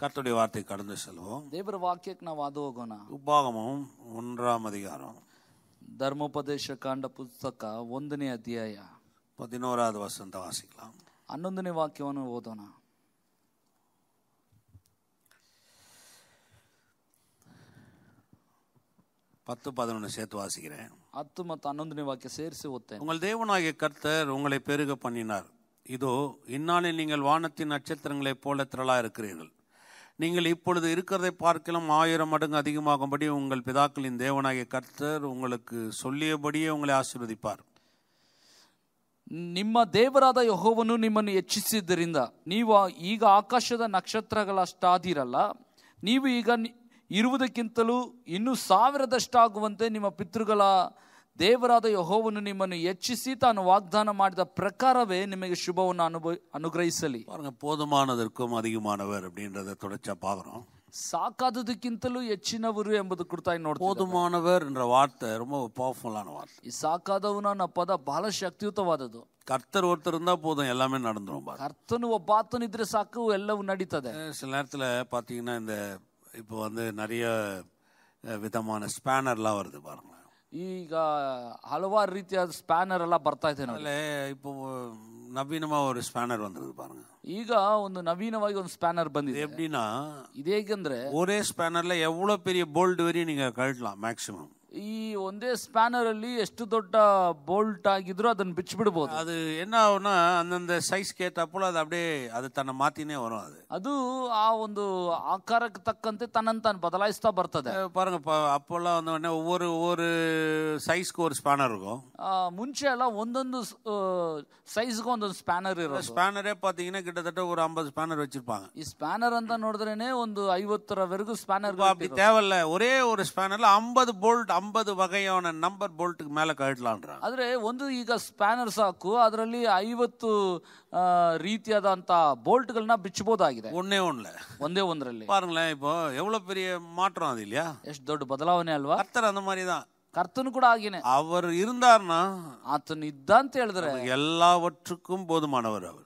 கர்த்தருடைய வார்த்தை கடந்து செல்வோம் தேவர ವಾಕ್ಯಕ್ಕೆ ನಾವು ಅದು ஒன்றாம் அதிகாரம் தர்மோபதேச காண்ட புத்தக ಒಂದನೇ ಅಧ್ಯಾಯ பதினோராவது வசந்த வாசிக்கலாம் ಹನ್ನೊಂದನೇ ವಾಕ್ಯವನ್ನು ஓதோனா பத்து பதினொன்று சேர்த்து வாசிக்கிறேன் அத்து மத்த அன்னொந்தனை வாக்கியம் சேர்த்து ஒத்தேன் உங்கள் தேவனாகிய கர்த்தர் உங்களை பெருக பண்ணினார் இதோ இந்நாளில் நீங்கள் வானத்தின் நட்சத்திரங்களைப் போல திரளா இருக்கிறீர்கள் நீங்கள் இப்பொழுது இருக்கிறதை பார்க்கலாம் ஆயிரம் மடங்கு அதிகமாகும்படி உங்கள் பிதாக்களின் தேவனாகிய கர்த்தர் உங்களுக்கு சொல்லியபடியே உங்களை ಆಶೀರ್ವದಿಪಾರ್ ನಿಮ್ಮ ದೇವರಾದ ಯಹೋವನು ನಿಮ್ಮನ್ನು ಹೆಚ್ಚಿಸಿದ್ದರಿಂದ ನೀವು ಈಗ ಆಕಾಶದ ನಕ್ಷತ್ರಗಳಷ್ಟಾದಿರಲ್ಲ ನೀವು ಈಗ ಇರುವುದಕ್ಕಿಂತಲೂ ಇನ್ನೂ ಸಾವಿರದಷ್ಟಾಗುವಂತೆ ನಿಮ್ಮ ಪಿತೃಗಳ ದೇವರಾದ ಯಹೋವನು ನಿಮ್ಮನ್ನು ಹೆಚ್ಚಿಸಿ ತಾನು ವಾಗ್ದಾನ ಮಾಡಿದ ಪ್ರಕಾರವೇ ನಿಮಗೆ ಶುಭವನ್ನು ಅನುಭವ ಅನುಗ್ರಹಿಸಲಿ பாருங்க போதுமானதற்கும் அதிகமானவர் அப்படின்றத தொடர்ச்சியா பார்க்குறோம் ಸಾಕಾದದಕ್ಕಿಂತಲೂ ಹೆಚ್ಚಿನವರು ಎಂಬುದು ಕುರಿತಾಗಿ ನೋಡ್ಬೋದು போதுமானவர் என்ற வார்த்தை ரொம்ப பவர்ஃபுல்லான வார்த்தை ಈ ಸಾಕಾದವನ ಅನ್ನೋ ಪದ ಬಹಳ கர்த்தர் ஒருத்தர் இருந்தால் போதும் எல்லாமே நடந்துரும் பாருங்க ಕರ್ತನು ಒಬ್ಬಾತನಿದ್ರೆ ಸಾಕು ಎಲ್ಲವೂ நடித்தது சில நேரத்தில் பார்த்தீங்கன்னா இந்த இப்போ வந்து நிறைய விதமான ஸ்பேனர்லாம் வருது பாருங்க ಈಗ ಹಲವಾರು ರೀತಿಯ ಸ್ಪ್ಯಾನರ್ ಎಲ್ಲ ಬರ್ತಾ ಇದೆ ಆಮೇಲೆ ಇಪ್ಪ நவீனமாக ஒரு ஸ்பேனர் வந்திருக்கு பாருங்க ಈಗ ಒಂದು ನವೀನವಾಗಿ ಒಂದು ಸ್ಪ್ಯಾನರ್ ಬಂದಿದೆ எப்படின்னா இது ಹೇಗೆಂದ್ರೆ ஒரே ஸ்பேனரில் எவ்வளோ பெரிய போல்டு வரையும் நீங்கள் கழட்டலாம் மேக்ஸிமம் ಈ ಒಂದೇ ಸ್ಪ್ಯಾನರ್ ಅಲ್ಲಿ ಎಷ್ಟು ದೊಡ್ಡ ಬೋಲ್ಟ್ ಆಗಿದ್ರು ಅದನ್ನ ಬಿಚ್ಚಿಬಿಡ್ಬೋದು அது என்ன ஆகும்னா அந்தந்த சைஸ் கேட்டாப்புல அது அப்படியே அது தன்னை மாத்தினே வரும் அது ಅದು ಆ ಒಂದು ಆಕಾರಕ್ಕೆ ತಕ್ಕಂತೆ ತನ್ನನ್ನು ತಾನು ಬದಲಾಯಿಸ್ತಾ ಬರ್ತದೆ அஹ் பாருங்க ப- அப்போல்லாம் வந்த உடனே ஒவ்வொரு ஒவ்வொரு சைஸ்க்கு ஒரு ஸ்பேனர் இருக்கும் ಆ, ಮುಂಚೆ ಎಲ್ಲ ಒಂದೊಂದು ಸೈಜ್ಗೂ ಒಂದೊಂದು ಸ್ಪ್ಯಾನರ್ ಇರೋದು ஸ்பேனரே பார்த்தீங்கன்னா கிட்டத்தட்ட ஒரு ஐம்பது ஸ்பேனர் வச்சிருப்பாங்க ಈ ಸ್ಪ್ಯಾನರ್ ಅಂತ ನೋಡಿದ್ರೇನೆ ಒಂದು ಐವತ್ತರವರೆಗೂ ಸ್ಪ್ಯಾನರ್ இப்போ அப்படி தேவையில்ல ஒரே ஒரு ஸ்பேனர்ல ஐம்பது போல்ட் ಎಂಬತ್ತು ವಗೆಯವನ ನಂಬರ್ ಬೋಲ್ಟ್ ಮೇಲೆ ಕಟ್ಲಾಂಡ್ರ ಆದರೆ ಒಂದು ಈಗ ಸ್ಪ್ಯಾನರ್ ಸಾಕು ಅದರಲ್ಲಿ ಐವತ್ತು ರೀತಿಯಾದಂಥ ಬೋಲ್ಟ್ಗಳನ್ನ ಬಿಚ್ಚಬಹುದಾಗಿದೆ ಒನ್ನೇ ಒನ್ಲೆ ಒಂದೇ ಒಂದರಲ್ಲಿ பாருங்களேன் இப்போ எவ்வளோ பெரிய மாற்றம் அது இல்லையா ಎಷ್ಟು ದೊಡ್ಡ ಬದಲಾವಣೆ ಅಲ್ವಾ கர்த்தர் அந்த மாதிரி ಕರ್ತನು ಕೂಡ ಹಾಗೇನೆ ಅವರು இருந்தார்னா ಆತನು ಇದ್ದ ಅಂತ ಹೇಳಿದ್ರೆ எல்லாவற்றுக்கும் ಬೋಧಮಾನವರು அவர்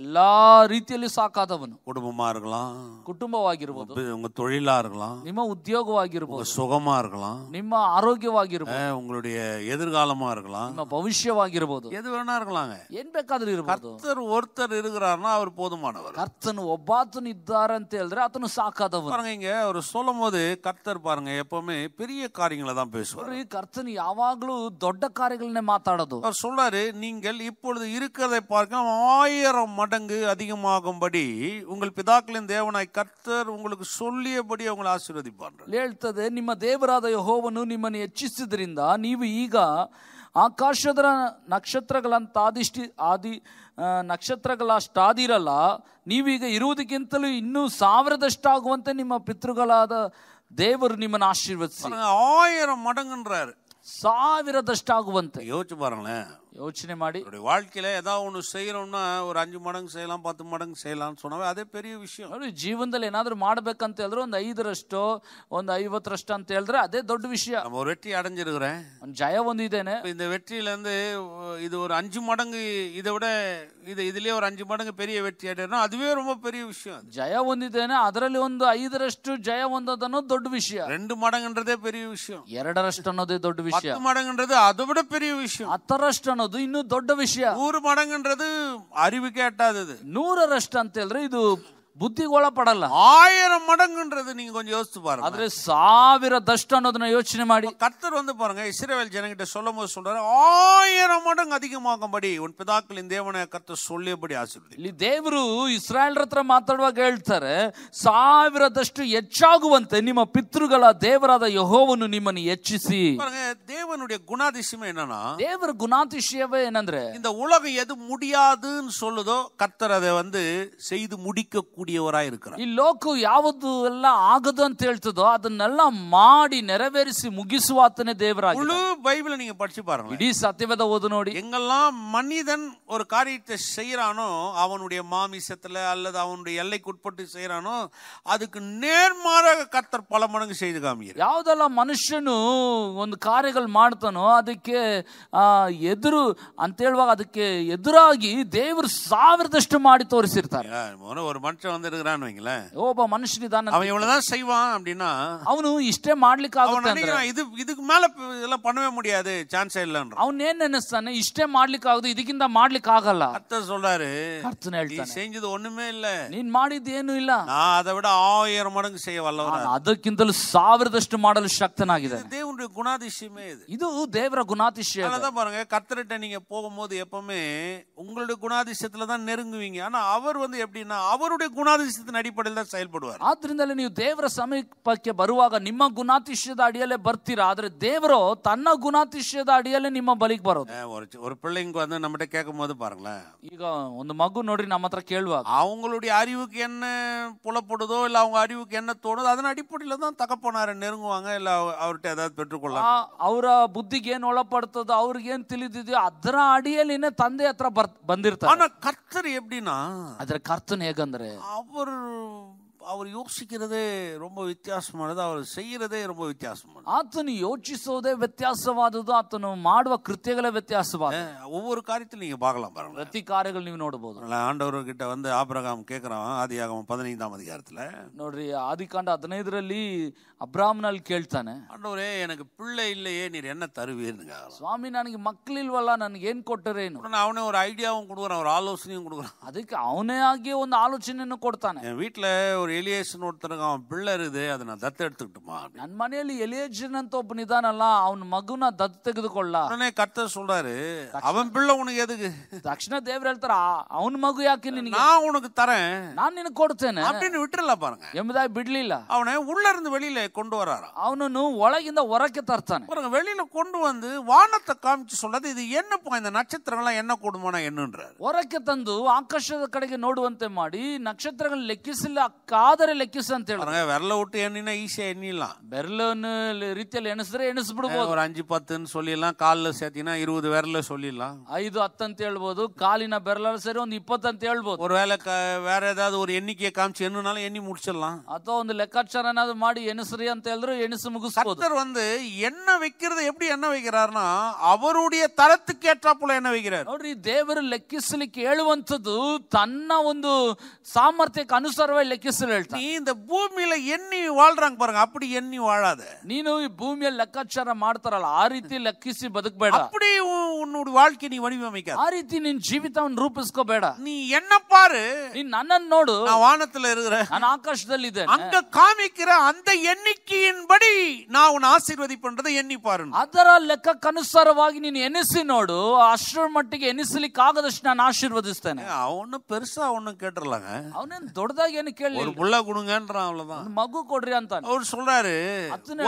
எல்லா ரீதியிலும் சாக்காதவன் குடும்பமா இருக்கலாம் குடும்பமாக ಕುಟುಂಬವಾಗಿರಬಹುದು உங்க தொழிலா இருக்கலாம் உத்தியோகமாக ಉದ್ಯೋಗವಾಗಿರಬಹುದು சுகமா இருக்கலாம் ஆரோக்கியமாக ஆரோக்கியವಾಗಿರಬಹುದು உங்களுடைய எதிர்காலமா இருக்கலாம் பவிஷ்யமாக ಭವಿಷ್ಯವಾಗಿರಬಹುದು எது வேணா இருக்கலாங்க ಏನ್ ಬೇಕಾದ್ರೂ ಇರಬಹುದು கர்த்தர் ஒருத்தர் இருக்கிறார்னா அவர் போதுமானவர் கர்த்தன் ஒப்பாத்தன் இದ್ದಾர் தேல்ற ಹೇಳಿದ್ರೆ சாக்காதவன் பாருங்க இங்க அவர் சொல்லும்போது கர்த்தர் பாருங்க எப்பவுமே பெரிய காரியங்களை தான் பேசுவார் கர்த்தன் யாவாகಲೂ தொட்ட காரியங்களை மாத்தாடது அவர் சொல்றாரு நீங்கள் இப்பொழுது இருக்கிறதை பார்க்க ஆயிரம் ஆயிரம் மடங்கு அதிகமாகும்படி உங்கள் ಪಿತಾಕಲಿನ ದೇವನಾಯ್ ಕರ್ತರ್ ಉಂಗಲಕ್ಕೆ ಸೊಲ್ಲಿಯಬಡಿ ಅವಂಗಳ ಆಶೀರ್ವದಿಪಾನ ಹೇಳ್ತದೆ ನಿಮ್ಮ ದೇವರಾದ ಯಹೋವನು ನಿಮ್ಮನ್ನು ಹೆಚ್ಚಿಸಿದ್ರಿಂದ ನೀವು ಈಗ ಆಕಾಶದ ನಕ್ಷತ್ರಗಳಂತ ಆದಿಷ್ಟಿ ಆದಿ ನಕ್ಷತ್ರಗಳಷ್ಟಾದಿರಲ್ಲ ನೀವೀಗ ಇರುವುದಕ್ಕಿಂತಲೂ ಇನ್ನೂ ಸಾವಿರದಷ್ಟಾಗುವಂತೆ ನಿಮ್ಮ ಪಿತೃಗಳಾದ ದೇವರು ನಿಮ್ಮನ್ನು ಆಶೀರ್ವದಿಸಿ ಆಯರ ಮಡಂಗನ್ರಾರು ಸಾವಿರದಷ್ಟಾಗುವಂತೆ ಯೋಚನೆ பாருங்களேன் யோசனை மாடி என்னுடைய வாழ்க்கையில ஏதாவது ஒன்று செய்யறோம்னா ஒரு அஞ்சு மடங்கு செய்யலாம் பத்து மடங்கு செய்யலாம்னு சொன்னாவே அதே பெரிய விஷயம் ಅವರು ಜೀವನದಲ್ಲಿ ಏನಾದರೂ ಮಾಡಬೇಕಂತ ಹೇಳಿದ್ರೆ ಒಂದು ಐದರಷ್ಟು ಒಂದು ಐವತ್ತರಷ್ಟು ಅಂತ ಹೇಳಿದ್ರೆ ಅದೇ ದೊಡ್ಡ நம்ம ஒரு வெற்றி அடைஞ்சிருக்கிறேன் ஜய ಹೊಂದಿದ್ದೇನೆ இந்த வெற்றியிலேருந்து இது ஒரு அஞ்சு மடங்கு இதை விட இது இதுலேயே ஒரு அஞ்சு மடங்கு பெரிய வெற்றி அடையணும் அதுவே ரொம்ப பெரிய விஷயம் ಜಯ ಹೊಂದಿದ್ದೇನೆ ಅದರಲ್ಲಿ ಒಂದು ಐದರಷ್ಟು ಜಯ ಹೊಂದೋದನ್ನು தொட்டு விஷயம் ரெண்டு மடங்குன்றதே பெரிய விஷயம் ಎರಡರಷ್ಟು தொட்டு விஷயம் மடங்குன்றது அதை விட பெரிய விஷயம் அத்தரஷ்டம் ಅನ್ನೋದು ಇನ್ನೂ ದೊಡ್ಡ ವಿಷಯ ನೂರು ಮಡಂಗನ್ರದು ಅರಿವು ಕೇಟಾದದು ನೂರರಷ್ಟು ಅಂತ ಹೇಳಿದ್ರೆ ಇದು புத்தி கோலப்படல ஆயிரம் மடங்குன்றது நீங்க கொஞ்சம் யோசிச்சு பாருங்க அதுல சாவிர ದಷ್ಟು நான் ಯೋಚನೆ மாடி கர்த்தர் வந்து பாருங்க இஸ்ரவேல் ஜனங்கிட்ட சொல்லும்போது சொல்றாரு ஆயிரம் மடங்கு அதிகமாகும்படி உன் பிதாக்களின் தேவனை கர்த்தர் சொல்லியபடி ஆசீர்வதி தேவரு ದೇವರು ಇಸ್ರಾಯೇಲ್ ಹತ್ರ ಮಾತಾಡುವಾಗ சாவிர ಸಾವಿರದಷ್ಟು எச்சாகுவந்த நிம ಪಿತೃಗಳ தேவராத ಯಹೋವನ್ನು ನಿಮ್ಮನ್ನು எச்சிசி பாருங்க தேவனுடைய குணாதிசயம் என்னன்னா தேவர் குணாதிசயவே ಏನಂದ್ರೆ இந்த உலகம் எது முடியாதுன்னு சொல்லுதோ கர்த்தர் அதை வந்து செய்து முடிக்கக்கூடிய கூடியவராய் இருக்கிறார் இல்லோக்கு யாவது எல்லாம் ஆகுதம் தேழ்த்ததோ அது நல்லா மாடி நிறைவேறிசி முகிசுவாத்தனே தேவராஜ் முழு பைபிள நீங்க படிச்சு பாருங்க இடி சத்தியவத ஓதுனோடி எங்கெல்லாம் மனிதன் ஒரு காரியத்தை செய்யறானோ அவனுடைய மாமிசத்துல அல்லது அவனுடைய எல்லைக்கு உட்பட்டு செய்யறானோ அதுக்கு நேர்மாறாக கத்தர் பல மடங்கு செய்து காமிக்க யாவதெல்லாம் மனுஷனும் வந்து காரியங்கள் மாடுத்தனோ அதுக்கு எதிரு அந்த அதுக்கு எதிராகி தேவர் சாவிரதஷ்டம் மாடி தோரிசிருத்தார் ஒரு மனுஷன் வந்திருக்கிறான்னு வைங்களேன் அவன் செய்வான் அப்படின்னா இது இதுக்கு மேல இதெல்லாம் பண்ணவே முடியாது சான்ஸே அர்த்தம் சொல்றாரு செஞ்சது ஒண்ணுமே இல்ல ನೀನ್ ಮಾಡಿದ್ ಏನು அதை விட ஆயிரம் மடங்கு செய்ய வல்லவன் ನಾನು ಅದಕ್ಕಿಂತಲೂ ಸಾವಿರದಷ್ಟು ಮಾಡಲು தேவனுடைய குணாதிசயமே இது ಇದು ದೇವರ பாருங்க கர்த்தர்கிட்ட நீங்க போகும்போது எப்பவுமே உங்களுடைய குணாதிசயத்துல தான் நெருங்குவீங்க ஆனா அவர் வந்து எப்படின்னா அவருடைய குண ಗುಣಾತಿಶಯದ ಅಡಿಪಡೆಯಲ್ಲಿ செயல்படுவார் ಆದ್ರಿಂದಲೇ ನೀವು ದೇವರ ಸಮೀಪಕ್ಕೆ ಬರುವಾಗ ನಿಮ್ಮ ಗುಣಾತಿಶಯದ ಅಡಿಯಲ್ಲೇ ಬರ್ತೀರಾ ಆದ್ರೆ ದೇವರು ತನ್ನ ಗುಣಾತಿಶಯದ ಅಡಿಯಲ್ಲೇ ನಿಮ್ಮ ಬಲಿಗೆ ಬರೋದು ஒரு பிள்ளைங்க வந்து நம்மகிட்ட கேட்கும் போது பாருங்களேன் ಈಗ ಒಂದು ಮಗು ನೋಡಿ ನಮ್ಮ ಹತ್ರ ಕೇಳುವಾಗ அவங்களுடைய அறிவுக்கு என்ன புலப்படுதோ இல்ல அவங்க அறிவுக்கு என்ன தோணுதோ அதன் அடிப்படையில தான் தகப்பனார நெருங்குவாங்க இல்ல அவர்கிட்ட ஏதாவது பெற்றுக்கொள்ளலாம் ಅವರ ಬುದ್ಧಿಗೆ ಏನು ಒಳಪಡ್ತದೋ ಅವ್ರಿಗೆ ಏನು ತಿಳಿದಿದೆಯೋ ಅದರ ಅಡಿಯಲ್ಲಿನೇ ತಂದೆ ಹತ್ರ ಬಂದಿರ್ತಾರೆ ಆನ ಕರ್ತರು ಎಬ್ಡಿನಾ ಅದರ ಕರ್ತನ ಹೇಗಂದ್ರೆ 아버를 அவர் யோசிக்கிறதே ரொம்ப வித்தியாசமானது அவர் செய்யறதே ரொம்ப வித்தியாசமான அத்தனை யோசிச்சதே வித்தியாசவாதது அத்தனும் மாடுவ கிருத்தியங்களை வித்தியாசவாத ஒவ்வொரு காரியத்தையும் நீங்க பார்க்கலாம் பாருங்க வெத்தி காரியங்கள் நீங்க நோட போதும் ஆண்டவர்கிட்ட வந்து ஆபிரகாம் ஆதி ஆதியாகம் பதினைந்தாம் அதிகாரத்துல நோடி ஆதிக்காண்ட அத்தனைதரலி அப்ராம் அப்ராமனால் கேள்தானே ஆண்டவரே எனக்கு பிள்ளை இல்லையே நீர் என்ன தருவீருங்க சுவாமி நானுக்கு மக்களில் வல்ல நான் ஏன் கொட்டுறேன் நான் அவனே ஒரு ஐடியாவும் கொடுக்குறேன் ஒரு ஆலோசனையும் கொடுக்குறேன் அதுக்கு அவனே ஆகிய வந்து ஆலோசனை கொடுத்தானே என் வீட்டுல ஒரு எலியேசன் ஒருத்தனுக்கு அவன் பிள்ளை இருக்குது நான் தத்து எடுத்துக்கிட்டுமா நன் மனையில் எலியேஜன் தோப்பு அவன் மகு நான் தத்து தகுது கத்த சொல்றாரு அவன் பிள்ளை உனக்கு எதுக்கு தக்ஷண தேவர் எழுத்துறா அவன் மகு நான் உனக்கு தரேன் நான் நினைக்க கொடுத்தேன் அப்படின்னு விட்டுரல பாருங்க எம்தா பிடலில அவனை உள்ள இருந்து வெளியில கொண்டு வர்றாரு அவனு உலகிந்த உரைக்க தர்த்தானே பாருங்க வெளியில கொண்டு வந்து வானத்தை காமிச்சு சொல்றது இது என்னப்போ இந்த நட்சத்திரங்கள் என்ன கூடுமானா என்னன்றாரு உரைக்க தந்து ஆக்கர்ஷத கடைக்கு நோடு மாடி நட்சத்திரங்கள் லெக்கிசில் அக்கா ಆಧಾರ ಲೆಕ್ಕಿಸು ಅಂತ ಹೇಳಿ விரல விட்டு எண்ணினா ஈஸியாக எண்ணிடலாம் ಬೆರಳನ್ನು ರೀತಿಯಲ್ಲಿ ಎಣಿಸಿದ್ರೆ ಎಣಿಸ್ಬಿಡ್ಬೋದು ஒரு அஞ்சு பத்துன்னு சொல்லிடலாம் காலில் சேர்த்தினா இருபது விரல சொல்லிடலாம் ಐದು ಹತ್ತಂತ ಹೇಳ್ಬೋದು ಕಾಲಿನ ಬೆರಳಲ್ಲಿ ಸರಿ ಒಂದು ಇಪ್ಪತ್ತಂತ ಹೇಳ್ಬೋದು ஒருவேளை க வேற ஏதாவது ஒரு எண்ணிக்கையை காமிச்சு எண்ணுனாலும் எண்ணி முடிச்சிடலாம் ಅಥವಾ ಒಂದು ಲೆಕ್ಕಾಚಾರನಾದ್ರು ಮಾಡಿ ಎಣಿಸ್ರಿ ಅಂತ ಹೇಳಿದ್ರು ಎಣಿಸು ಮುಗಿಸ್ಬೋದು கர்த்தர் வந்து என்ன வைக்கிறது எப்படி என்ன வைக்கிறாருன்னா அவருடைய தரத்துக்கு ஏற்றாப்புல என்ன வைக்கிறார் ನೋಡ್ರಿ ದೇವರು ಲೆಕ್ಕಿಸಲಿಕ್ಕೆ ಹೇಳುವಂಥದ್ದು ತನ್ನ ಒಂದು ಸಾಮರ್ಥ್ಯಕ್ಕೆ ಅನುಸಾರವಾಗಿ ಲೆಕ್ಕಿಸ ஆசீர்வதிஸ்தானே பெருசா ஒன்னும் கேட்டு அவன் தொடதாக என்ன கேள்வி உள்ள கொடுங்கன்றான் அவ்வளவுதான் ಮಗು ಕೊಡ್ರಿ ಅಂತಾನೆ அவர் சொல்றாரு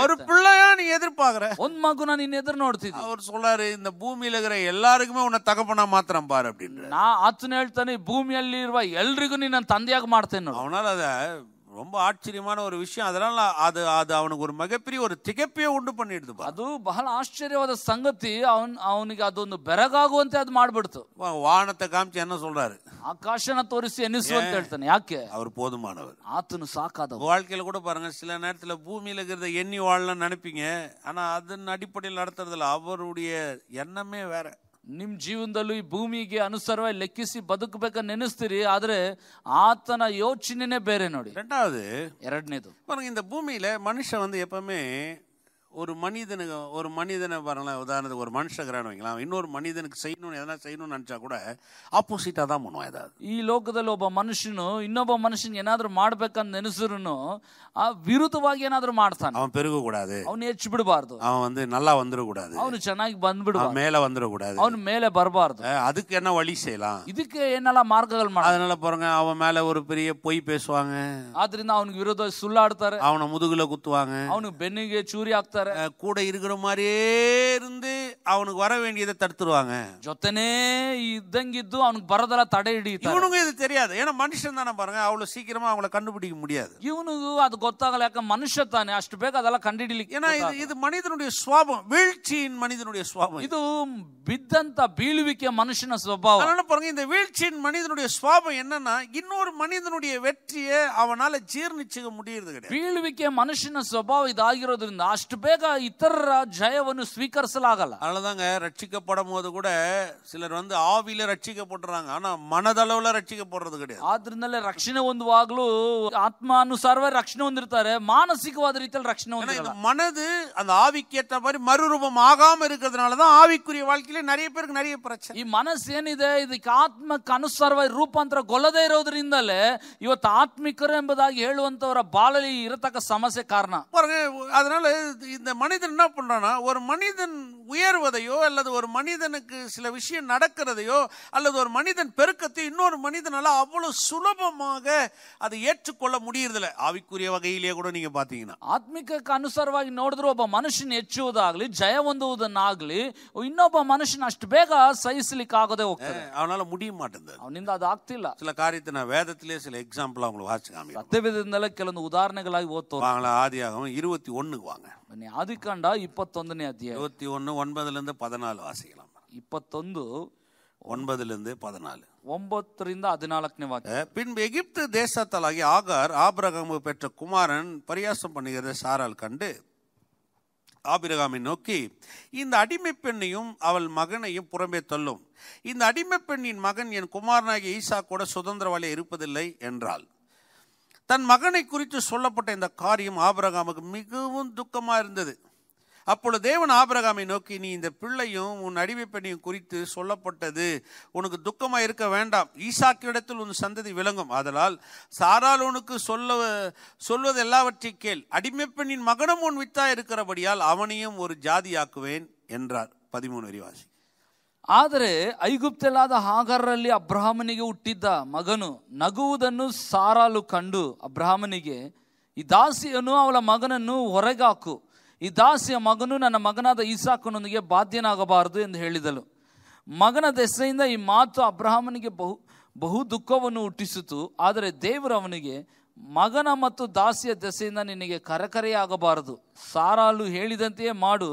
ஒரு பிள்ளையா நீ எதிர்பார்க்கற ಒಂದ್ ಮಗುನ நான் நீ ನೋಡ್ತಿದ್ದೆ அவர் சொல்றாரு இந்த பூமியில இருக்கிற எல்லாருக்குமே உன்னை தகப்பனா மாத்திரம் பாரு அப்படின்ற ನಾ ಆತನ ಹೇಳ್ತಾನೆ ಭೂಮಿಯಲ್ಲಿ ಇರುವ ಎಲ್ರಿಗೂ நீ நான் ಮಾಡ್ತೇನೆ ನೋಡಿ அவனால அதை ரொம்ப ஆச்சரியமான ஒரு விஷயம் அதனால அது அது அவனுக்கு ஒரு மிகப்பெரிய ஒரு திகப்பையே உண்டு பண்ணிடுது அது பகல ஆச்சரியவாத சங்கத்தி அவன் அவனுக்கு அது வந்து பிறகாகுவந்து அது மாடுபடுத்து வானத்தை காமிச்சு என்ன சொல்றாரு ஆகாஷனை தோரிசி என்ன சொல்லி எடுத்தன யாக்கு அவர் போதுமானவர் ஆத்துன்னு சாக்காத வாழ்க்கையில கூட பாருங்க சில நேரத்தில் பூமியில இருக்கிறத எண்ணி வாழலன்னு நினைப்பீங்க ஆனா அதன் அடிப்படையில் நடத்துறதுல அவருடைய எண்ணமே வேற ನಿಮ್ಮ ಜೀವನದಲ್ಲೂ ಈ ಭೂಮಿಗೆ ಅನುಸಾರವಾಗಿ ಲೆಕ್ಕಿಸಿ ಬದುಕಬೇಕ ನೆನೆಸ್ತೀರಿ ಆದರೆ ஆத்தன யோசனைனே பேரே நோடி ரெண்டாவது இரண்டாவது பாருங்க இந்த பூமியில் மனுஷன் வந்து எப்பவுமே ஒரு மனிதனுக்கு ஒரு மனிதனை வரலாம் உதாரணத்துக்கு ஒரு மனுஷ கிரகணம் வைக்கலாம் இன்னொரு மனிதனுக்கு செய்யணும்னு எதனா செய்யணும்னு நினைச்சா கூட ஆப்போசிட்டாக தான் பண்ணுவான் ஏதாவது ஈ லோகத்தில் ஒப்ப மனுஷனும் இன்னொப்ப மனுஷன் என்னாதரும் மாடுபேக்கன்னு நினைச்சிருன்னு விருதுவாகி மாடுத்தான் அவன் பெருக அவன் ஏச்சு அவன் வந்து நல்லா வந்துடக்கூடாது அவனு சென்னாக்கு வந்துவிடு மேல வந்துடக்கூடாது அவனு மேலே பரபாரு அதுக்கு என்ன வழி செய்யலாம் இதுக்கு என்னெல்லாம் மார்க்கங்கள் அதனால போறாங்க அவன் மேல ஒரு பெரிய பொய் பேசுவாங்க அதுல அவனுக்கு விரோத சுள்ளாடுத்தாரு அவனை முதுகுல குத்துவாங்க அவனுக்கு பெண்ணுக்கு சூரிய ஆக்த கூட இருக்கிற மாதிரியே இருந்து அவனுக்கு வர வேண்டியதை தடுத்துருவாங்க ஜொத்தனே ಇದ್ದಂಗಿದ್ದು அவனுக்கு பரதலா ತಡೆ ಹಿಡಿಯುತ್ತೆ ಇವನಿಗೂ இது தெரியாது ஏன்னா மனுஷன் தானே பாருங்க அவ்வளவு சீக்கிரமா அவங்கள கண்டுபிடிக்க முடியாது இவனுக்கு அது ಗೊತ್ತಾಗಲ್ಲ மனுஷத்தானே ಮನುಷ್ಯ ತಾನೆ அதெல்லாம் ಬೇಗ ஏன்னா இது இது மனிதனுடைய சுவாபம் வீழ்ச்சியின் மனிதனுடைய சுவாபம் இது ಬಿದ್ದಂತ பீழுவிக்க மனுஷன சுவாபம் அதனால பாருங்க இந்த வீழ்ச்சியின் மனிதனுடைய சுவாபம் என்னன்னா இன்னொரு மனிதனுடைய வெற்றியை அவனால ஜீர்ணிச்சுக்க முடியறது கிடையாது ಬೀಳುವಿಕೆ ಮನುಷ್ಯನ ಸ್ವಭಾವ ಇದಾಗಿರೋದ್ರಿಂದ ಅಷ್ಟು ಬೇಗ ಬೇಗ ಇತರರ ಜಯವನ್ನು ಸ್ವೀಕರಿಸಲಾಗಲ್ಲ அதனாலதாங்க ரட்சிக்கப்படும் போது கூட சிலர் வந்து ஆவியில ரட்சிக்கப்படுறாங்க ஆனா மனதளவுல ரட்சிக்கப்படுறது கிடையாது ಆದ್ರಿಂದಲೇ ರಕ್ಷಣೆ ಹೊಂದುವಾಗಲೂ ಆತ್ಮಾನುಸಾರವೇ ರಕ್ಷಣೆ ಹೊಂದಿರ್ತಾರೆ ಮಾನಸಿಕವಾದ ರೀತಿಯಲ್ಲಿ ರಕ್ಷಣೆ ஏன்னா இந்த ಹೊಂದಿರಲ್ಲ மனது அந்த ஆவிக்கு ஏற்ற மாதிரி மறுரூபம் ஆகாம இருக்கிறதுனால தான் ஆவிக்குரிய வாழ்க்கையில நிறைய பேருக்கு நிறைய பிரச்சனை ಈ ಮನಸ್ಸು ಏನಿದೆ ಇದಕ್ಕೆ ಆತ್ಮಕ್ಕೆ ಅನುಸಾರವಾಗಿ ರೂಪಾಂತರಗೊಳ್ಳದೇ ಇರೋದ್ರಿಂದಲೇ ಇವತ್ತು ಆತ್ಮಿಕರು ಎಂಬುದಾಗಿ ಹೇಳುವಂತವರ ಬಾಳಲಿ ಇರತಕ್ಕ ಸಮಸ್ಯೆ ಕಾರಣ பாருங்க அதனால இது இந்த மனிதன் என்ன பண்ணுறான்னா ஒரு மனிதன் உயர்வதையோ அல்லது ஒரு மனிதனுக்கு சில விஷயம் நடக்கிறதையோ அல்லது ஒரு மனிதன் பெருக்கத்தை இன்னொரு மனிதனால் அவ்வளவு சுலபமாக அதை ஏற்றுக்கொள்ள முடியறதில்ல ஆவிக்குரிய வகையிலேயே கூட நீங்க பாத்தீங்கன்னா ஆத்மிக அனுசரவாக இன்னொரு ஒப்ப மனுஷன் எச்சுவதாகலி வந்துவதன் ஆகலி இன்னொரு மனுஷன் அஷ்டு பேக சைஸ்லிக் ஆகதே அவனால முடிய மாட்டேங்குது அவன் இந்த அது ஆக்தில்ல சில காரியத்தை நான் வேதத்திலேயே சில எக்ஸாம்பிள் அவங்களை வாசிச்சு காமி பத்து விதத்தில கிளந்து உதாரணங்களாகி ஓத்தோம் அவங்கள ஆதி ஆகும் இருபத்தி ஒண்ணுக்கு வாங்க நீ ஆதிக்காண்டா இப்பத்தொந்தனே அத்தியாயம் இருபத்தி ஒன்னு ஒன்பதுலேருந்து பதினாலு வாசிக்கலாம் இப்பத்தொந்து ஒன்பதுலேருந்து பதினாலு ஒன்பத்திலிருந்து ಹದಿನಾಲ್ಕನೇ ವಾಕ್ಯ பின்பு எகிப்து தேசத்தலாகி ஆகார் ஆபிரகாமு பெற்ற குமாரன் பரியாசம் பண்ணுகிறத சாரால் கண்டு ஆபிரகாமை நோக்கி இந்த அடிமை பெண்ணையும் அவள் மகனையும் புறம்பே தள்ளும் இந்த அடிமை பெண்ணின் மகன் என் குமாரனாகி ஈசா கூட சுதந்திரவாளியாக இருப்பதில்லை என்றாள் தன் மகனை குறித்து சொல்லப்பட்ட இந்த காரியம் ஆபிரகாமுக்கு மிகவும் துக்கமாக இருந்தது அப்பொழுது தேவன் ஆபிரகாமை நோக்கி நீ இந்த பிள்ளையும் உன் அடிமை பெண்ணையும் குறித்து சொல்லப்பட்டது உனக்கு துக்கமாக இருக்க வேண்டாம் ஈசாக்கிடத்தில் உன் சந்ததி விளங்கும் அதனால் சாரால் உனக்கு சொல்ல சொல்வது எல்லாவற்றை கேள் அடிமை பெண்ணின் மகனும் உன் வித்தா இருக்கிறபடியால் அவனையும் ஒரு ஜாதியாக்குவேன் என்றார் பதிமூணு அறிவாசி ಆದರೆ ಐಗುಪ್ತಲಾದ ಹಾಗರ್ರಲ್ಲಿ ಅಬ್ರಾಹ್ಮನಿಗೆ ಹುಟ್ಟಿದ್ದ ಮಗನು ನಗುವುದನ್ನು ಸಾರಾಲು ಕಂಡು ಅಬ್ರಾಹ್ಮನಿಗೆ ಈ ದಾಸಿಯನು ಅವಳ ಮಗನನ್ನು ಹೊರಗಾಕು ಈ ದಾಸಿಯ ಮಗನು ನನ್ನ ಮಗನಾದ ಈಸಾಕನೊಂದಿಗೆ ಬಾಧ್ಯನಾಗಬಾರದು ಎಂದು ಹೇಳಿದಳು ಮಗನ ದೆಸೆಯಿಂದ ಈ ಮಾತು ಅಬ್ರಹಾಮನಿಗೆ ಬಹು ಬಹು ದುಃಖವನ್ನು ಹುಟ್ಟಿಸಿತು ಆದರೆ ದೇವರು ಅವನಿಗೆ ಮಗನ ಮತ್ತು ದಾಸಿಯ ದೆಸೆಯಿಂದ ನಿನಗೆ ಕರಕರೆಯಾಗಬಾರದು ಸಾರಾಲು ಹೇಳಿದಂತೆಯೇ ಮಾಡು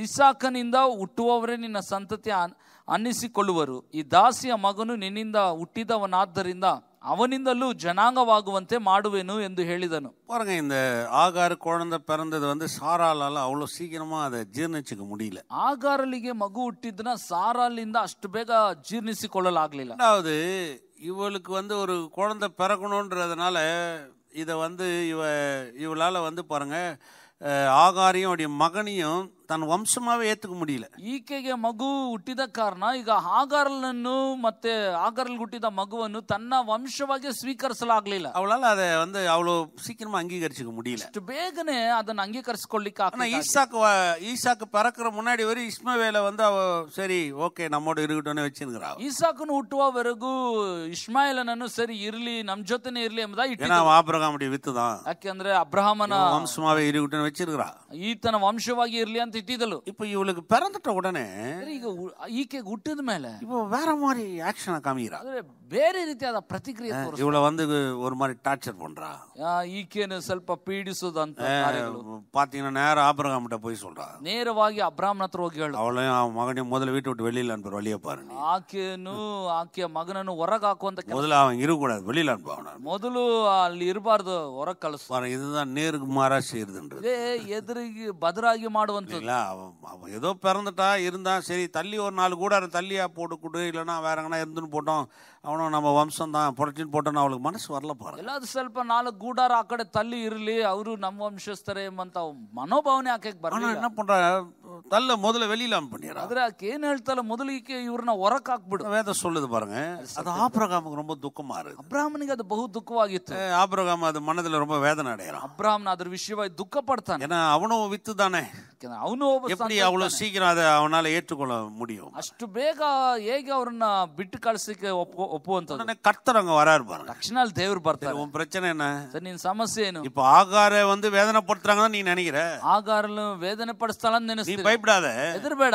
ಈಸಾಕನಿಂದ ಹುಟ್ಟುವವರೇ ನಿನ್ನ ಸಂತತಿ ಅನ್ನಿಸಿಕೊಳ್ಳುವರು ಈ ದಾಸಿಯ ಮಗನು ನಿನ್ನಿಂದ ಹುಟ್ಟಿದವನಾದ್ದರಿಂದ அவனிந்தಲೂ ஜனாங்கவாகுவந்தே மாடுவேனு என்று ಹೇಳಿದನು பாருங்க இந்த ஆகார் குழந்தை பிறந்தது வந்து சாராலால அவ்வளோ சீக்கிரமா அதை ஜீர்ணிச்சுக்க முடியல மகு ಆಗಾರಲಿಗೆ ಮಗು ಹುಟ್ಟಿದ್ನ பேக ಅಷ್ಟು கொள்ளல் ಜೀರ್ಣಿಸಿಕೊಳ್ಳಲಾಗಲಿಲ್ಲ அதாவது இவளுக்கு வந்து ஒரு குழந்தை பிறக்கணுன்றதுனால இதை வந்து இவ இவளால் வந்து பாருங்க ஆகாரையும் அவருடைய மகனையும் ತನ್ನ ವಂಶಮಾವೇ ಏತಕ್ಕೆ ಮುಡಿಯಿಲ್ಲ ಈಕೆಗೆ ಮಗು ಹುಟ್ಟಿದ ಕಾರಣ ಈಗ ಆಗರ್ಲನ್ನು ಮತ್ತೆ ಆಗರ್ಲ್ ಹುಟ್ಟಿದ ಮಗುವನ್ನು ತನ್ನ ವಂಶವಾಗಿ ಸ್ವೀಕರಿಸಲಾಗ್ಲಿಲ್ಲ ಅವಳಲ್ಲ ಅದೇ ಒಂದು ಅವಳು ಸೀಕ್ರಮ ಅಂಗೀಕರಿಸಿಕ ಮುಡಿಯಿಲ್ಲ ಅಷ್ಟು ಬೇಗನೆ ಅದನ್ನ ಅಂಗೀಕರಿಸಿಕೊಳ್ಳಿಕ್ಕೆ ஆனா ಆಗಲಿಲ್ಲ. ஈசாக்கு ಪರಕರ ಮುನ್ನಾಡಿ பிறக்கிற முன்னாடி வரை இஸ்மவேலை வந்து அவ சரி ஓகே நம்மோட ಈಸಾಕನು ಹುಟ್ಟುವವರೆಗೂ ಇಸ್ಮಾಯಿಲನನ್ನು ಸರಿ ಇರ್ಲಿ ನಮ್ ಜೊತೆನೆ ಇರ್ಲಿ ಎಂಬುದಾಗಿ ಇಟ್ಟಿದ್ದ. ನಾವು அவன் ಯಾಕೆಂದ್ರೆ ಅಬ್ರಹಾಮನ ವಂಶಮಾವೇ ಇರುಗುಟ್ಟನ್ನು வச்சிருக்கிறா ಈತನ ವಂಶವಾಗಿ ಇರ್ಲಿ ಅಂತ ಅಂತ இப்போ இவளுக்கு பிறந்துட்ட உடனே ಆದರೆ ಈಗ ಉ- ಈಕೆ இப்போ வேற மாதிரி ஆக்ஷனை காமிக்கிறா ಆದರೆ ಬೇರೆ ರೀತಿಯಾದ ಪ್ರತಿಕ್ರಿಯೆ ತೋರಿಸ್ತಾರೆ. இவளை வந்து ஒரு மாதிரி டார்ச்சர் பண்றா ಆ, ಈಕೆಯನ್ನು ಸ್ವಲ್ಪ ಪೀಡಿಸುವುದಂತ ಕಾರ್ಯಗಳು பாத்தீங்கன்னா நேரம் ஆபிரகாம்கிட்ட போய் சொல்றா நேரவாகி ಅಬ್ರಾಹ್ಮಣ ಹತ್ರ அவளையும் அவன் மகனையும் முதல்ல வீட்டை விட்டு வெளியில் அனுப்புற வழியை பாருங்க ஆக்கேனு ஆக்கிய மகனனு ಹೊರಗೆ ಹಾಕುವಂತ ಕೆಲ- முதல்ல அவன் இருக்கக்கூடாது வெளியில் அனுப்பாவன ಮೊದಲು ಅಲ್ಲಿ ಇರಬಾರ್ದು ಹೊರಗೆ ಕಳಿಸು இதுதான் நேருக்கு மாறா செய்யறதுன்றது ಇದೇ ಎದುರಿಗೆ ಬದಲಾಗಿ ಮಾಡುವಂಥದ್ದು இல்லை அவன் அவன் ஏதோ பிறந்துட்டா இருந்தால் சரி தள்ளி ஒரு நாள் கூட அவன் தள்ளியாக போட்டுக்கொடு இல்லைன்னா வேற எங்கன்னா இருந்துன்னு போட்டோம் அவனும் நம்ம வம்சம் தான் புடச்சின்னு போட்டோன்னு அவளுக்கு மனசு வரல போகிற எல்லாத்து செல்ப நாலு கூடார் அக்கடை தள்ளி இருலி அவரும் நம்ம வம்சஸ்தரே மந்த அவன் மனோபாவனே என்ன பண்ணுறாரு ತಲ್ಲ முதல்ல ವೆಲಿಲ ಅನ್ಪಣ್ಣಿರ ಅದಕ್ಕೆ ಏನು ಹೇಳ್ತಲ್ಲ ಮೊದಲಿಗೆ ಇವ್ರನ್ನ ಹೊರಕ್ ಹಾಕ್ಬಿಡು ವೇದ ಸೊಲ್ಲದು ಬಾರಂಗ ಅದು ஆபிரகாமுக்கு ரொம்ப துக்கமா இருக்கு அப்ராமனுக்கு அது பகு துக்கவாகிತ್ತು ஆபிரகாம் அது மனதுல ரொம்ப வேதனை அடையறான் அப்ராம் ಅದರ விஷயವಾಗಿ துக்கப்படுத்தான் ஏன்னா அவனும் வித்து தானே ಅವನು எப்படி அவ்வளவு சீக்கிரம் அதை அவனால ஏற்றுக்கொள்ள முடியும் ಅಷ್ಟು பேகா ಹೇಗೆ அவருன்னா விட்டு கடைசிக்கு ಒಪ್ಪುವಂತ ಕರ್ತರ್ ಹಂಗ ವರಾರು ಬಾರ ತಕ್ಷಣ ದೇವ್ರು ಬರ್ತಾರೆ உன் பிரச்சனை என்ன சரி நீ சமஸ்ய இப்ப ஆகார வந்து வேதனை படுத்துறாங்கன்னு நீ நினைக்கிற ஆகாரிலும் வேதனை படுத்தாலும் நினைச்சு பயப்படாத ಹೆದರಬೇಡ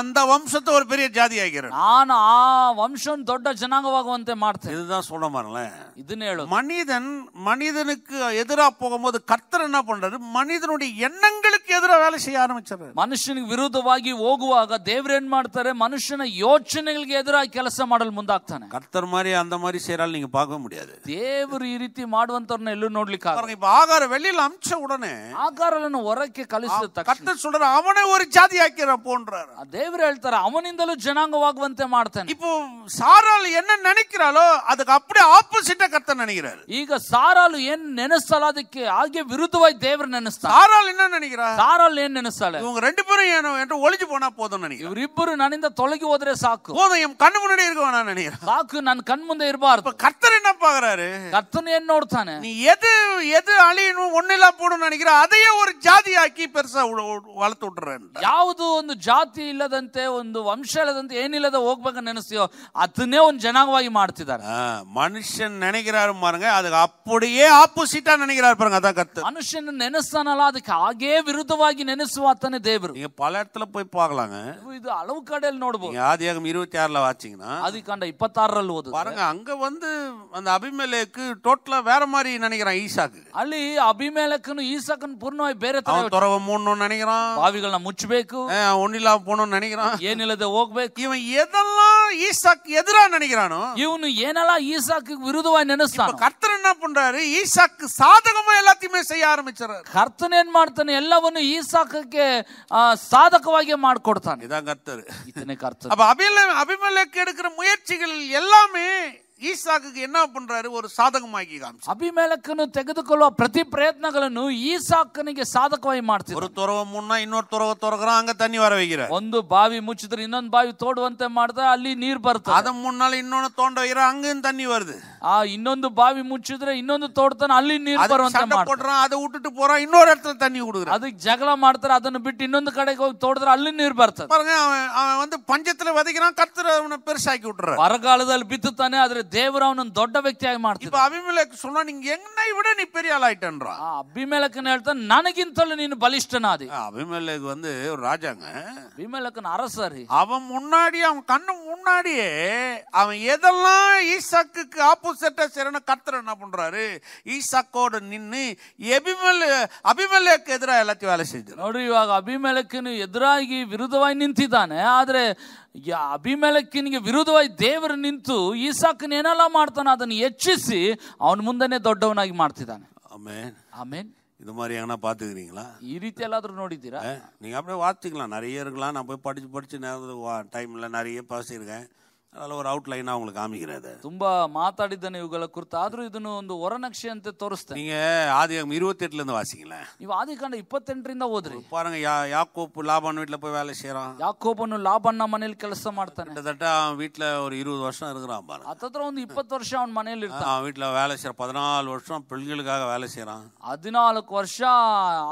அந்த வம்சத்தை ஒரு பெரிய ஜாதி ஆகிறேன் ನಾನು வம்சம் தொட்ட ದೊಡ್ಡ ಜನಾಂಗವಾಗುವಂತೆ ಮಾಡ್ತೇನೆ இதுதான் சொல்ல மாறேன் ಇದನ್ನ மனிதன் மனிதனுக்கு எதிரா போகும்போது கர்த்தர் என்ன பண்றாரு மனிதனுடைய எண்ணங்களுக்கு எதிரா வேலை செய்ய ஆரம்பிச்சாரு மனுஷனுக்கு ವಿರುದ್ಧವಾಗಿ ಹೋಗುವಾಗ ದೇವ್ರು ಏನ್ ಮಾಡ್ತಾರೆ ಮನುಷ್ಯನ ಯೋಚನೆಗಳಿಗೆ ಎದುರಾಗಿ ಕೆಲಸ ಮಾಡಲು ಮುಂದಾಗ್ತಾನೆ கர்த்தர் மாதிரி அந்த மாதிரி செய்யறாலும் நீங்க பார்க்க முடியாது தேவர் ಈ ರೀತಿ எல்லு ಎಲ್ಲೂ இப்ப ஆகார வெளியில அமிச்ச உடனே ಆಕಾರವನ್ನು ಹೊರಕ್ಕೆ ಕಳಿಸಿದ ತಕ್ಷಣ கர்த்தர் சொல்றாரு அவனை ஒரு ஆக்கிற ಜಾತಿ தேவர் ಪೋನ್ರಾರ அவன் ಹೇಳ್ತಾರೆ ஜனாங்க வாக்குவந்தே ಮಾಡ್ತಾನೆ இப்போ சாரால் என்ன நினைக்கிறாளோ அதுக்கு அப்படியே ஆப்போசிட்டா கர்த்தன் நினைக்கிறார் ஈக சாரால் ಏನ್ ನೆನೆಸ್ತಲ್ಲ அதுக்கு ஆகிய விருதுவாய் தேவர் ನೆನೆಸ್ತಾನೆ சாரால் என்ன நினைக்கிறா சாரால் ಏನ್ ನೆನೆಸ್ತಾಳೆ இவங்க ரெண்டு பேரும் ಏನು என்று ஒளிஞ்சு போனா போதும் நினைக்கிறேன் இப்பரும் ನನ್ನಿಂದ தொலைக்கு ஓதரே சாக்கு போதும் என் கண் முன்னாடி இருக்க வேணாம் நினைக்கிறேன் சாக்கு நான் கண் முந்தை இருப்பார் இப்ப கர்த்தர் என்ன பாக்குறாரு கர்த்தன் ಏನ್ தானே நீ எது எது அழியணும் ஒன்னு எல்லாம் போடணும்னு நினைக்கிறேன் அதையே ஒரு ஜாதியாக்கி பெருசா வளர்த்து விட்டுறேன் ಯಾವುದು ಒಂದು ಜಾತಿ ಇಲ್ಲದಂತೆ ಒಂದು ವಂಶ ಇಲ್ಲದಂತೆ ಏನಿಲ್ಲದ ಹೋಗ್ಬೇಕು ನೆನೆಸ್ತೀಯೋ ಅದನ್ನೇ ಒಂದು ಜನಾಂಗವಾಗಿ ಮಾಡ್ತಿದ್ದಾರೆ மனுஷன் நினைக்கிறாரு பாருங்க அதுக்கு அப்படியே ஆப்போசிட்டா ನೆನಗಿರಾರು ಬರಂಗ ಅದ கத்து ಮನುಷ್ಯನ ನೆನೆಸ್ತಾನಲ್ಲ ಅದಕ್ಕೆ ಹಾಗೇ ವಿರುದ್ಧವಾಗಿ ನೆನೆಸುವ ಆತನೇ ದೇವರು நீங்க பல இடத்துல போய் பார்க்கலாங்க ಇದು ಹಲವು ಕಡೆಯಲ್ಲಿ ನೋಡ್ಬೋದು நீங்க ஆதியாகம இருபத்தி ವಾಚಿಂಗ್ನಾ வாச்சிங்கன்னா ಆದಿಕಾಂಡ ಇಪ್ಪತ್ತಾರರಲ್ಲಿ ಓದು ಬರಂಗ அங்க ಒಂದು அந்த அபிமேலேக்கு டோட்டலா ವೇರ ಮಾರಿ நினைக்கிறான் ஈசாக்கு ಅಲ್ಲಿ ಅಭಿಮೇಲಕನು ಈಸಾಕನ್ ಪೂರ್ಣವಾಗಿ ಬೇರೆ ತರ ಅವನ್ ತೊರವ ಮೂಡ್ನು நினைக்கிறான் ಬಾವಿಗಳನ್ನ ಮುಚ್ಚ ಮುಚ್ಚಬೇಕು ಒನ್ನಿಲ್ಲ ಪೋಣ ನೆನೆಗ್ರಾನ್ ಏನಿಲ್ಲದೆ ಹೋಗ್ಬೇಕು ಇವ ಎದೆಲ್ಲ ஈசாக்கு எதிரா நினைக்கிறானோ இவனு ஏனெல்லாம் ஈசாக்கு விருதுவா நினைச்சான் கர்த்தர் என்ன பண்றாரு ஈசாக்கு சாதகமா எல்லாத்தையுமே செய்ய ஆரம்பிச்சாரு ಕರ್ತನ ಏನ್ ಮಾಡ್ತಾನೆ ಎಲ್ಲವನ್ನು ಈಸಾಕಕ್ಕೆ ಸಾಧಕವಾಗಿ ಮಾಡ್ಕೊಡ್ತಾನೆ ಇದಾಗ ಕರ್ತರು ಇದನ್ನೇ ಕರ್ತರು ಅಭಿಮಲೆಕ್ ಎಡುಕಿற ಮುಯற்சிகள் எல்லாமே ಈಸಾಕಗೆ ಎನ್ನ ಪಂಡ್ರಾರು ಒಂದು ಸಾಧಕವಾಗಿ ಕಾಮಿಸಿ ಅಭಿಮೇಲಕನು ತೆಗೆದುಕೊಳ್ಳುವ ಪ್ರತಿ ಪ್ರಯತ್ನಗಳನ್ನು ಈಸಾಕನಿಗೆ ಸಾಧಕವಾಗಿ ಮಾಡ್ತಿದ್ರು ಒಂದು ತೊರವ ಮುನ್ನ ಇನ್ನೊಂದು ತೊರವ ತೊರಗ್ರ ಹಂಗ ತನ್ನಿ ಹೊರವೀಗಿರ ಒಂದು ಬಾವಿ ಮುಚ್ಚಿದ್ರೆ ಇನ್ನೊಂದು ಬಾವಿ ತೋಡುವಂತೆ ಮಾಡ್ದ ಅಲ್ಲಿ ನೀರು ಬರ್ತದೆ ಅದ ಮುನ್ನಲ್ಲಿ ಇನ್ನೊಂದು ತೊಗೊಂಡೋಗಿರ ಹಂಗ ತನ್ನಿ ಬರ್ದು இன்னொந்து பாவி முச்சுதுற இன்னொந்து தோட்டத்தன அள்ளி நீர் பரவந்த மாட்டறா அதை விட்டுட்டு போறா இன்னொரு இடத்துல தண்ணி குடுக்குற அது ஜகலம் மாட்டற அதன விட்டு இன்னொந்து கடைக்கு போய் தோட்டத்துல அள்ளி நீர் பரத்த பாருங்க அவன் வந்து பஞ்சத்துல விதைக்கிறான் கர்த்தர் அவனை பெருசாக்கி விட்டுற வரகாலதால் பித்து தானே அதுல தேவர் அவன் தொட்ட வக்தியாய் மாட்டற இப்ப அபிமேலக்கு சொன்னா நீங்க என்னை விட நீ பெரிய ஆள் ஆயிட்டன்றா அபிமேலக்கு நேர்த்த நனகின் சொல்ல நீ பலிஷ்டனாதி அபிமேலக்கு வந்து ஒரு ராஜாங்க அபிமேலக்கு அரசர் அவன் முன்னாடி அவன் கண்ணு முன்னாடியே அவன் எதெல்லாம் ஈசாக்கு ஆப்போ யோசேட்ட சரண கர்த்தர் என்ன பண்ணுறாரு ஈசாக்கோடு நின்று எபிமெல் ಅಭಿಮಲೆಕ್ ಎದುರ ಎಲ್ಲತ್ತಿ வேலை செய்து ನೋಡ್ರಿ ಇವಾಗ ಅಭಿಮಲೆಕ್ಕನು ಎದುರಾಗಿ ವಿರುದ್ಧವಾಗಿ ನಿಂತಿದ್ದಾನೆ ಆದರೆ ಅಭಿಮೆಲಕಿನಿಗೆ விருதவாய் ದೇವರು ನಿಂತು ஈசாக்கு ಏನೆಲ್ಲ ಮಾಡ್ತಾನೆ ಅದನ್ನು எச்சிசி அவன் முந்தனே ದೊಡ್ಡವನಾಗಿ ಮಾಡ್ತಿದ್ದಾನೆ ಆಮೇನ್ ಆಮೇನ್ இது மாதிரி எங்கன்னா பார்த்துக்கிறீங்களா இரித்து எல்லாத்தையும் நோடித்தீரா நீங்கள் அப்படியே வாத்துக்கலாம் நிறைய இருக்கலாம் நான் போய் படித்து படித்து நேரத்துக்கு டைமில் நிறைய பேசியிருக்கேன் ಅದಲ್ಲ ಒಂದು ಔಟ್ಲೈನ್ ಅವங்களுக்கு ಕಾಮಿಕ್ಕಿರದು ತುಂಬಾ ಮಾತಾಡಿದ್ದಾನೆ ಇವುಗಳ ಕುರಿತು ಆದ್ರೂ ಇದನ್ನು ಒಂದು ಹೊರನಕ್ಷೆ ಅಂತ ತೋರಿಸ್ತಾರೆ ஆதி ஆதியாகமம் 28 ல இருந்து வாசிங்களேன் ನೀವು ಆದಿಕಾಂಡ ಇಪ್ಪತ್ತೆಂಟರಿಂದ ಹೋದ್ರಿ பாருங்க யா- யாக்கோப்பு லாபான் வீட்டில் போய் வேலை செய்றான் ಯಾಕೋಬನು ಲಾಭನ್ನ ಮನೇಲಿ ಕೆಲಸ ಮಾಡ್ತಾನೆ கிட்டத்தட்ட அவன் வீட்டில் ஒரு இருபது வருஷம் இருக்கிறான் பாருங்க ಹತ್ತತ್ರ ಒಂದು ಇಪ್ಪತ್ತು ವರ್ಷ அவன் ಮನೇಲಿ ಇರ್ತಾನೆ அவன் வீட்ல வேலை செய்கிறான் பதினாலு வருஷம் பிள்ளைகளுக்காக வேலை செய்றான் ಹದಿನಾಲ್ಕು ವರ್ಷ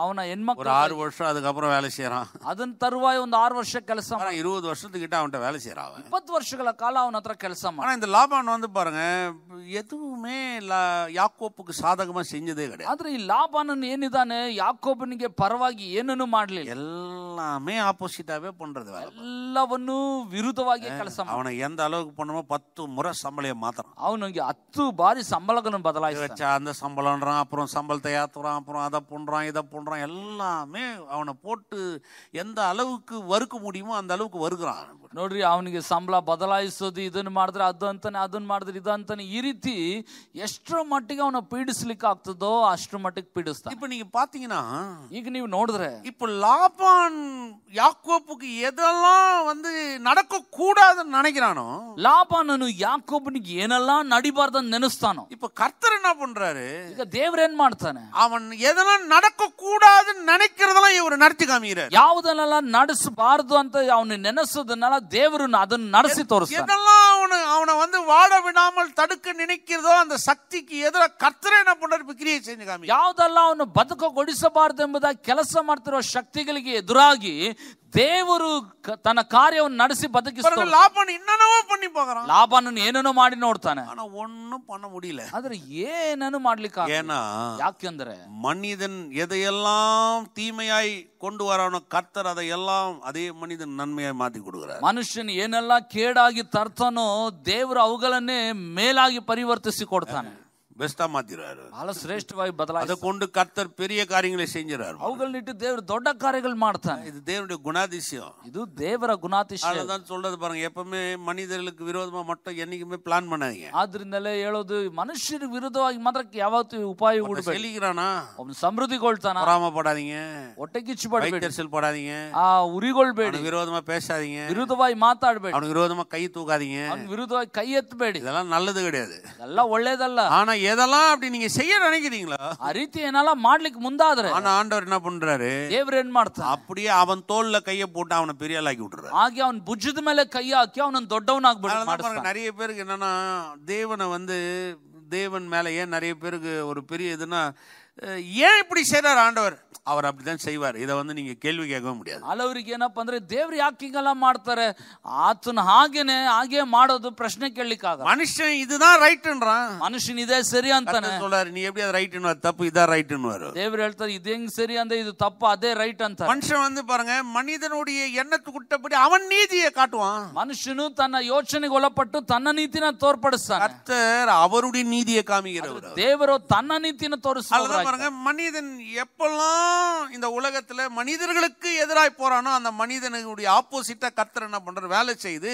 ಅವನ ஒரு ಹೆಣ್ಮಕ್ಳು ஆறு வருஷம் அதுக்கப்புறம் வேலை செய்கிறான் ಅದನ್ನ ತರುವಾಯ ಒಂದು ಆರು ವರ್ಷ ಕೆಲಸ இருபது வருஷத்துக்கிட்ட அவன்கிட்ட வேலை செய்கிறான் அவன் ಇಪ್ಪತ್ತು ವರ್ಷಗಳ ಕಾಲ ಬಾಲಾವನ ಹತ್ರ கெல்சம் ஆனால் இந்த லாபான் வந்து பாருங்க எதுவுமே லா- யாக்கோப்புக்கு சாதகமா செஞ்சதே கிடையாது ಆದ್ರೆ ಈ ஏன்னுதானே யாக்கோப்பு நீங்கள் பரவாகி என்னன்னு ಮಾಡ್ಲಿಲ್ಲ எல்லாமே ஆப்போசிட்டாவே பண்றது வேலை. ಎಲ್ಲವನ್ನೂ ವಿರುದ್ಧವಾಗಿ அவனை எந்த அளவுக்கு பண்ணுமோ பத்து முறை சம்பளைய மாத்திரம் அவனு இங்கே அத்து ಸಂಬಳಗಳನ್ನು இதை ಬದಲಾಯಿಸ್ತಾನೆ வச்சா அந்த சம்பளம்ன்றான் அப்புறம் சம்பளத்தை ஏத்துறான் அப்புறம் அதை பண்றான் இதை பண்றான் எல்லாமே அவனை போட்டு எந்த அளவுக்கு வறுக்க முடியுமோ அந்த அளவுக்கு வருகிறான் நோடி அவனுக்கு சம்பளம் ಬದಲಾಯಿಸ ಪೀಡಿಸೋದು ಇದನ್ನು ಮಾಡಿದ್ರೆ ಅದು ಅಂತಾನೆ ಅದನ್ನು ಮಾಡಿದ್ರೆ ಇದು ಅಂತಾನೆ ಈ ರೀತಿ ಎಷ್ಟರ ಮಟ್ಟಿಗೆ ಅವನ ಪೀಡಿಸ್ಲಿಕ್ಕೆ ಆಗ್ತದೋ ಅಷ್ಟರ ಮಟ್ಟಿಗೆ ಪೀಡಿಸ್ತಾನೆ ಇಪ್ಪ ನೀವು பாத்தீங்கன்னா ಈಗ ನೀವು ನೋಡಿದ್ರೆ இப்போ லாபான் யாக்கோப்புக்கு எதெல்லாம் வந்து நடக்க கூடாதுன்னு ನನಗಿರಾನು ಲಾಭಾನನು ಯಾಕೋಬನಿಗೆ ಏನೆಲ್ಲ ನಡಿಬಾರ್ದು ಅಂತ ನೆನೆಸ್ತಾನೋ ಇಪ್ಪ கர்த்தர் ಏನ பண்றாரு ಈಗ ದೇವ್ರೇನ್ ಮಾಡ್ತಾನೆ அவன் எதெல்லாம் நடக்க கூடாதுன்னு நினைக்கிறதெல்லாம் ಇವರು நடத்தி காமிக்கிறார் ಯಾವುದನ್ನೆಲ್ಲ ನಡೆಸಬಾರ್ದು ಅಂತ ಅವನು ನೆನೆಸೋದನ್ನೆಲ್ಲ ದೇವರು ಅದನ್ನ ನಡೆಸಿ ತೋರಿಸ್ತಾನೆ எதெல்லாம் அவனை அவனை வந்து வாட விடாமல் தடுக்க நினைக்கிறதோ அந்த சக்திக்கு எதிராக கர்த்தரை என்ன பண்ணுற பிக்கிரியை செஞ்சு காமி யாவதெல்லாம் அவனை பதுக்க கொடிச பார்த்து என்பதா கிளச மருத்துவ சக்திகளுக்கு எதிராகி ದೇವರು ತನ್ನ ಕಾರ್ಯವನ್ನು ನಡೆಸಿ ಬದುಕಿಸ್ತಾನೆ ಲಾಭಾನ್ ಇನ್ನನೋ ಪಣ್ಣಿ ಹೋಗறாನ್ ಲಾಭಾನನ್ನು ಏನೇನೋ ಮಾಡಿ ನೋಡ್ತಾನೆ ಆನ ಒನ್ನು ಪಣ್ಣ ಮುಡಿಲ್ಲ ಆದ್ರೆ ಏನನ್ನು ಮಾಡ್ಲಿಕ್ಕೆ ಏನ ಯಾಕೆಂದ್ರೆ ಮನಿದನ್ எதையெல்லாம் தீமையாய் கொண்டு வரானோ கர்த்தர் அதை எல்லாம் அதே மனிதன் நன்மையாய் மாத்தி கொடுக்கிறார் ಮನುಷ್ಯನ್ ಏನೆಲ್ಲ ಕೇಡಾಗಿ ತರ್ತಾನೋ ದೇವರು ಅವುಗಳನ್ನೇ ಮೇಲಾಗಿ ಪರಿವರ್ತಿಸಿ ಕೊಡ್ತಾನೆ பெஸ்டா மாத்திடுறாரு ಬಹಳ ಶ್ರೇಷ್ಠವಾಗಿ அதை கொண்டு கர்த்தர் பெரிய காரியங்களை செஞ்சுறாரு ಅವುಗಳನ್ನಿಟ್ಟು ದೇವರು ದೊಡ್ಡ காரியங்கள் ಮಾಡ್ತಾನೆ இது தேவனுடைய குணாதிசயம் இது தேவர ಗುಣಾತಿಶಯ அதனாலதான் சொல்றது பாருங்க எப்பவுமே மனிதர்களுக்கு விரோதமா மட்டும் என்னைக்குமே பிளான் பண்ணாதீங்க ಆದ್ರಿಂದಲೇ ಹೇಳೋದು ಮನುಷ್ಯರ ವಿರುದ್ಧವಾಗಿ ಮಾತ್ರ ಯಾವತ್ತೂ ಉಪಾಯ ஒருத்தன் ಹೂಡಬೇಕು செழிக்கிறானா ಅವನು ಸಮೃದ್ಧಿಗೊಳ್ತಾನ பொறாமப்படாதீங்க ಹೊಟ್ಟೆ ಕಿಚ್ಚು ಪಡಬೇಡಿ வைத்தறிச்சல் படாதீங்க ಆ உரிகோள் பேடி விரோதமா பேசாதீங்க ವಿರುದ್ಧವಾಗಿ ಮಾತಾಡ್ಬೇಡಿ அவனுக்கு விரோதமா கை தூக்காதீங்க ಅವ್ನ್ கையெத்து பேடி இதெல்லாம் நல்லது கிடையாது ಎಲ್ಲ ಒಳ್ಳೇದಲ್ಲ ஆனா எதெல்லாம் அப்படி நீங்க செய்ய நினைக்கிறீங்களோ அரித்து என்னால மாட்லிக்கு முந்தாதரு ஆனா ஆண்டவர் என்ன பண்றாரு தேவர் ಏನ್ அப்படியே அவன் தோல்ல கைய போட்டு அவனை பெரிய ஆளாக்கி விட்டுறாரு ஆகி அவன் புஜ்ஜது மேல கைய ஆக்கி அவன் தொட்டவனாக நிறைய பேருக்கு என்னன்னா தேவனை வந்து தேவன் மேல நிறைய பேருக்கு ஒரு பெரிய இதுன்னா ஏன் இப்படி செய்கிறார் ஆண்டவர் அவர் அப்படிதான் செய்வார் இதை வந்து நீங்க கேள்வி கேட்க முடியாது அளவருக்கு என்ன பண்றது தேவர் ஆக்கிங்கெல்லாம் மாடுத்தாரு ஆத்துன் ஆகின ஆகிய மாடுறது பிரச்சனை கேள்விக்காக மனுஷன் இதுதான் ரைட்டுன்றான் மனுஷன் இதே சரியா தானே சொல்றாரு நீ எப்படி அதை ரைட்டுன்னு தப்பு இதான் ரைட்டுன்னு வரும் தேவரி எழுத்தாரு இது எங்க சரியா இருந்தா இது தப்பு அதே ரைட் அந்த மனுஷன் வந்து பாருங்க மனிதனுடைய எண்ணத்துக்கு உட்டபடி அவன் நீதியை காட்டுவான் மனுஷனும் தன்னை யோசனை கொல்லப்பட்டு தன்ன நீத்தின தோற்படுத்தான் அத்தர் அவருடைய நீதியை காமிக்கிறவர் தேவரோ தன்ன நீத்தினா தோறு பாருங்க மனிதன் எப்பெல்லாம் இந்த உலகத்துல மனிதர்களுக்கு எதிராய் போறானோ அந்த மனிதனுடைய ஆப்போசிட்டா கத்தர் என்ன பண்ற வேலை செய்து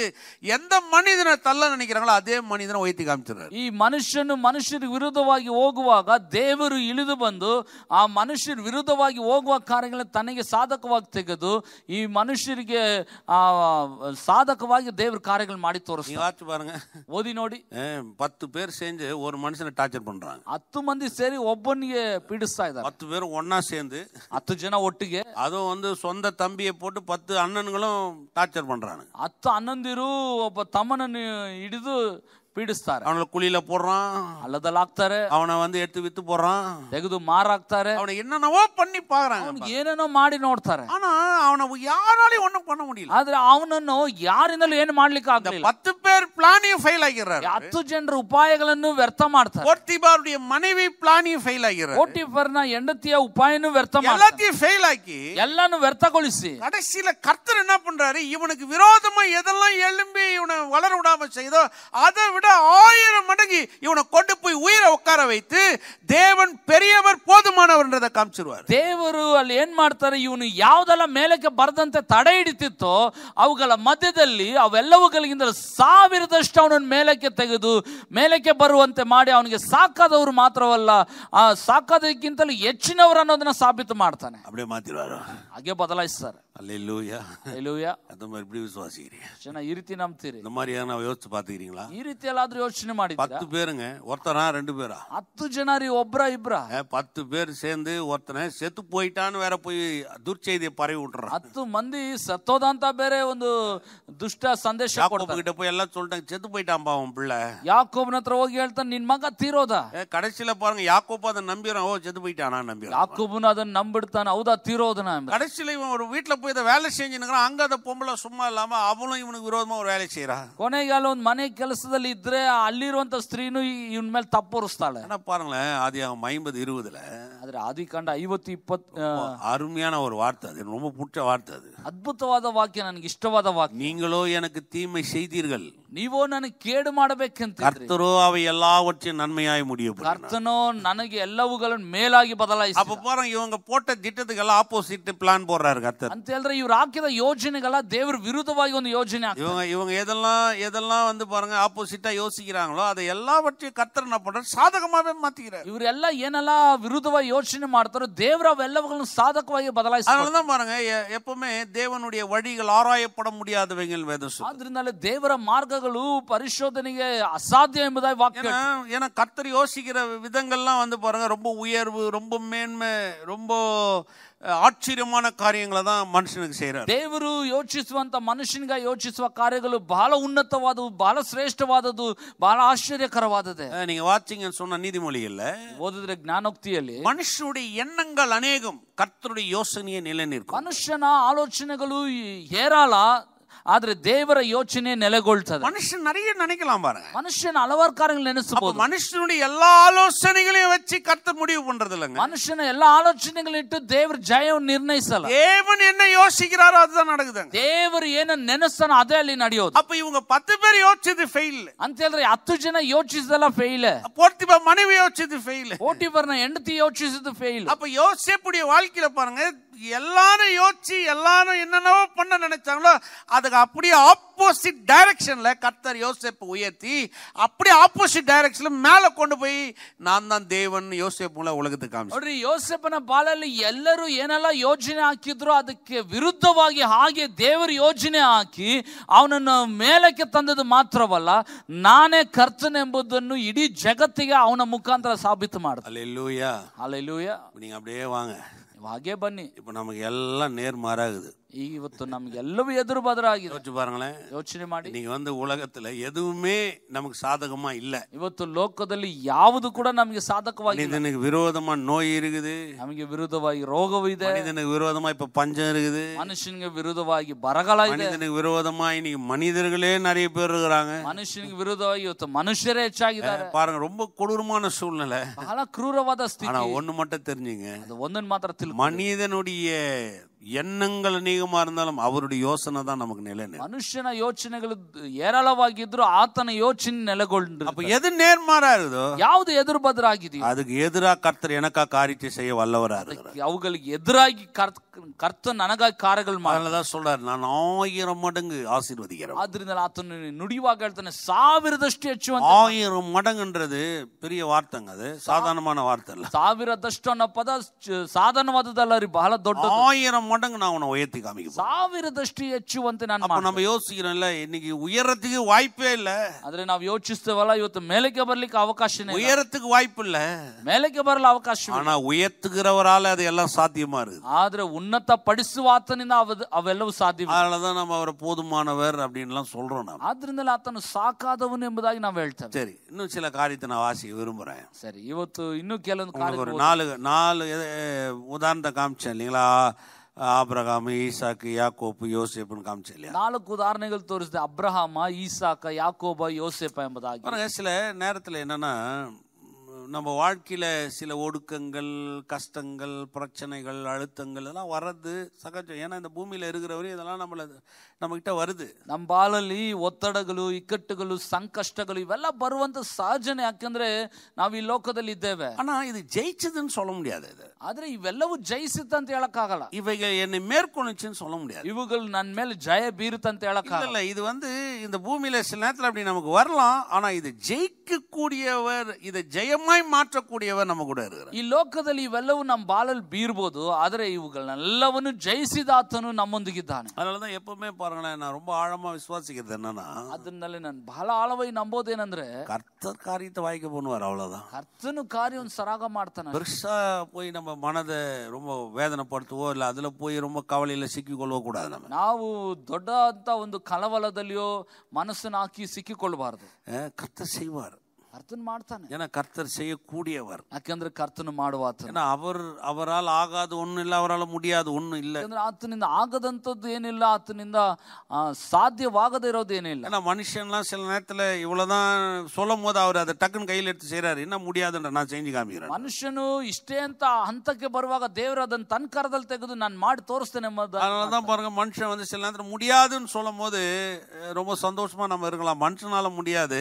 எந்த மனிதனை தள்ள நினைக்கிறாங்களோ அதே மனிதனை உயர்த்தி காமிச்சிருக்காரு மனுஷன் மனுஷருக்கு விரோதமாகி ஓகுவாக தேவர் இழுது வந்து ஆ மனுஷர் விரோதமாகி ஓகுவா காரியங்களை தன்னைக்கு சாதகவாக தகுது இ மனுஷருக்கு சாதகவாகி தேவர் காரைகள் மாடி தோறும் பார்த்து பாருங்க ஓதி நோடி பத்து பேர் சேர்ந்து ஒரு மனுஷனை டார்ச்சர் பண்றாங்க அத்து மந்தி சரி ஒவ்வொன்னு ಪೀಡಿಸ್ತಾ ಇದ್ದಾರೆ ಹತ್ತು பேரும் ஒண்ணா சேர்ந்து அத்து ಜನ ಒಟ್ಟಿಗೆ அதுவும் வந்து சொந்த தம்பியை போட்டு பத்து அண்ணன்களும் டார்ச்சர் பண்றானுங்க ಹತ್ತು ಹನ್ನೊಂದಿರು ಒಬ್ಬ ತಮ್ಮನನ್ನು ಹಿಡಿದು பீடிஸ்தார் அவனை குழியில போடுறான் அல்லது லாக்தாரு வந்து எடுத்து வித்து போடுறான் தகுது மாறாக்தாரு அவனை என்னென்னவோ பண்ணி பாக்குறான் அவனுக்கு மாடி நோடுத்தாரு ஆனா அவனை யாராலையும் ஒன்றும் பண்ண முடியல அதுல அவனன்னோ யார் இருந்தாலும் ஏன் மாடலிக்காக பத்து பேர் பிளானியும் ஃபெயில் ஆகிறார் அத்து ஜென்ற உபாயங்களும் வர்த்தமா ஓட்டிபாருடைய மனைவி பிளானியும் ஃபெயில் ஆகிறார் ஓட்டிபர்னா எண்பத்தி உபாயனும் வர்த்தமா எல்லாத்தையும் ஃபெயில் ஆக்கி எல்லாரும் வர்த்த கொலிசு கடைசியில கர்த்தர் என்ன பண்றாரு இவனுக்கு விரோதமா எதெல்லாம் எழும்பி இவனை வளர விடாம செய்தோ அதை விட விட ஆயிரம் மடங்கு இவனை கொண்டு போய் உயிரை உட்கார வைத்து ದೇವನ್ ಪೆರಿಯವರು ಪೋದುಮಾನವರನ್ನ ಕಾಮಿಸಿರುವರು ದೇವರು ಅಲ್ಲಿ ಏನ್ ಮಾಡ್ತಾರೆ ಇವನು ಯಾವುದೆಲ್ಲ ಮೇಲಕ್ಕೆ ಬರದಂತೆ ತಡೆ ಹಿಡಿತಿತ್ತೋ ಅವುಗಳ ಮಧ್ಯದಲ್ಲಿ ಅವೆಲ್ಲವುಗಳಿಗಿಂತ ಸಾವಿರದಷ್ಟು ಅವನನ್ನು ಮೇಲಕ್ಕೆ ತೆಗೆದು ಮೇಲಕ್ಕೆ ಬರುವಂತೆ ಮಾಡಿ ಅವನಿಗೆ ಸಾಕಾದವರು ಮಾತ್ರವಲ್ಲ ಆ ಸಾಕಾದಕ್ಕಿಂತಲೂ ಹೆಚ್ಚಿನವರು ಅನ್ನೋದನ್ನ ಸಾಬೀತು ಮಾಡ್ತಾನೆ ಅಪ್ಪ ಹಾಗೆ ಬದಲಾಯಿಸ್ತಾರೆ அல்லேலூயா அல்லேலூயா அந்த மாதிரி எப்படி விசுவாசிக்கிறீங்க ಚೆನ್ನ ಇರ್ತಿ இந்த மாதிரி ஏதாவது யோசிச்சு பார்த்துக்கிறீங்களா ಈ ರೀತಿ ಎಲ್ಲಾದ್ರೂ ಯೋಚನೆ ಮಾಡಿದ್ರಾ பேருங்க ஒருத்தனா ரெண்டு பேரா ಹತ್ತು ಜನ ರೀ ಒಬ್ರ ಇಬ್ರ பத்து பேர் சேர்ந்து ஒருத்தனை செத்து போயிட்டான்னு வேற போய் துர்ச்செய்தியை பரவி விட்டுறான் ಹತ್ತು ಮಂದಿ ಸತ್ತೋದಂತ ಬೇರೆ ಒಂದು ದುಷ್ಟ ಸಂದೇಶ ಯಾಕೋபு ಕೊಡ್ತಾರೆ கிட்ட போய் எல்லாம் சொல்லிட்டாங்க செத்து போயிட்டான் பாவம் பிள்ளை ಯಾಕೋಬ್ನ ಹತ್ರ ಹೋಗಿ ಹೇಳ್ತಾನೆ ನಿನ್ ಮಗ ತೀರೋದ ஏ, கடைசியில பாருங்க யாக்கோப்பு அதை நம்பிடுறான் ஓ செத்து போயிட்டானா நம்பிடுறான் யாக்கோபுன்னு ಅದನ್ನ ನಂಬಿಡ್ತಾನೆ ಹೌದಾ ತೀರೋದನ ಎಂಬ. கடைசியில ஒரு வீட்டுல போய் இப்போ இதை வேலை செஞ்சுனுக்குறான் அங்கே அந்த பொம்பளை ಸುಮ್ಮ ಇಲ್ಲಮ್ಮ ಅವನು ಇವನಿಗೆ ವಿರೋಧ ಅವ್ರು ವೇಲೆ ಸೇರ மனை ಒಂದು ಮನೆ அள்ளிடுவந்த ஸ்திரீனு இவன் மேல் ಇವನ್ ಮೇಲೆ ತಪ್ಪೊರಿಸ್ತಾಳೆ பாருங்களேன் அது அவன் ஐம்பது இருபதுல ಆದರೆ ಆದಿ ಕಾಂಡ ಐವತ್ತು அருமையான ஒரு வார்த்தை அது ரொம்ப பிடிச்ச வார்த்தை அது அற்புதவாத வாக்கியம் எனக்கு இஷ்டவாத வாக்கியம் நீங்களோ எனக்கு தீமை செய்தீர்கள் ನೀವು ನನಗೆ ಕೇಡು ಮಾಡಬೇಕಂತ ಕರ್ತರು ಅವ எல்லாவற்றையும் நன்மையாய் முடிய கர்த்தனோ ನನಗೆ ಎಲ್ಲವುಗಳನ್ನು ಮೇಲಾಗಿ ಬದಲಾಯಿಸಿ அப்ப பாருங்க இவங்க போட்ட திட்டத்துக்கு எல்லாம் ஆப்போசிட் பிளான் போடுறாரு ಅಂತ ಹೇಳಿದ್ರೆ ಇವರು ಹಾಕಿದ ಯೋಜನೆಗಳ ದೇವರ ವಿರುದ್ಧವಾಗಿ ಒಂದು ಯೋಜನೆ வந்து பாருங்க ஆப்போசிட்டா யோசிக்கிறாங்களோ அதை எல்லாவற்றையும் கர்த்தர் என்ன பண்றாரு சாதகமாவே மாத்திக்கிறார் ಇವರೆಲ್ಲ ಏನೆಲ್ಲ ವಿರುದ್ಧವಾಗಿ ಯೋಚನೆ ಮಾಡ್ತಾರೋ ದೇವರ ಅವೆಲ್ಲವುಗಳನ್ನು ಸಾಧಕವಾಗಿ ಬದಲಾಯಿಸ್ತಾರೆ அதனால தான் பாருங்க எப்பவுமே தேவனுடைய வழிகள் ஆராயப்பட முடியாதவைகள் வேதம் ದೇವರ ಮಾರ್ಗ ಮಾರ್ಗಗಳು ಪರಿಶೋಧನೆಗೆ ಅಸಾಧ್ಯ ಎಂಬುದಾಗಿ ವಾಕ್ಯ ஏன்னா கர்த்தர் யோசிக்கிற விதங்கள்லாம் வந்து பாருங்க ரொம்ப உயர்வு ரொம்ப மேன்மை ரொம்ப ಆಶ್ಚರ್ಯಮಾನ ಕಾರ್ಯಗಳ ಮನುಷ್ಯನಿಗೆ ಸೇರ ದೇವರು ಯೋಚಿಸುವಂತ ಮನುಷ್ಯನಿಗ ಯೋಚಿಸುವ ಕಾರ್ಯಗಳು ಬಹಳ ಉನ್ನತವಾದವು ಬಹಳ ಶ್ರೇಷ್ಠವಾದದ್ದು ಬಹಳ ಆಶ್ಚರ್ಯಕರವಾದದೆ ನೀವು ವಾಚಿಂಗ್ சொன்ன நீதிமொழியில் ಓದಿದ್ರೆ ಜ್ಞಾನೋಕ್ತಿಯಲ್ಲಿ ಮನುಷ್ಯனுடைய எண்ணங்கள் அநேகம் கர்த்தருடைய யோசனையே நிலை நிற்கும் மனுஷனா ஆலோசனைகளு ஏராள ಆದ್ರೆ ದೇವರ ಯೋಚನೆ ನೆಲೆಗೊಳ್ತದೆ மனுஷன் நிறைய நினைக்கலாம் பாருங்க ಮನುಷ್ಯನ ಹಲವಾರು ಕಾರ್ಯಗಳು அப்ப ನೆನೆಸಬಹುದು மனுஷனுடைய எல்லா ஆலோசனைகளையும் வச்சு கர்த்தர் முடிவு பண்றது இல்லைங்க ಮನುಷ್ಯನ ಎಲ್ಲ ಆಲೋಚನೆಗಳಿಟ್ಟು ದೇವರ ಜಯವನ್ನು ನಿರ್ಣಯಿಸಲ್ಲ தேவன் என்ன யோசிக்கிறாரோ அதுதான் நடக்குதுங்க ದೇವರು என்ன ನೆನೆಸ್ತಾನ ಅದೇ ಅಲ್ಲಿ ನಡೆಯೋದು அப்ப இவங்க பத்து பேர் யோசிச்சது ஃபெயில் ಅಂತ ಹೇಳಿದ್ರೆ ಹತ್ತು ಜನ ಯೋಚಿಸಿದೆಲ್ಲ ಫೇಲ್ போர்த்திபா மனைவி யோசிச்சது ஃபெயில் ஓட்டிபರ್ನ ಹೆಂಡತಿ ಯೋಚಿಸಿದ್ದು ಫೇಲ್ அப்ப யோசிப்புடைய வாழ்க்கையில பாருங்க எல்லாரும் யோசிச்சு எல்லாரும் என்னென்னவோ பண்ண நினைச்சாங்களோ அதுக்கு அப்படியே ஆப்போசிட் டைரக்ஷனில் கத்தர் யோசிப்பை உயர்த்தி அப்படியே ஆப்போசிட் டைரக்ஷனில் மேலே கொண்டு போய் நான் தான் தேவன் யோசிப்புல உலகத்துக்கு காமிச்சு யோசிப்பன பாலல் எல்லாரும் என்னெல்லாம் யோஜனை ஆக்கிதோ அதுக்கு விருத்தவாகி ஆகிய தேவர் யோஜனை ஆக்கி அவனு மேலக்கு தந்தது மாத்திரவல்ல நானே கர்த்தன் என்பதுன்னு இடி ஜகத்திக அவனை முக்காந்திர சாபித்து மாடு அலையிலூயா அலையிலூயா நீங்கள் அப்படியே வாங்க வாகே பண்ணி இப்போ நமக்கு எல்லாம் நேர்மாறாகுது ಇವತ್ತು ನಮ್ಗೆ ಎಲ್ಲವೂ ಎದುರು ಬದಲಾಗಿದೆ ಯೋಚನೆ பாருங்களேன் ಯೋಚನೆ ಮಾಡಿ வந்து உலகத்துல எதுவுமே நமக்கு சாதகமா இல்ல ಇವತ್ತು ಲೋಕದಲ್ಲಿ ಯಾವುದು ಕೂಡ ನಮಗೆ ಸಾಧಕವಾಗಿ மனிதனுக்கு விரோதமா நோய் இருக்குது ನಮಗೆ ವಿರುದ್ಧವಾಗಿ ರೋಗವೂ ಇದೆ மனிதனுக்கு விரோதமா இப்ப பஞ்சம் இருக்குது ಮನುಷ್ಯನಿಗೆ ವಿರುದ್ಧವಾಗಿ ಬರಗಾಲ ಇದೆ மனிதனுக்கு விரோதமா இன்னைக்கு மனிதர்களே நிறைய பேர் இருக்கிறாங்க ಮನುಷ್ಯನಿಗೆ ವಿರುದ್ಧವಾಗಿ ಇವತ್ತು ಮನುಷ್ಯರೇ ಹೆಚ್ಚಾಗಿದ್ದಾರೆ பாருங்க ரொம்ப கொடூரமான சூழ்நிலை ಬಹಳ ಕ್ರೂರವಾದ ಸ್ಥಿತಿ ஆனா ஒண்ணு மட்டும் தெரிஞ்சுங்க ಅದು ಒಂದನ್ನು ಮಾತ್ರ ತಿಳ್ಕೊ எண்ணங்கள் அநேகமா இருந்தாலும் அவருடைய யோசனை தான் நமக்கு நிலை மனுஷன யோசனைகள் ஏராளமாக ஆத்தனை யோசனை நிலை கொண்டு அப்ப எது நேர்மாறா இருதோ யாவது எதிர்பதிராகிது அதுக்கு எதிராக கர்த்தர் எனக்கா காரியத்தை செய்ய வல்லவரா இருக்கு அவங்களுக்கு எதிராகி கர்த்தன் நனகாய் காரகள் மாதிரிதான் சொல்றாரு நான் ஆயிரம் மடங்கு ஆசீர்வதிக்கிறேன் அதிர்ந்த அத்தனை நுடிவாக எடுத்தன சாவிர தஷ்டி வச்சு ஆயிரம் மடங்குன்றது பெரிய வார்த்தைங்க அது சாதாரணமான வார்த்தை சாவிர தஷ்டம் அப்பதான் சாதாரணமானது அல்லாரி தொட்ட ஆயிரம் மடங்கு நான் உன உயர்த்தி காமிக்க சாவிர திருஷ்டி எச்சு வந்து நான் அப்ப நம்ம யோசிக்கிறோம்ல இன்னைக்கு உயரத்துக்கு வாய்ப்பே இல்ல அதுல நான் ಯೋಚಿಸ್ತೇವಲ್ಲ இவத்து ಮೇಲಕ್ಕೆ ಬರ್ಲಿಕ್ಕೆ அவகாசம் ಇಲ್ಲ உயரத்துக்கு வாய்ப்பு இல்ல மேலைக்கு வரல அவகாசம் ஆனா உயர்த்துகிறவரால அது எல்லாம் சாத்தியமா இருக்கு உன்னத படிச்சு ಪಡಿಸುವ ಆತನಿಂದ ಅವ- ಅವೆಲ್ಲವೂ ಸಾಧ್ಯವಿದೆ அதனாலதான் நம்ம அவரை போதுமானவர் அப்படின்லாம் சொல்றோம் நாம ಆದ್ರಿಂದಲೇ ಆತನು ಸಾಕಾದವನು ಎಂಬುದಾಗಿ நான் ಹೇಳ್ತೇವೆ சரி இன்னும் சில காரியத்தை நான் வாசிக்க விரும்புறேன் சரி இவத்து இன்னும் ಕೆಲವೊಂದು உங்களுக்கு ஒரு நாலு நாலு உதாரணத்தை காமிச்சேன் இல்லைங்களா ஆப்ரஹாம் ஈசாக்கு யாக்கோப்பு யோசேப்னு காமிச்சு இல்லையா நாளுக்கு உதாரணங்கள் தோரிச்சு அப்ரஹாமா ஈசாக்கா யாக்கோபா யோசேப்பா என்பதாக சில நேரத்தில் என்னன்னா நம்ம வாழ்க்கையில் சில ஒடுக்கங்கள் கஷ்டங்கள் பிரச்சனைகள் அழுத்தங்கள் எல்லாம் வர்றது சகஜம் ஏன்னா இந்த பூமியில் இருக்கிறவரையும் இதெல்லாம் நம்மளை நம்மக்கிட்ட வருது நம் பாலலி ஒத்தடகளும் இக்கட்டுகளும் சங்கஷ்டங்களும் இவெல்லாம் பருவந்து சாஜனை ஹாக்கிந்தரு நாவி லோக்கத்தில் தேவை ஆனால் இது ஜெயிச்சதுன்னு சொல்ல முடியாது இது ஆதரவு இவ்வளவு ஜெயிச்சு தான் தேழக்காகலாம் இவைகள் என்னை மேற்கொண்டுச்சுன்னு சொல்ல முடியாது இவர்கள் நன் மேல் ஜெய பீரு தன் இது வந்து இந்த பூமியில் சில நேரத்தில் அப்படி நமக்கு வரலாம் ஆனால் இது ஜெயிக்கக்கூடியவர் இதை ஜெயமா மனமாய் மாற்றக்கூடியவர் நம்ம கூட இருக்கிறார் இலோக்கதலி வெல்லவும் நம் பாலல் பீர்போது அதர இவுகள் நல்லவனு ஜெய் நம்ம நம்மந்துக்கு தானே தான் எப்பவுமே பாருங்களேன் நான் ரொம்ப ஆழமா விசுவாசிக்கிறது என்னன்னா அதனால நான் பல அளவை நம்போது என்னன்ற கர்த்தர் காரியத்தை வாய்க்க போனுவார் அவ்வளவுதான் கர்த்தனு காரியம் சராக மாடுத்தன பெருசா போய் நம்ம மனதை ரொம்ப வேதனைப்படுத்துவோ இல்லை அதுல போய் ரொம்ப கவலையில சிக்கிக்கொள்ளவோ கூடாது நம்ம நாவு தொட்டாத்தா வந்து கலவலதலையோ மனசு நாக்கி சிக்கிக்கொள்வார்கள் கர்த்தர் செய்வார் ಕರ್ತನ್ ಮಾಡ್ತಾನೆ ಏನ ಕರ್ತರ್ ಸೇಯ ಕೂಡಿಯವರು ಯಾಕೆಂದ್ರೆ ಕರ್ತನು ಮಾಡುವ ಏನ ಅವರ அவரால் ಆಗಾದ ಒಣ್ಣು ಇಲ್ಲ ಅವರಾಲ್ ಮುಡಿಯಾದ ಒಣ್ಣು ಇಲ್ಲ ಯಾಕಂದ್ರೆ ಆತನಿಂದ ಆಗದಂತದ್ದು ಏನಿಲ್ಲ ಆತನಿಂದ சாத்தியவாகத இரோது இல்லை ஏன்னா மனுஷன்லாம் சில நேரத்தில் இவ்வளோதான் சொல்லும் போது அவர் அதை டக்குன்னு கையில் எடுத்து செய்கிறாரு என்ன முடியாதுன்ற நான் செஞ்சு காமிக்கிறேன் மனுஷனு இஷ்டேந்த ಅಂತ வருவாக ಬರುವಾಗ ದೇವರು ಅದನ್ನು ತನ್ನ ಕರದಲ್ಲಿ ತೆಗೆದು ನಾನು ಮಾಡಿ தான் பாருங்க மனுஷன் வந்து சில நேரத்தில் முடியாதுன்னு சொல்லும் போது ரொம்ப சந்தோஷமா நம்ம இருக்கலாம் மனுஷனால முடியாது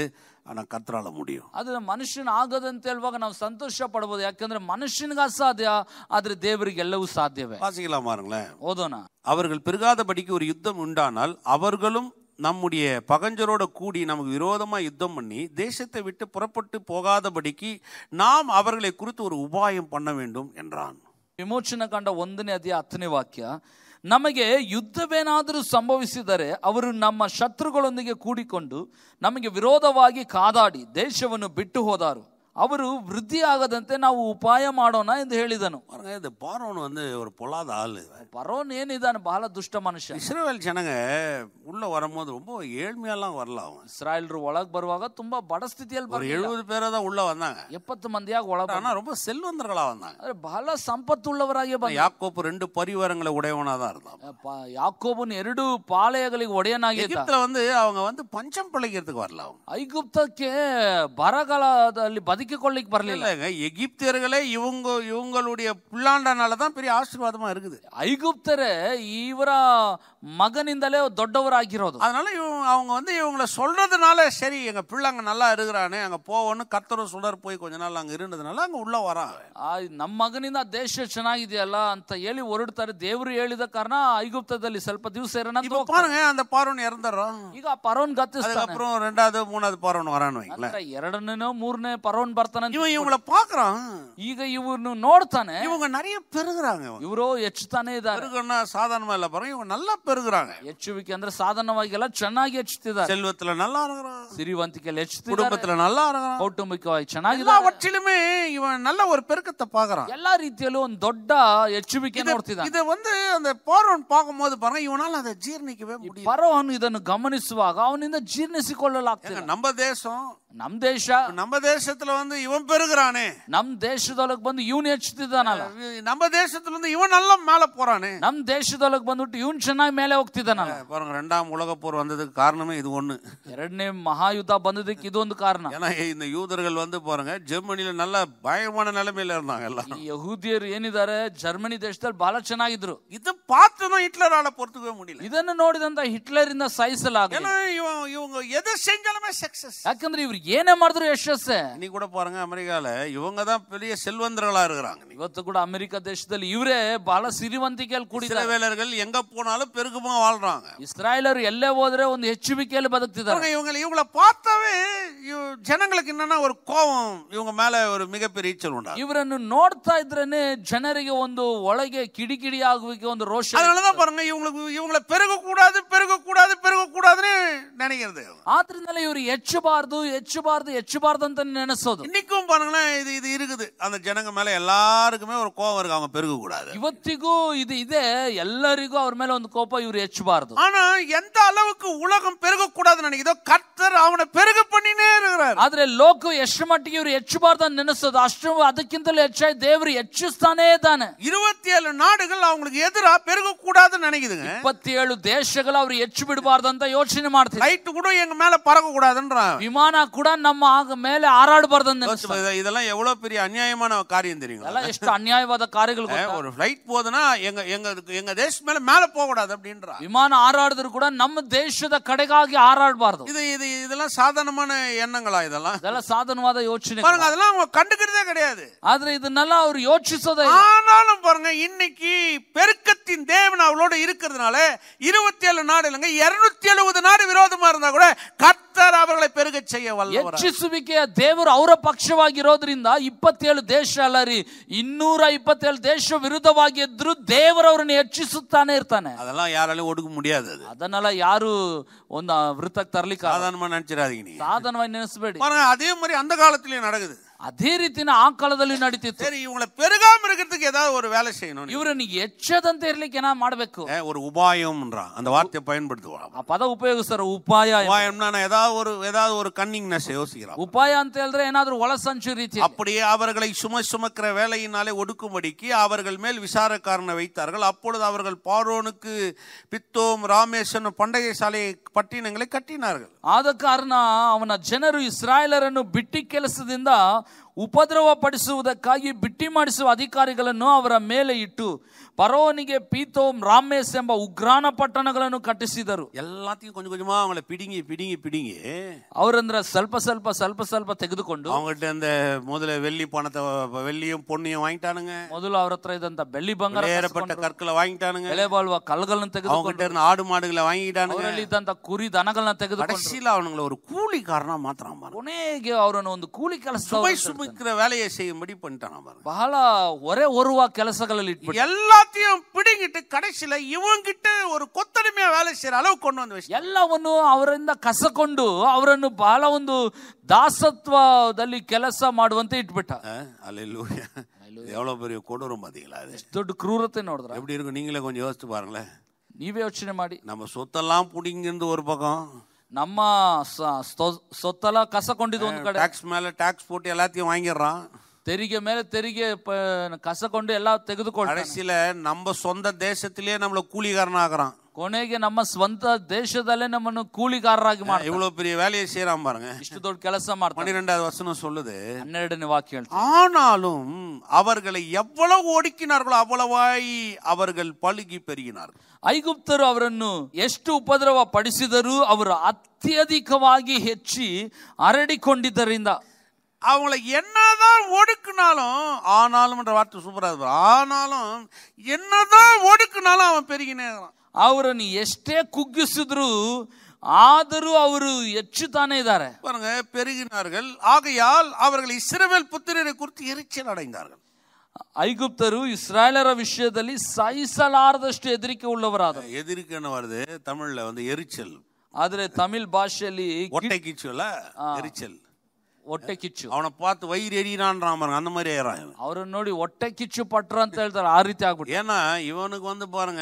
ஆனால் ಕತ್ರಾಳ முடியும் அது மனுஷன் ஆகதன் ಹೇಳುವಾಗ நாம் சந்தோஷப்படுவது ಪಡಬಹುದು மனுஷனுக்கு அசாத்தியா அது தேவருக்கு எல்லவும் சாத்தியவே வாசிக்கலாம் பாருங்களேன் ஓதோனா அவர்கள் பெருகாதபடிக்கு ஒரு யுத்தம் உண்டானால் அவர்களும் நம்முடைய பகஞ்சரோட கூடி நமக்கு விரோதமாக யுத்தம் பண்ணி தேசத்தை விட்டு புறப்பட்டு போகாதபடிக்கு நாம் அவர்களை குறித்து ஒரு உபாயம் பண்ண வேண்டும் என்றான் விமோச்சனை கண்ட ಒಂದನೇ அதிக அத்தனை வாக்கியா ನಮಗೆ ಯುದ್ಧವೇನಾದರೂ ಸಂಭವಿಸಿದರೆ ಅವರು ನಮ್ಮ ಶತ್ರುಗಳೊಂದಿಗೆ ಕೂಡಿಕೊಂಡು ನಮಗೆ ವಿರೋಧವಾಗಿ ಕಾದಾಡಿ ದೇಶವನ್ನು ಬಿಟ್ಟು ಹೋದರು அவரு ಅವರು ವೃದ್ಧಿಯಾಗದಂತೆ உபாயம் ಉಪಾಯ இந்த ಎಂದು பாருங்க இந்த பாரோன் வந்து ஒரு பொல்லாத ஆள் பரோன் ஏனிதான் பால துஷ்ட மனுஷன் இஸ்ரேல் ஜனங்க உள்ள வரும்போது ரொம்ப ஏழ்மையெல்லாம் வரலாம் அவன் இஸ்ரேல்ரு உலக ಬರುವಾಗ ரொம்ப ಬಡ ಸ್ಥಿತಿಯಲ್ಲಿ ஒரு எழுபது பேரை தான் உள்ள வந்தாங்க எப்பத்து ಮಂದಿಯಾಗಿ ಒಳಗೆ ஆனால் ரொம்ப செல்வந்தர்களாக வந்தாங்க அது பல சம்பத்து உள்ளவராகிய ಬಂದ ரெண்டு பரிவாரங்களை உடையவனாக தான் இருந்தான் யாக்கோபுன் ಎರಡು ಪಾಳೆಯಗಳಿಗೆ ಒಡೆಯನಾಗಿ எகிப்தில் வந்து அவங்க வந்து பஞ்சம் பிழைக்கிறதுக்கு வரலாம் ஐகுப்தಕ್ಕೆ ಬರಗಾಲದಲ್ಲಿ ಬದುಕಿ வரல இல்லைங்க எகிப்தியர்களே இவங்க இவங்களுடைய புல்லாண்டனால தான் பெரிய ஆசீர்வாதமாக இருக்குது ஐகுப்தரை ಇವರ மகனிந்தலே தொட்டவராகிறது அதனால இவங்க அவங்க வந்து இவங்களை சொல்றதுனால சரி எங்க பிள்ளைங்க நல்லா இருக்கிறானே அங்க போவோம்னு கத்தரும் சுடர் போய் கொஞ்ச நாள் அங்க இருந்ததுனால உள்ள ಅಂಗ நம்ம ವರ தான் ಮಗನಿಂದ சனாகிதியெல்லாம் அந்த ஏழி ஒரு ಹೊರಡ್ತಾರೆ ದೇವರು ಹೇಳಿದ காரணம் ಐಗುಪ್ತದಲ್ಲಿ செல்ப திவ் ಇರೋಣ பாருங்க அந்த பார்வன் இறந்துறோம் இது ಆ ಪರೋನ್ அப்புறம் ரெண்டாவது மூணாவது பார்வன் வரான்னு வைங்களேன் ಎರಡನೇ மூணு பரவன் பர்த்தன இவன் இவங்கள பாக்குறான் இக இவனு நோடுத்தானே இவங்க நிறைய பெறுகிறாங்க இவரோ எச்சுத்தானே இதா பெருகனா சாதாரணமா இல்ல பாருங்க இவங்க நல்லா பெறுகிறாங்க எச்சு அந்த சாதாரண வகைகள் சென்னாகி எச்சுத்துதான் செல்வத்துல நல்லா இருக்கிறான் சிறுவந்திக்கல் எச்சுத்து குடும்பத்துல நல்லா இருக்கிறான் கௌட்டுமிக்க வாய் சென்னாகி எல்லாவற்றிலுமே இவன் நல்ல ஒரு பெருக்கத்தை பாக்குறான் எல்லா ரீதியிலும் தொட்டா எச்சு விக்க நோடுத்துதான் இதை வந்து அந்த பார்வன் பார்க்கும் போது பாருங்க இவனால அதை ஜீர்ணிக்கவே முடியும் பரவன் இதனு கவனிச்சுவாக அவன் இந்த ஜீர்ணிச்சு கொள்ளலாம் நம்ம தேசம் நம் தேசம் நம்ம தேசத்துல வந்து வந்து இவன் பெறுகிறானே நம் தேசத்தளவுக்கு வந்து யூனியன் நம்ம தேசத்துல இருந்து இவன் நல்லா மேல போறானே நம் தேசத்தளவுக்கு வந்துட்டு இவன் சென்னா மேல உக்திதானா பாருங்க ரெண்டாம் உலக போர் வந்ததுக்கு காரணமே இது ஒண்ணு இரண்டே மகா யுத்தா வந்ததுக்கு இது வந்து காரணம் ஏன்னா இந்த யூதர்கள் வந்து பாருங்க ஜெர்மனியில நல்ல பயமான நிலைமையில இருந்தாங்க எல்லாம் யகுதியர் ஏனிதார ஜெர்மனி தேசத்தால் பலச்சனாகிதரு இது பார்த்துதான் ஹிட்லரால பொறுத்துக்கவே முடியல இதென்ன நோடிதான் ஹிட்லர் இந்த சைஸ்ல ஆகும் இவங்க எதை செஞ்சாலுமே சக்சஸ் யாக்கந்திர இவர் ஏன மறுதுரு யஷஸ் நீ கூட பாருங்க அமெரிக்காவில் இவங்க தான் பெரிய செல்வந்தர்களா இருக்கிறாங்க இவத்து கூட அமெரிக்கா தேசத்தில் இவரே பல சிறுவந்திகள் கூடி வேலர்கள் எங்க போனாலும் பெருக்குமா வாழ்றாங்க இஸ்ராயலர் எல்லை ஓதரே வந்து ஹெச்விக்கேல பதத்தி தான் இவங்க இவங்களை பார்த்தாவே ஜனங்களுக்கு என்னன்னா ஒரு கோபம் இவங்க மேல ஒரு மிகப்பெரிய ஈச்சல் உண்டா இவரு நோட்டா இதுன்னு ஜனரிக வந்து உலக கிடி கிடி ஆகுவிக்க வந்து ரோஷன் அதனாலதான் பாருங்க இவங்களுக்கு இவங்கள பெருக கூடாது பெருக கூடாது பெருக கூடாதுன்னு நினைக்கிறது ஆத்திரந்தால இவர் எச்சு பார்த்து எச்சு பார்த்து எச்சு பார்த்து நினைச்சோம் போதும் இன்னைக்கும் பாருங்களேன் இது இது இருக்குது அந்த ஜனங்க மேல எல்லாருக்குமே ஒரு கோபம் இருக்கு அவங்க பெருக கூடாது இவத்திக்கும் இது இதே எல்லாருக்கும் அவர் மேல வந்து கோபம் இவர் எச்சு பாருது ஆனா எந்த அளவுக்கு உலகம் பெருக கூடாது நினைக்கிதோ கர்த்தர் அவனை பெருக பண்ணினே இருக்கிறார் அதுல லோகம் எஷ்டமாட்டிக்கு இவர் எச்சு பாருதா நினைச்சது அஷ்டம் அதுக்கிந்தல எச்சா தேவர் எச்சு தானே தானே இருபத்தி ஏழு நாடுகள் அவங்களுக்கு எதிரா பெருக கூடாது நினைக்குதுங்க முப்பத்தி ஏழு தேசங்கள் அவர் எச்சு விடுவார்தான் யோசனை மாடுது கூட எங்க மேல பறக்க கூடாதுன்ற விமானம் கூட நம்ம ஆக மேல ஆராடுபார் ಗೊತ್ತದಂದ ಇದೆಲ್ಲ ಎವಳೋ ಪೆರಿಯ ಅನ್ಯಾಯಮಾನ ಕಾರ್ಯ தெரியும் அதெல்லாம் ಎಷ್ಟು ஒரு ஃப்ளைட் போதுனா எங்க எங்க எங்க தேச மேல மேல போக கூடாது அப்படின்றா ವಿಮಾನ ಹಾರಾಡಿದ್ರು ಕೂಡ ನಮ್ಮ ದೇಶದ ಕಡೆಗಾಗಿ ಹಾರಾಡಬಾರದು இது இது இதெல்லாம் சாதாரணமான எண்ணங்களா இதெல்லாம் இதெல்லாம் சாதாரணவாத யோசனை பாருங்க அதெல்லாம் அவங்க கண்டுக்கிறதே கிடையாது இது நல்லா ಅವರು யோசிச்சதை ஆனாலும் பாருங்க இன்னைக்கு பெருக்கத்தின் தேவன் அவளோட இருக்கிறதுனால இருபத்தி ஏழு நாடு இல்லைங்க இருநூத்தி எழுபது நாடு விரோதமா இருந்தா கூட ಕರ್ತರ್ ಅವರೇ ಪೆರುಗ ಚೆಯ ಹೆಚ್ಚಿಸುವಿಕೆಯ ದೇವರು ಅವರ ಪಕ್ಷವಾಗಿರೋದ್ರಿಂದ ಇಪ್ಪತ್ತೇಳು ದೇಶ ಅಲ್ಲ ರೀ ಇನ್ನೂರ ಇಪ್ಪತ್ತೇಳು ದೇಶ ವಿರುದ್ಧವಾಗಿ ಇದ್ರು ದೇವರು ಅವರನ್ನ ಹೆಚ್ಚಿಸುತ್ತಾನೆ ಇರ್ತಾನೆ ಅದೆಲ್ಲ ಯಾರಲ್ಲಿ ಒಡಗು ಮುಡಿಯದು ಅದನ್ನೆಲ್ಲ ಯಾರು ಒಂದು விருத்தக்கு தரலி சாதாரணமா நினைச்சிடாதீங்க சாதாரணமா நினைச்சுபேடி அதே மாதிரி அந்த காலத்திலேயே நடக்குது அதே ரீதி ಆ நடித்து சரி இவங்களை பெருகாம இருக்கிறதுக்கு ஏதாவது ஒரு வேலை செய்யணும் நீ ಹೆಚ್ಚದಂತೆ தெரியலைக்கு என்ன ಮಾಡಬೇಕು ஒரு உபாயம் அந்த வார்த்தையை பயன்படுத்துவாங்க ಆ அதை ಉಪಯೋಗಿಸ್ತಾರೆ ಉಪಾಯ ಉಪಾಯம்னா நான் ஏதாவது ஒரு ஏதாவது ஒரு கன்னிங்னஸ் யோசிக்கிறான் உபாயம் ಅಂತ ಹೇಳಿದ್ರೆ ஒரு ಒಳಸಂಚು ರೀತಿ அப்படியே அவர்களை சும சுமக்கிற வேலையினாலே ஒடுக்கும்படிக்கு அவர்கள் மேல் விசாரக்காரனை வைத்தார்கள் அப்பொழுது அவர்கள் பாரோனுக்கு பித்தோம் ராமேசன் பண்டக சாலை பட்டினங்களை கட்டினார்கள் ಆದ ಕಾರಣ ಅವನ ಜನರು ಇಸ್ರಾಯೇಲರನ್ನು ಬಿಟ್ಟಿ ಕೆಲಸದಿಂದ ಉಪದ್ರವಪಡಿಸುವುದಕ್ಕಾಗಿ ಬಿಟ್ಟಿ ಮಾಡಿಸುವ ಅಧಿಕಾರಿಗಳನ್ನು ಅವರ ಮೇಲೆ ಇಟ್ಟು பரோனிகே பீத்தோம் ராமேஸ் எம்ப உக்ரான பட்டணங்களನ್ನು கட்டிಸಿದರು எல்லாத்தையும் கொஞ்சம் கொஞ்சமா அவங்கள பிடிங்கி பிடிங்கி பிடிங்கி அவர் அந்த ಸ್ವಲ್ಪ ಸ್ವಲ್ಪ ಸ್ವಲ್ಪ ಸ್ವಲ್ಪ ತೆಗೆದುಕೊಂಡು அவங்கள்ட்ட அந்த முதல வெள்ளி பணத்தை வெள்ளியும் பொண்ணையும் வாங்கிட்டானுங்க முதல்ல அவர் ಹತ್ರ ಇದ್ದಂತ ಬೆಳ್ಳಿ ಬಂಗಾರ ಏರಪಟ್ಟ ಕರ್ಕಲ ವಾಂಗಿಟಾನುங்க ಬೆಲೆಬಾಳುವ ಕಲ್ಲುಗಳನ್ನು ತೆಗೆದುಕೊಂಡು இருந்த ஆடு மாடுகளை வாங்கிட்டானுங்க ಅವರಲ್ಲಿ ಇದ್ದಂತ ಕುರಿ ದನಗಳನ್ನ ತೆಗೆದುಕೊಂಡು ಕಡೆಸಿಲ ஒரு கூலிக்காரனா மாத்துறான் பாருங்க ಕೊನೆಗೆ ಅವರನ್ನು ಒಂದು ಕೂಲಿ ಕೆಲಸ ನೇಮಿಕ್ಕಿರ வேலையை செய்ய முடி பண்ணிட்டான் பாரு ஒரே ஒரு ಕೆಲಸಗಳಲ್ಲಿ ಇಟ್ಬಿಟ್ಟು எல்லாத்தையும் பிடிங்கிட்டு கடைசியில் இவங்கிட்ட ஒரு கொத்தடிமையா வேலை செய்யற அளவு கொண்டு வந்து வச்சு ಎಲ್ಲವನ್ನು ಅವರಿಂದ ಕಸಕೊಂಡು ಅವರನ್ನು ಬಹಳ ಒಂದು ದಾಸತ್ವದಲ್ಲಿ ಕೆಲಸ ಮಾಡುವಂತೆ ಇಟ್ಬಿಟ್ಟ ಅಲ್ಲೆಲ್ಲೂಯ எவ்வளோ பெரிய கொடூரம் பார்த்தீங்களா அது தொட்டு க்ரூரத்தை ನೋಡಿದ್ರೆ எப்படி இருக்கும் நீங்களே கொஞ்சம் யோசிச்சு பாருங்களேன் நீவே யோசனை மாடி நம்ம சொத்தெல்லாம் பிடிங்கிருந்து ஒரு பக்கம் நம்ம சொத்தெல்லாம் கச கொண்டு வந்து கடை டேக்ஸ் மேலே டேக்ஸ் போட்டு எல்லாத்தையும் வாங்கிடுறான் தெரிக மேலே தெரிக இப்போ கச கொண்டு எல்லாம் தெகுது கொடுக்கல நம்ம சொந்த தேசத்திலேயே நம்மளை கூலிகாரன் ஆகிறான் ಕೊನೆಗೆ ನಮ್ಮ ಸ್ವಂತ ದೇಶದಲ್ಲೇ ನಮ್ಮನ್ನು ಕೂಲಿಗಾರರಾಗಿ ಮಾಡಿ இவ்வளவு பெரிய வேலையை செய்யறான் பாருங்க ಇಷ್ಟು ದೊಡ್ಡ ಕೆಲಸ ಮಾಡ್ತಾರೆ வசனம் சொல்லுது ಹನ್ನೆರಡನೇ ವಾಕ್ಯ ஆனாலும் அவர்களை எவ்வளவு ஒடுக்கினார்களோ அவ்வளவாய் அவர்கள் பழுகி பெருகினார்கள் ಐಗುಪ್ತರು ಅವರನ್ನು ಎಷ್ಟು ಉಪದ್ರವ ಪಡಿಸಿದರೂ ಅವರು ಅತ್ಯಧಿಕವಾಗಿ ಹೆಚ್ಚಿ ಹರಡಿಕೊಂಡಿದ್ದರಿಂದ அவங்கள என்னதான் ஒடுக்குனாலும் ஆனாலும்ன்ற வார்த்தை சூப்பராக ஆனாலும் என்னதான் ஒடுக்குனாலும் அவன் பெருகினே ಅವರನ್ನು ಎಷ್ಟೇ ಕುಗ್ಗಿಸಿದ್ರು ಆದರೂ ಅವರು ಹೆಚ್ಚು ತಾನೇ ಇದ್ದಾರೆ பாருங்க பெருகினார்கள் ஆகையால் அவர்கள் இஸ்ரவேல் புத்திரரை குறித்து எரிச்சல் அடைந்தார்கள் ಐಗುಪ್ತರು ಇಸ್ರಾಯೇಲರ ವಿಷಯದಲ್ಲಿ ಸಹಿಸಲಾರದಷ್ಟು ಹೆದರಿಕೆ ಉಳ್ಳವರಾದರು எதிரிக்கன்னு வருது தமிழ்ல வந்து எரிச்சல் ಆದರೆ ತಮಿಳ್ ಭಾಷೆಯಲ್ಲಿ ஒட்டை கீச்சுல எரிச்சல் ಹೊಟ್ಟೆ ಕಿಚ್ಚು அவனை பார்த்து வயிறு எரியினான்றான் பாருங்க அந்த மாதிரி ஆயிரான் இவன். ಅವರನ್ನು ನೋಡಿ ಹೊಟ್ಟೆ ಕಿಚ್ಚು ಪಟ್ರು ಅಂತ ಹೇಳ್ತಾರೆ ಆ ರೀತಿ ಆಗ್ಬಿಟ್ಟು ஏன்னா இவனுக்கு வந்து பாருங்க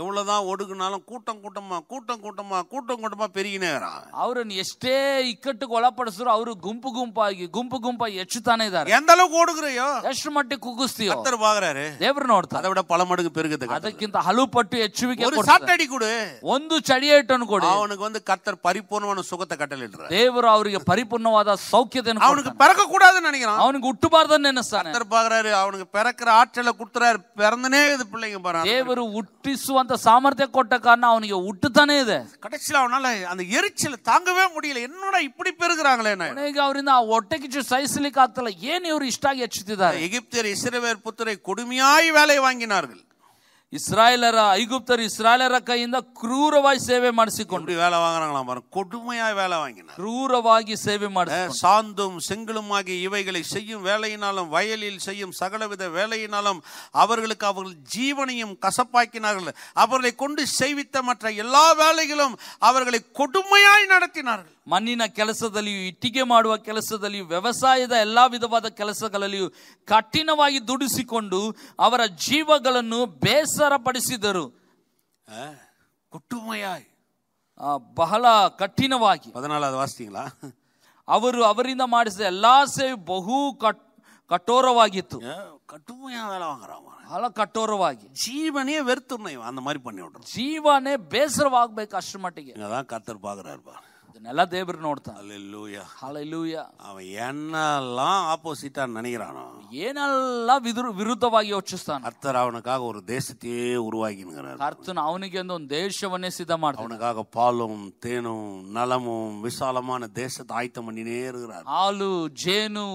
எவ்வளவுதான் ஒடுக்குனாலும் கூட்டம் கூட்டமா கூட்டம் கூட்டமா கூட்டம் கூட்டமா பெருகினேரா அவரு எஸ்டே இக்கட்டு கொலப்படுத்துறோம் அவரு கும்பு கும்பாகி கும்பு கும்பா எச்சு தானே தான் எந்த அளவுக்கு ஓடுகிறையோ எஷ்டு மட்டும் குகுஸ்தி ஒருத்தர் பாக்குறாரு தேவர் நோடு அதை விட பல மடங்கு பெருகுது அதுக்கிந்த அழு பட்டு எச்சு சாட்டடி கொடு ஒன்று சடியேட்டன் கூட அவனுக்கு வந்து கத்தர் பரிபூர்ணமான சுகத்தை கட்டலிடுற தேவர் அவருக்கு பரிபூர்ணவாத சௌக்கியத்தை அவனுக்கு பிறக்க கூடாதுன்னு நினைக்கிறான் அவனுக்கு விட்டு பாருதான் பாக்குறாரு அவனுக்கு பிறக்கிற ஆற்றலை குடுத்துறாரு பிறந்தனே இது பிள்ளைங்க பாரு தேவர் உட்டிசு வந்து அந்த சாமர்த்திய கொட்ட காரணம் அவனுக்கு விட்டுத்தானே இது கடைசியில் அவனால அந்த எரிச்சல் தாங்கவே முடியல என்னோட இப்படி பெறுகிறாங்களே அவர் இந்த ஒட்டைக்கிச்சு சைசிலி காத்துல ஏன் இவர் இஷ்டாகி அச்சுத்தார் எகிப்தியர் இசிறவேற்புத்துறை கொடுமையாய் வேலை வாங்கினார்கள் ಇಸ್ರಾಯೇಲರ ಐಗುಪ್ತರು ಇಸ್ರಾಯೇಲರ ಕೈಯಿಂದ ಕ್ರೂರವಾಗಿ ಸೇವೆ ಮಾಡಿಸಿಕೊಂಡು வேலை வாங்குறாங்களாம் பாருங்க கொடுமையாய் வேலை வாங்கினார் ಕ್ರೂರವಾಗಿ சேவை ಮಾಡಿ சாந்தும் செங்கலும் ஆகிய இவைகளை செய்யும் வேலையினாலும் வயலில் செய்யும் சகலவித வேலையினாலும் அவர்களுக்கு அவர்கள் ஜீவனையும் கசப்பாக்கினார்கள் அவர்களை கொண்டு செய்வித்த மற்ற எல்லா வேலைகளும் அவர்களை கொடுமையாய் நடத்தினார்கள் ಮಣ್ಣಿನ ಕೆಲಸದಲ್ಲಿಯೂ ಇಟ್ಟಿಗೆ ಮಾಡುವ ಕೆಲಸದಲ್ಲಿಯೂ ವ್ಯವಸಾಯದ ಎಲ್ಲ ವಿಧವಾದ ಕೆಲಸಗಳಲ್ಲಿಯೂ ಕಠಿಣವಾಗಿ ದುಡಿಸಿಕೊಂಡು ಅವರ ಜೀವಗಳನ್ನು ಬೇಸರಪಡಿಸಿದರು ಪಡಿಸಿದರು ಬಹಳ ಕಠಿಣವಾಗಿ ಅವರು ಅವರಿಂದ ಮಾಡಿಸಿದ ಎಲ್ಲಾ ಸೇವೆ ಬಹು ಕಟ್ ಕಠೋರವಾಗಿತ್ತು ಬಹಳ ಕಠೋರವಾಗಿ ಜೀವನೇ வெறுத்துறணும் அந்த ಜೀವನೇ ಬೇಸರವಾಗ್ಬೇಕು ಅಷ್ಟು ಮಟ್ಟಿಗೆ நல்லா தேவரன்னு ஒருத்தன் அல்லேலூயா ஹalleluya அவன் என்னெல்லாம் ஆப்போசிட்டா நினைக்கிறானோ ಏನೆಲ್ಲ ವಿರು ವಿರುದ್ಧವಾಗಿ ಯೋಚಿಸ್ತಾನೆ ಕರ್ತರ್ ಅವನಕ್ಕಾಗ ಒಂದು ದೇಶத்தைಯೇ ಉರುವಾಗಿನ್கிறார் கர்த்தன் அவனுக்கு வந்து ಒಂದು ದೇಶವನ್ನೇ அவனுக்காக பாலும் தேனும் நலமும் விசாலமான தேசத்தை ஆயத்தம் பண்ணினே இருக்கிறார் ಹಾಲು ஜேனு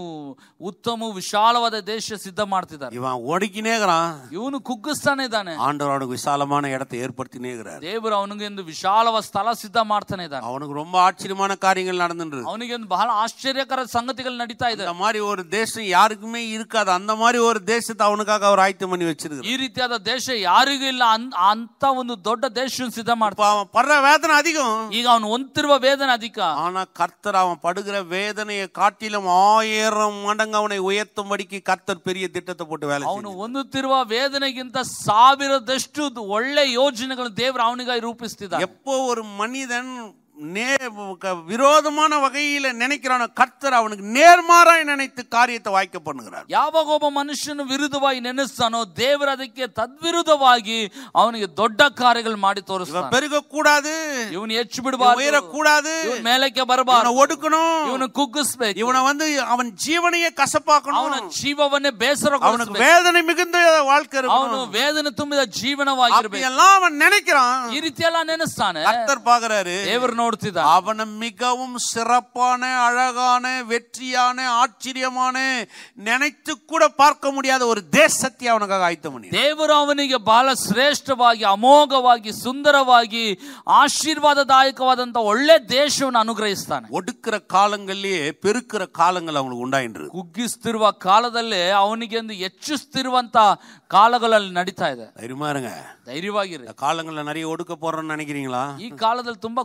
உத்தமும் ವಿಶಾಲವಾದ ದೇಶ ಸಿದ್ಧ இவன் ஒடுக்கினே இருக்கிறான் ಇವನು ಕುಗ್ಗಿಸ್ತಾನೆ ಇದ್ದಾನೆ ஆண்டவர் அவனுக்கு விசாலமான இடத்தை ஏற்படுத்தினே இருக்கிறார் ದೇವರು ಅವನಿಗೆ ಒಂದು ವಿಶಾಲವಾದ ಸ್ಥಳ ಸಿದ್ಧ ಮಾಡ್ತಾನೆ அவனுக்கு ரொம்ப ஆச்சரியமான காரியங்கள் நடந்துருது அவனுக்கு வந்து பல ஆச்சரியக்கர சங்கதிகள் நடித்தா இது அந்த மாதிரி ஒரு தேசம் யாருக்குமே இருக்காது அந்த மாதிரி ஒரு தேசத்தை அவனுக்காக அவர் ஆயத்தம் பண்ணி வச்சிருக்கு ஈ ரீதியாத தேசம் யாருக்கும் இல்ல அந்த ಒಂದು தொட்ட தேசம் சித்தமா அவன் ಪರ வேதனை அதிகம் ಈಗ ಅವನು ಹೊಂತಿರುವ வேதனை அதிகம் ஆனா கர்த்தர் அவன் படுகிற வேதனையை காட்டிலும் ஆயிரம் மடங்கு அவனை உயர்த்தும் உயர்த்தும்படிக்கு கர்த்தர் பெரிய திட்டத்தை போட்டு வேலை அவனு ಅವನು ಹೊಂದುತ್ತಿರುವ ವೇದನೆಗಿಂತ ಸಾವಿರದಷ್ಟು ஒள்ளை யோஜனைகள் தேவர் அவனுக்காக ரூபிஸ்தான் எப்போ ஒரு மனிதன் நே விரோதமான வகையில் நினைக்கிறான கர்த்தர் அவனுக்கு நேர்மாறாய் நினைத்து காரியத்தை வாய்க்க பண்ணுகிறார் யாவகோப மனுஷன் விருதுவாய் நினைச்சானோ தேவர் அதுக்கே தத்விருதவாகி அவனுக்கு தொட்டக்காரர்கள் மாடி தோறும் பெருக கூடாது இவன் எச்சு விடுவார் உயர கூடாது மேலைக்க வரவா ஒடுக்கணும் இவனுக்கு இவனை வந்து அவன் ஜீவனையே கசப்பாக்கணும் அவன ஜீவவனே பேசுற அவனுக்கு வேதனை மிகுந்த வாழ்க்கை அவனு வேதனை தும்பித ஜீவனவாகி எல்லாம் அவன் நினைக்கிறான் இருத்தியெல்லாம் நினைச்சானே கர்த்தர் பாக்குறாரு தேவர் மிகவும் சிறப்பான அழகான வெற்றியான ஆச்சரியமான நினைத்து கூட பார்க்க முடியாத ஒரு தேசத்தை அவனுக்கு பல சிரேஷ்டவாகி அமோகவாகி சுந்தரவாகி ஆசீர்வாததாயகவாதந்த ஒள்ளே தேசவன் அனுகிரகிஸ்தான் ஒடுக்கிற காலங்களிலேயே பெருக்கிற காலங்கள் அவனுக்கு உண்டாயின்றது குக்கி ஸ்திருவ காலதல்லே அவனுக்கு வந்து எச்சு ஸ்திருவந்த நடித்தா இதை தைரியமா இருங்க காலங்களில் நிறைய ஒடுக்க போறோம்னு நினைக்கிறீங்களா இக்காலத்தில் தும்பா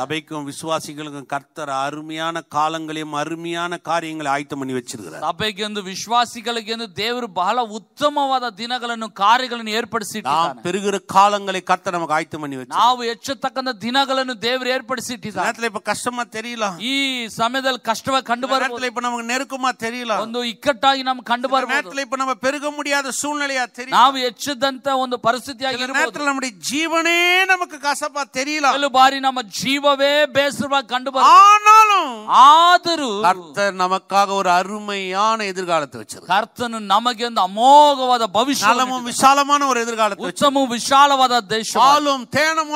சபைக்கும் விசுவாசிகளுக்கும் கர்த்தர் அருமையான காலங்களையும் அருமையான காரியங்களை ஆயத்தம் பண்ணி வச்சிருக்கிறார் சபைக்கு வந்து விசுவாசிகளுக்கு வந்து தேவர் பல உத்தமவாத தினங்களும் காரியங்களும் ஏற்படுத்தி பெருகிற காலங்களை கர்த்தர் நமக்கு ஆயத்தம் பண்ணி வச்சு நாவு எச்சத்தக்க தினங்களும் தேவர் ஏற்படுத்தி நேரத்துல இப்ப கஷ்டமா தெரியல ஈ சமயத்தில் கஷ்டமா கண்டு வர நேரத்துல இப்ப நமக்கு நெருக்கமா தெரியல வந்து இக்கட்டாகி நம்ம கண்டு வர நேரத்துல இப்ப நம்ம பெருக முடியாத சூழ்நிலையா தெரியும் நாவு எச்சதந்த ஒரு பரிசுத்தியாக நேரத்துல நம்முடைய ஜீவனே நம்ம நமக்கு கசப்பா தெரியல பாரி நம்ம ஜீவவே ಜೀವವೇ ಬೇಸರವ ஆனாலும் ಆನಾಲು ಆದರೂ நமக்காக ஒரு அருமையான எதிர்காலத்தை வச்சிருக்கார் ಕರ್ತನು நமக்கு ಒಂದು அமோகவாத ಭವಿಷ್ಯ விசாலமான ஒரு எதிர்காலத்தை வச்சிருக்கார். ಉತ್ತಮವು ವಿಶಾಲವಾದ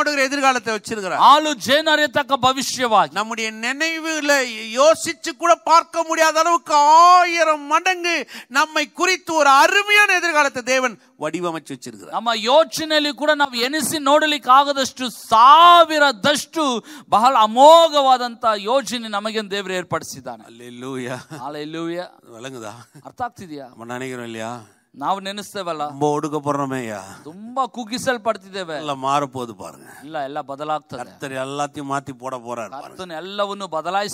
ஓடுகிற எதிர்காலத்தை வச்சிருக்கிறார் ஆளு ಜೇನರಿಯತಕ್ಕ பவிஷ்யவா நம்முடைய நினைவுல யோசிச்சு கூட பார்க்க முடியாத அளவுக்கு ஆயிரம் மடங்கு நம்மை குறித்து ஒரு அருமையான எதிர்காலத்தை தேவன் வடிவமைச்சு வச்சிருக்கிறது நம்ம யோசனை கூட நம்ம எனசி நோடலிக் ஆகதஷ்டு சாவிர தஷ்டு பகல் அமோகவாதந்த யோஜனை நமகன் தேவர் ஏற்படுத்திதான் அல்லூயா அல்லூயா விளங்குதா அர்த்தாக்தியா நம்ம நினைக்கிறோம் இல்லையா நான் நினைச்சவள ரொம்ப ஒடுக்க போறோமேயா ரொம்ப குகிசல் படுத்தி தேவை மாற போது பாருங்க இல்ல எல்லாம் பதிலாக்த கர்த்தர் எல்லாத்தையும் மாத்தி போட போறாரு கர்த்தர் எல்லவனும் பதிலாய்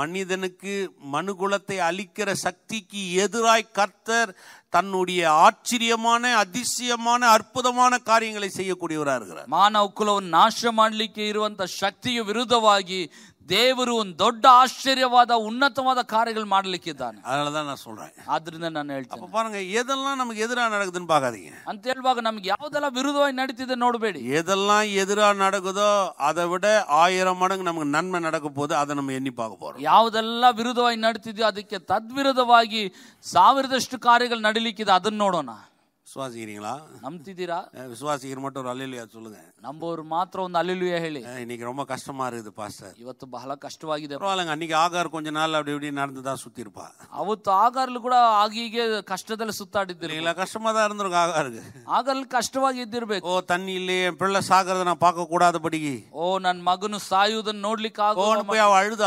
மனிதனுக்கு மனுகுலத்தை அழிக்கிற சக்திக்கு எதிராய் கர்த்தர் தன்னுடைய ஆச்சரியமான அதிசயமான அற்புதமான காரியங்களை செய்யக்கூடியவராக இருக்கிறார் மாணவ குலவன் நாசமாண்டிக்கு இருவந்த சக்தியை விருதவாகி ದೇವರು ಒಂದು ದೊಡ್ಡ ಆಶ್ಚರ್ಯವಾದ ಉನ್ನತವಾದ ಕಾರ್ಯಗಳು ಮಾಡಲಿಕ್ಕಿದ್ದಾನೆ அதனால தான் நான் சொல்றேன் ಆದ್ರಿಂದ ನಾನು ಹೇಳ್ತೇನೆ அப்ப பாருங்க எதெல்லாம் நமக்கு எதிராக நடக்குதுன்னு பார்க்காதீங்க ಅಂತ ಹೇಳುವಾಗ ನಮ್ಗೆ ಯಾವುದೆಲ್ಲ ವಿರುದ್ಧವಾಗಿ ನಡೀತಿದೆ ನೋಡಬೇಡಿ எதெல்லாம் எதிராக நடக்குதோ அதை விட ஆயிரம் மடங்கு நமக்கு நன்மை நடக்க போது அதை நம்ம எண்ணி பார்க்க போறோம் ಯಾವುದೆಲ್ಲ ವಿರುದ್ಧವಾಗಿ ನಡೀತಿದೆಯೋ ಅದಕ್ಕೆ ತದ್ವಿರುದ್ಧವಾಗಿ ಸಾವಿರದಷ್ಟು ಕಾರ್ಯಗಳು ನಡೀಲಿಕ್ಕಿದೆ ಅದನ್ನ ನೋಡೋಣ விசுவாசிக்கிறீங்களா நம்பித்தீரா விசுவாசிக்கிற மட்டும் ஒரு அல்லிலுயா சொல்லுங்க நம்ம ஒரு ಮಾತ್ರ ಒಂದು ಅಲ್ಲಿಲುಯ ಹೇಳಿ இன்னைக்கு ரொம்ப கஷ்டமா இருக்குது பாஸ்டர் ಇವತ್ತು ಬಹಳ ಕಷ್ಟವಾಗಿದೆ ಪರವಾಗಿಲ್ಲ ಅನ್ನಿಗೆ ಆಗಾರ್ ಕೊಂಚ ನಾಲ್ அப்படி இப்படி நடந்து தான் சுத்தி இருப்பா ಅವತ್ತು ಆಗಾರ್ಲು ಕೂಡ ಆಗೀಗೆ ಕಷ್ಟದಲ್ಲಿ ಸುತ್ತಾಡಿದ್ರು ಇಲ್ಲ ಕಷ್ಟமா தான் இருந்திருக்கும் ಆಗಾರ್ಗೆ ಆಗಾರ್ಲು ಕಷ್ಟವಾಗಿ ಇದ್ದಿರಬೇಕು ಓ ತನ್ನಿ ಇಲ್ಲಿ ಪಿಳ್ಳ ಸಾಗರದ ನಾ ಪಾಕ ಕೂಡಾದ ಬಡಿಗಿ ಓ ನನ್ನ ಮಗನು ಸಾಯುವುದನ್ನು ನೋಡ್ಲಿಕ್ಕೆ ಆಗೋ ಅಳುದ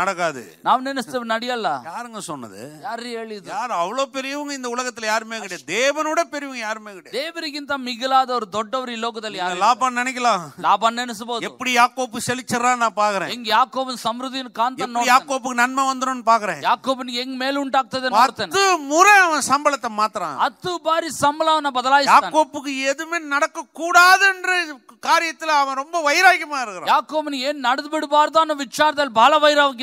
நடக்காது நான் நினைச்சது ನಡೆಯಲ್ಲ யாருங்க சொன்னது யாரு எழுது யார் அவ்வளவு பெரியவங்க இந்த உலகத்துல யாருமே கிடையாது தேவனோட பெரியவங்க யாருமே கிடையாது தேவருக்கும் தான் மிகலாத ஒரு தொட்டவர் ಯಾರು யாரு லாபான் நினைக்கலாம் நினைச்சு போது எப்படி யாக்கோப்பு செழிச்சிடறான் நான் பாக்குறேன் ಹೆಂಗ್ ಯಾಕೋಬನ್ ಸಮೃದ್ಧಿನ காந்தன் யாக்கோப்புக்கு நன்மை வந்துடும் பாக்குறேன் ಯಾಕೋಬನಿಗೆ ಹೆಂಗ್ மேல ನೋಡ್ತಾನೆ பத்து முறை அவன் சம்பளத்தை மாத்துறான் பாரி சம்பளம் அவன் பதிலாக யாக்கோப்புக்கு எதுவுமே நடக்க கூடாதுன்ற காரியத்துல அவன் ரொம்ப வைராக்கியமா இருக்கிறான் ಯಾಕೋಬನಿಗೆ ஏன் ನಡೆದು ಬಿಡಬಾರ್ದು பால ವಿಚಾರದಲ್ಲಿ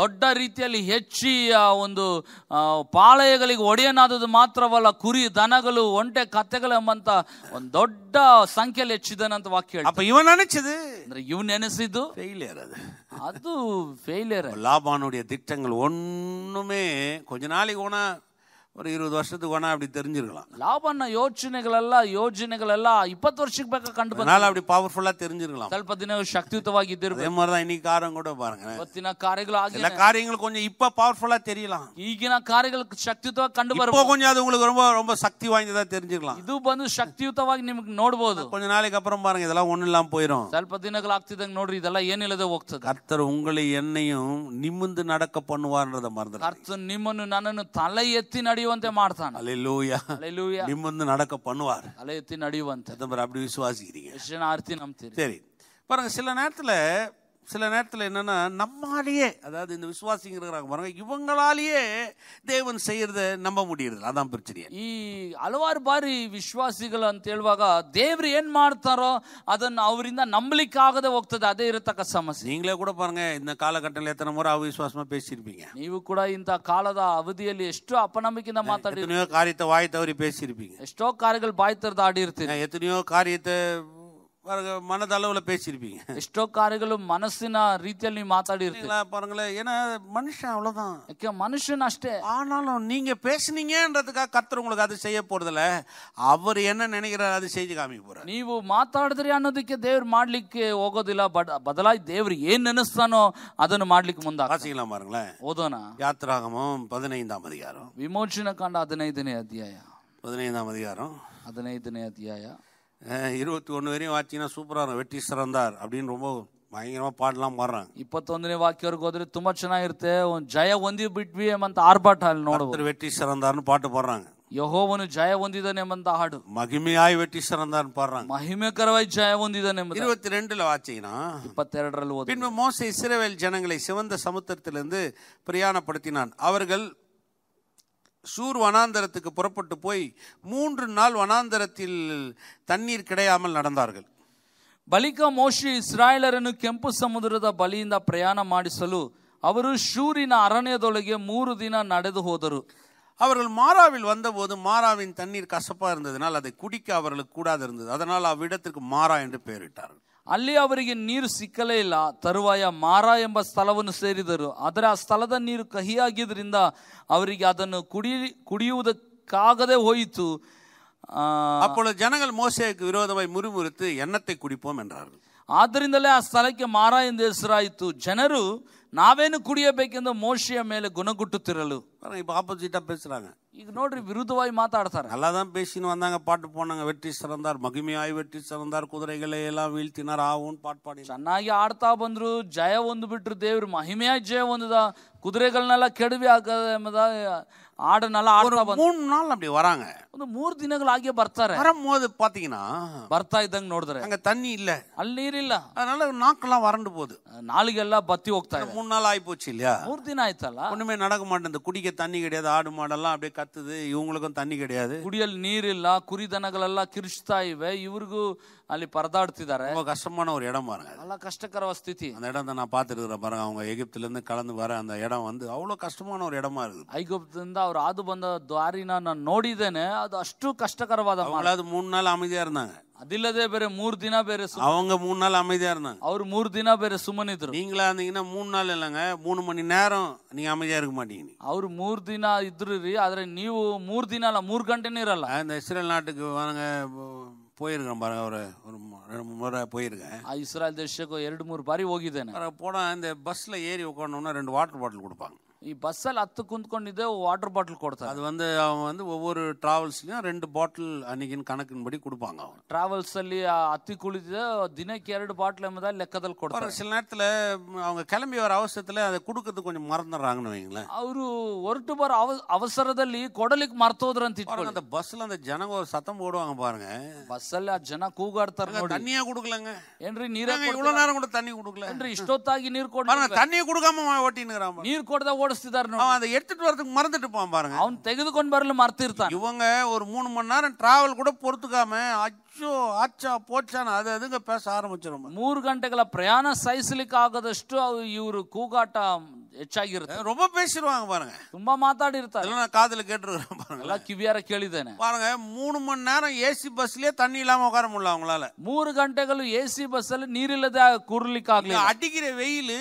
ದೊಡ್ಡ ರೀತಿಯಲ್ಲಿ ಹೆಚ್ಚಿ ಆ ಒಂದು ಪಾಳಯಗಳಿಗೆ ಒಡೆಯನಾದದ್ದು ಮಾತ್ರವಲ್ಲ ಕುರಿ ದನಗಳು ಒಂಟೆ ಕತ್ತೆಗಳು ಎಂಬಂತ ಒಂದು ದೊಡ್ಡ ಸಂಖ್ಯೆಯಲ್ಲಿ ಹೆಚ್ಚಿದನಂತ ವಾಕ್ಯ ಅಪ್ಪ ಇವನ್ ನೆನೆಸಿದು ಅಂದ್ರೆ ಇವನ್ ನೆನೆಸಿದ್ದು ಫெயிலியர் ಅದು ಅದು ஃபெயிலியர் லாபானுடைய திட்டங்கள் ஒண்ணுமே ஒரு இருபது வருஷத்துக்கு ஒன்னா அப்படி தெரிஞ்சிருக்கலாம் லாபண்ண யோஜனைகள் எல்லாம் யோஜனைகள் எல்லாம் இப்பத்து வருஷத்துக்கு பக்கம் கண்டு அப்படி பவர்ஃபுல்லா தெரிஞ்சிருக்கலாம் சில பத்தின சக்தியுத்தவாகி தெரியும் அதே மாதிரி தான் இன்னைக்கு காரம் கூட பாருங்க பத்தின காரைகள் காரியங்கள் கொஞ்சம் இப்ப பவர்ஃபுல்லா தெரியலாம் இங்கே காரைகளுக்கு சக்தியுத்தவா கண்டு பாரு கொஞ்சம் அது உங்களுக்கு ரொம்ப ரொம்ப சக்தி வாய்ந்ததா தெரிஞ்சுக்கலாம் இது வந்து சக்தி சக்தியுத்தவாகி நமக்கு நோடுபோது கொஞ்ச நாளைக்கு அப்புறம் பாருங்க இதெல்லாம் ஒண்ணு இல்லாம போயிரும் சில பத்தினகள் ஆக்சிதங்க நோடு இதெல்லாம் ஏன் இல்லதோ ஒத்து கர்த்தர் உங்களை என்னையும் நிமிந்து நடக்க பண்ணுவார்ன்றத மறந்து கர்த்தர் நிமிந்து நனனு தலையத்தி நடி ನಡೆಯುವಂತೆ ಮಾಡ್ತಾನೆ ಅಲ್ಲೆಲ್ಲೂಯ ಅಲ್ಲೆಲ್ಲೂಯ ನಿಮ್ಮನ್ನು நடக்க பண்ணுவார் அலையத்தை நடிவன் தம்பர் அப்படி விசுவாசிக்கிறீங்க கிருஷ்ணார்த்தி நம்பிரு சரி பாருங்க சில நேரத்தில் சில நேரத்தில் என்னென்னா நம்மாலேயே அதாவது இந்த விசுவாசிங்கிறாங்க பாருங்க இவங்களாலேயே ದೇವನ್ ಸೇರಿದ ನಂಬ ಮುಡಿಯೋದಿಲ್ಲ ಅದಾಂ ಪ್ರಚನೆ ಈ ಹಲವಾರು ಬಾರಿ ವಿಶ್ವಾಸಿಗಳು ಅಂತ ಹೇಳುವಾಗ ದೇವ್ರು ಏನು ಮಾಡ್ತಾರೋ ಅದನ್ನು ಅವರಿಂದ ನಂಬಲಿಕ್ಕಾಗದೆ ಹೋಗ್ತದೆ ಅದೇ ಇರತಕ್ಕ ಸಮಸ್ಯೆ ನೀங்களே ಕೂಡ பாருங்க இந்த காலகட்டத்தில் எத்தனை முறை அவிசுவாசமா பேசியிருப்பீங்க ನೀವು ಕೂಡ ಇಂಥ ಕಾಲದ ಅವಧಿಯಲ್ಲಿ ಎಷ್ಟು ಅಪನಂಬಿಕೆಯಿಂದ ಮಾತಾಡಿ எத்தனையோ காரியத்தை வாய் தவறி பேசியிருப்பீங்க ಎಷ್ಟೋ ಕಾರ್ಯಗಳು ಬಾಯಿ ತೆರೆದು ಆಡಿರ್ತೀರಿ எத்தனையோ காரியத்தை மனதளவுல பேசியிருப்பீங்க எஸ்டோ காரர்களும் மனசுனா நீ மாத்தாடி இருக்கீங்களா பாருங்களேன் ஏன்னா மனுஷன் அவ்வளவுதான் மனுஷன் அஷ்டே ஆனாலும் நீங்க பேசுனீங்கன்றதுக்காக கத்தர் உங்களுக்கு அது செய்ய போறதுல அவர் என்ன நினைக்கிறார் அது செய்து காமிக்க போற நீ மாத்தாடுதுறே அன்னதுக்கு தேவர் மாடலிக்கு ஓகதில்ல பதிலாய் தேவர் ஏன் நினைச்சானோ அதனு மாடலிக்கு முந்தா காசிக்கலாம் பாருங்களேன் ஓதோனா யாத்திராகமும் பதினைந்தாம் அதிகாரம் விமோச்சன காண்ட அதிநைதினை அத்தியாயம் பதினைந்தாம் அதிகாரம் அதிநைதினை அத்தியாயம் இருபத்தி ஒன்று வரையும் வாத்தீங்கன்னா சூப்பராக வெற்றி சிறந்தார் அப்படின்னு ரொம்ப பயங்கரமாக பாடலாம் வர்றேன் இப்பத்தொன்னே வாக்கிய ஒரு கோதிரி துமச்சனா இருத்து உன் ஜய ஒந்தி பிட்வி ஏமந்த ஆர்ப்பாட்டால் நோடு வெற்றி சிறந்தார்னு பாட்டு பாடுறாங்க யகோவனு ஜய ஒந்திதன் ஏமந்த ஆடு மகிமையாய் வெற்றி சிறந்தார்னு பாடுறாங்க மகிமைக்கரவாய் ஜய ஒந்திதன் ஏமந்த இருபத்தி ரெண்டுல வாச்சிங்கன்னா இப்பத்தி ரெண்டரில் பின்பு மோச இஸ்ரேவேல் ஜனங்களை சிவந்த சமுத்திரத்திலிருந்து பிரயாணப்படுத்தினான் அவர்கள் சூர் வனாந்தரத்துக்கு புறப்பட்டு போய் மூன்று நாள் வனாந்தரத்தில் தண்ணீர் கிடையாமல் நடந்தார்கள் பலிக்க மோஷி இஸ்ராயலரனு கெம்பு சமுதிரத ಬಳಿಯಿಂದ பிரயாணம் மாடிசலு அவரு ಶೂರಿನ அரண்யதொலகே மூறு தினம் நடது ஹோதரு அவர்கள் மாறாவில் வந்தபோது மாறாவின் தண்ணீர் கசப்பாக இருந்ததுனால் அதை குடிக்க அவர்களுக்கு கூடாது இருந்தது அதனால் அவ்விடத்திற்கு மாறா என்று பெயரிட்டார்கள் ಅಲ್ಲಿ ಅವರಿಗೆ ನೀರು ಸಿಕ್ಕಲೇ ಇಲ್ಲ ತರುವಾಯ ಮಾರ ಎಂಬ ಸ್ಥಳವನ್ನು ಸೇರಿದರು ಆದರೆ ಆ ಸ್ಥಳದ ನೀರು ಕಹಿಯಾಗಿದ್ದರಿಂದ ಅವರಿಗೆ ಅದನ್ನು ಕುಡಿ ಕುಡಿಯುವುದಕ್ಕಾಗದೆ ಹೋಯಿತು அப்பொழுது ಜನಗಳು மோசேக்கு விரோதமாய் முறுமுறுத்து எண்ணத்தை குடிப்போம் என்றார்கள் ಆದ್ದರಿಂದಲೇ ಆ ಸ್ಥಳಕ್ಕೆ ಮಾರ ಎಂದು ಹೆಸರಾಯಿತು ಜನರು ನಾವೇನು ಕುಡಿಯಬೇಕೆಂದು ಮೋಶೆಯ ಮೇಲೆ ಗುಣಗುಟ್ಟುತ್ತಿರಲು இப்போ ஆப்போசிட்டாக பேசுகிறாங்க ಈಗ ನೋಡ್ರಿ ವಿರುದ್ಧವಾಗಿ ಮಾತಾಡ್ತಾರೆ ಅಲ್ಲದ ಬೇಸಿನ ಅಂದಾಗ ಪಾಟ್ ಪೋಣಂಗ ವೆಟ್ಟಿ ಸರ್ ಅಂದಾರ ಮಗಿಮಿ ಆಯ್ ವೆಟ್ಟಿ ಸರ್ ಅಂದಾರ ಕುದುರೆಗಳೇ ಎಲ್ಲ ವೀಳ್ ಆ ಪಾಟ್ ಪಾಡಿ ಚೆನ್ನಾಗಿ ಆಡ್ತಾ ಬಂದ್ರು ಜಯ ಒಂದು ಬಿಟ್ರು ದೇವ್ರ ಮಹಿಮೆಯಾಗಿ ಜಯ ಒಂದದ குதிரைகள் நல்லா கெடுவி ஆடு நல்லா ஆடுறா மூணு நாள் அப்படி வராங்க மூணு தினங்கள் ஆகிய பர்த்தாரு வரும்போது பாத்தீங்கன்னா பர்த்தா இதங்க நோடுதுற அங்க தண்ணி இல்ல அல் நீர் இல்ல அதனால நாக்கெல்லாம் வறண்டு போகுது நாளிகெல்லாம் பத்தி ஓக்தாரு மூணு நாள் ஆகி இல்லையா மூணு தினம் ஆயிடுச்சால ஒண்ணுமே நடக்க மாட்டேன் குடிக்க தண்ணி கிடையாது ஆடு மாடெல்லாம் அப்படியே கத்துது இவங்களுக்கும் தண்ணி கிடையாது குடியல் நீர் இல்ல குறிதனங்கள் எல்லாம் கிறிஸ்தாய்வ இவருக்கு அல்லி பரದಾடுத்திದ್ದಾರೆ ரொம்ப கஷ்டமான ஒரு இடம் பாருங்க நல்ல கஷ்டகர ஸ்திதி அந்த இடத்தை நான் பார்த்துருக்குறேன் பாருங்க அவங்க எகிப்துல இருந்து கலந்து வர அந்த இடம் வந்து அவ்வளோ கஷ்டமான ஒரு இடமா இருக்குது ಐಗುಪ್ತದಿಂದ இருந்து அவர் ஆது வந்த ನಾನು நான் நோடிதேனே அது அஷ்டு கஷ்டகரவாத அவங்களாவது மூணு நாள் அமைதியா இருந்தாங்க அது ಬೇರೆ ಮೂರ್ ದಿನ ಬೇರೆ ಸು- அவங்க மூணு நாள் அமைதியா இருந்தாங்க அவர் மூணு தினா பேரு ಸುಮ್ಮನಿದ್ರು நீங்களா இருந்தீங்கன்னா மூணு நாள் இல்லைங்க மூணு மணி நேரம் நீங்க அமைதியா இருக்க மாட்டீங்க அவர் மூணு தினா இதுரு ರೀ நீ மூணு தினால மூணு ಅಲ್ಲ ಮೂರ್ ಗಂಟೆನೂ அந்த இஸ்ரேல் நாட்டுக்கு வாங்க போயிருக்கேன் பாருங்க ஒரு ஒரு ரெண்டு மூணு முறை போயிருக்கேன் ಇಸ್ರಾಯಲ್ ದೇಶಕ್ಕೂ மூணு ಮೂರು ಬಾರಿ ಹೋಗಿದ್ದೇನೆ போனால் இந்த பஸ்ஸில் ஏறி உட்காந்தோம்னா ரெண்டு வாட்டர் பாட்டில் கொடுப்பாங்க நீ பஸ்ஸில் அத்து குந்துக்கொண்டு இதே வாட்டர் பாட்டில் கொடுத்தா அது வந்து அவன் வந்து ஒவ்வொரு ட்ராவல்ஸ்லையும் ரெண்டு பாட்டில் அன்னைக்கின் கணக்கின்படி கொடுப்பாங்க அவன் ட்ராவல்ஸ் அல்லி அத்தி குளித்து தினக்கு இரண்டு பாட்டில் தான் லெக்கதல் கொடுத்தா சில நேரத்தில் அவங்க கிளம்பி வர அவசரத்தில் அதை கொடுக்கறதுக்கு கொஞ்சம் மறந்துடுறாங்கன்னு வைங்களேன் அவர் ஒருட்டு போகிற அவ அவசரதல்லி குடலுக்கு மறத்துவதுரம் திட்டம் அந்த பஸ்ஸில் அந்த ஜனங்க ஒரு சத்தம் போடுவாங்க பாருங்க பஸ்ஸில் ஜன கூகாடுத்தாங்க தண்ணியாக கொடுக்கலங்க என்று நீரை இவ்வளோ நேரம் கூட தண்ணி கொடுக்கல என்று இஷ்டத்தாகி நீர் கொடுங்க தண்ணியை கொடுக்காம ஓட்டின்னு நீர் கூட தான் கொடுத்துதாரு அதை எடுத்துட்டு வரதுக்கு மறந்துட்டு போவான் பாருங்க அவன் தெகுது கொண்டு வரல மறத்திருத்தான் இவங்க ஒரு மூணு மணி நேரம் டிராவல் கூட பொறுத்துக்காம அச்சோ ஆச்சா போச்சான் அது அதுங்க பேச ஆரம்பிச்சிடும் நூறு கண்டுகளை பிரயாண சைஸ்லுக்கு ஆகதஷ்டு அவர் இவரு கூகாட்டம் எச்சாகிருக்கு ரொம்ப பேசிடுவாங்க பாருங்க ரொம்ப மாத்தாடி இருந்தா நான் காதுல கேட்டுருக்கிறேன் பாருங்க எல்லாம் கிவியார பாருங்க மூணு மணி நேரம் ஏசி பஸ்லயே தண்ணி இல்லாம உட்கார முடியல அவங்களால நூறு கண்டுகளும் ஏசி பஸ்ல நீர் இல்லாத குருளிக்காக அடிக்கிற வெயில்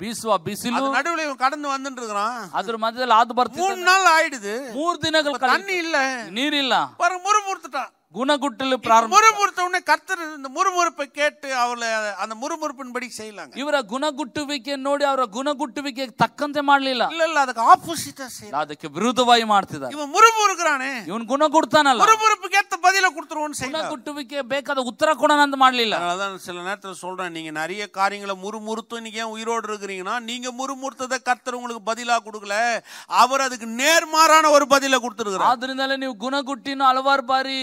பிசுவா பிசிலு நடுவில் கடந்து வந்துருக்கிறான் அதுல மத்தியில் ஆத்து பார்த்து மூணு நாள் ஆயிடுது மூணு தினங்கள் தண்ணி இல்ல நீர் இல்ல பாரு முறுமுறுத்துட்டான் குணகுட்டில் பிராரம்பம் உடனே கர்த்தர் இந்த முறுமுறுப்பை கேட்டு அவளை அந்த ಮುರುಮುರುಪಿನಬಡಿ செய்யலாங்க ಇವರ ಗುಣಗುಟ್ಟುವಿಕೆ ನೋಡಿ ಅವರ ಗುಣಗುಟ್ಟುವಿಕೆ ತಕ್ಕಂತೆ ಮಾಡಲಿಲ್ಲ ಇಲ್ಲ ಇಲ್ಲ ಅದಕ್ಕೆ ಆಪೋಸಿಟ್ ಆಗಿ ಅದಕ್ಕೆ ವಿರುದ್ಧವಾಗಿ இவன் ಇವ இவன் ಇವನು ಗುಣಗುಡ್ತಾನಲ್ಲ ಮುರುಮುರುಪಿಗೆ ಅಂತ ಬದಲ ಕೊಡ್ತರುವನು செய்யல ಗುಣಗುಟ್ಟುವಿಕೆ ಬೇಕಾದ ಉತ್ತರ ಕೊಡ ನಾನು ಮಾಡಲಿಲ್ಲ அதான் சில நேரத்துல சொல்றேன் நீங்க நிறைய காரியங்களை முறுமுறுத்து நீங்க ஏன் உயிரோடு இருக்கிறீங்கன்னா நீங்க முறுமுறுத்தத கர்த்தர் உங்களுக்கு பதிலா கொடுக்கல அவர் அதுக்கு நேர்மாறான ஒரு பதில கொடுத்திருக்கிறார் ಆದ್ರಿಂದಲೇ நீ குணகுட்டின்னு அளவார் பாரி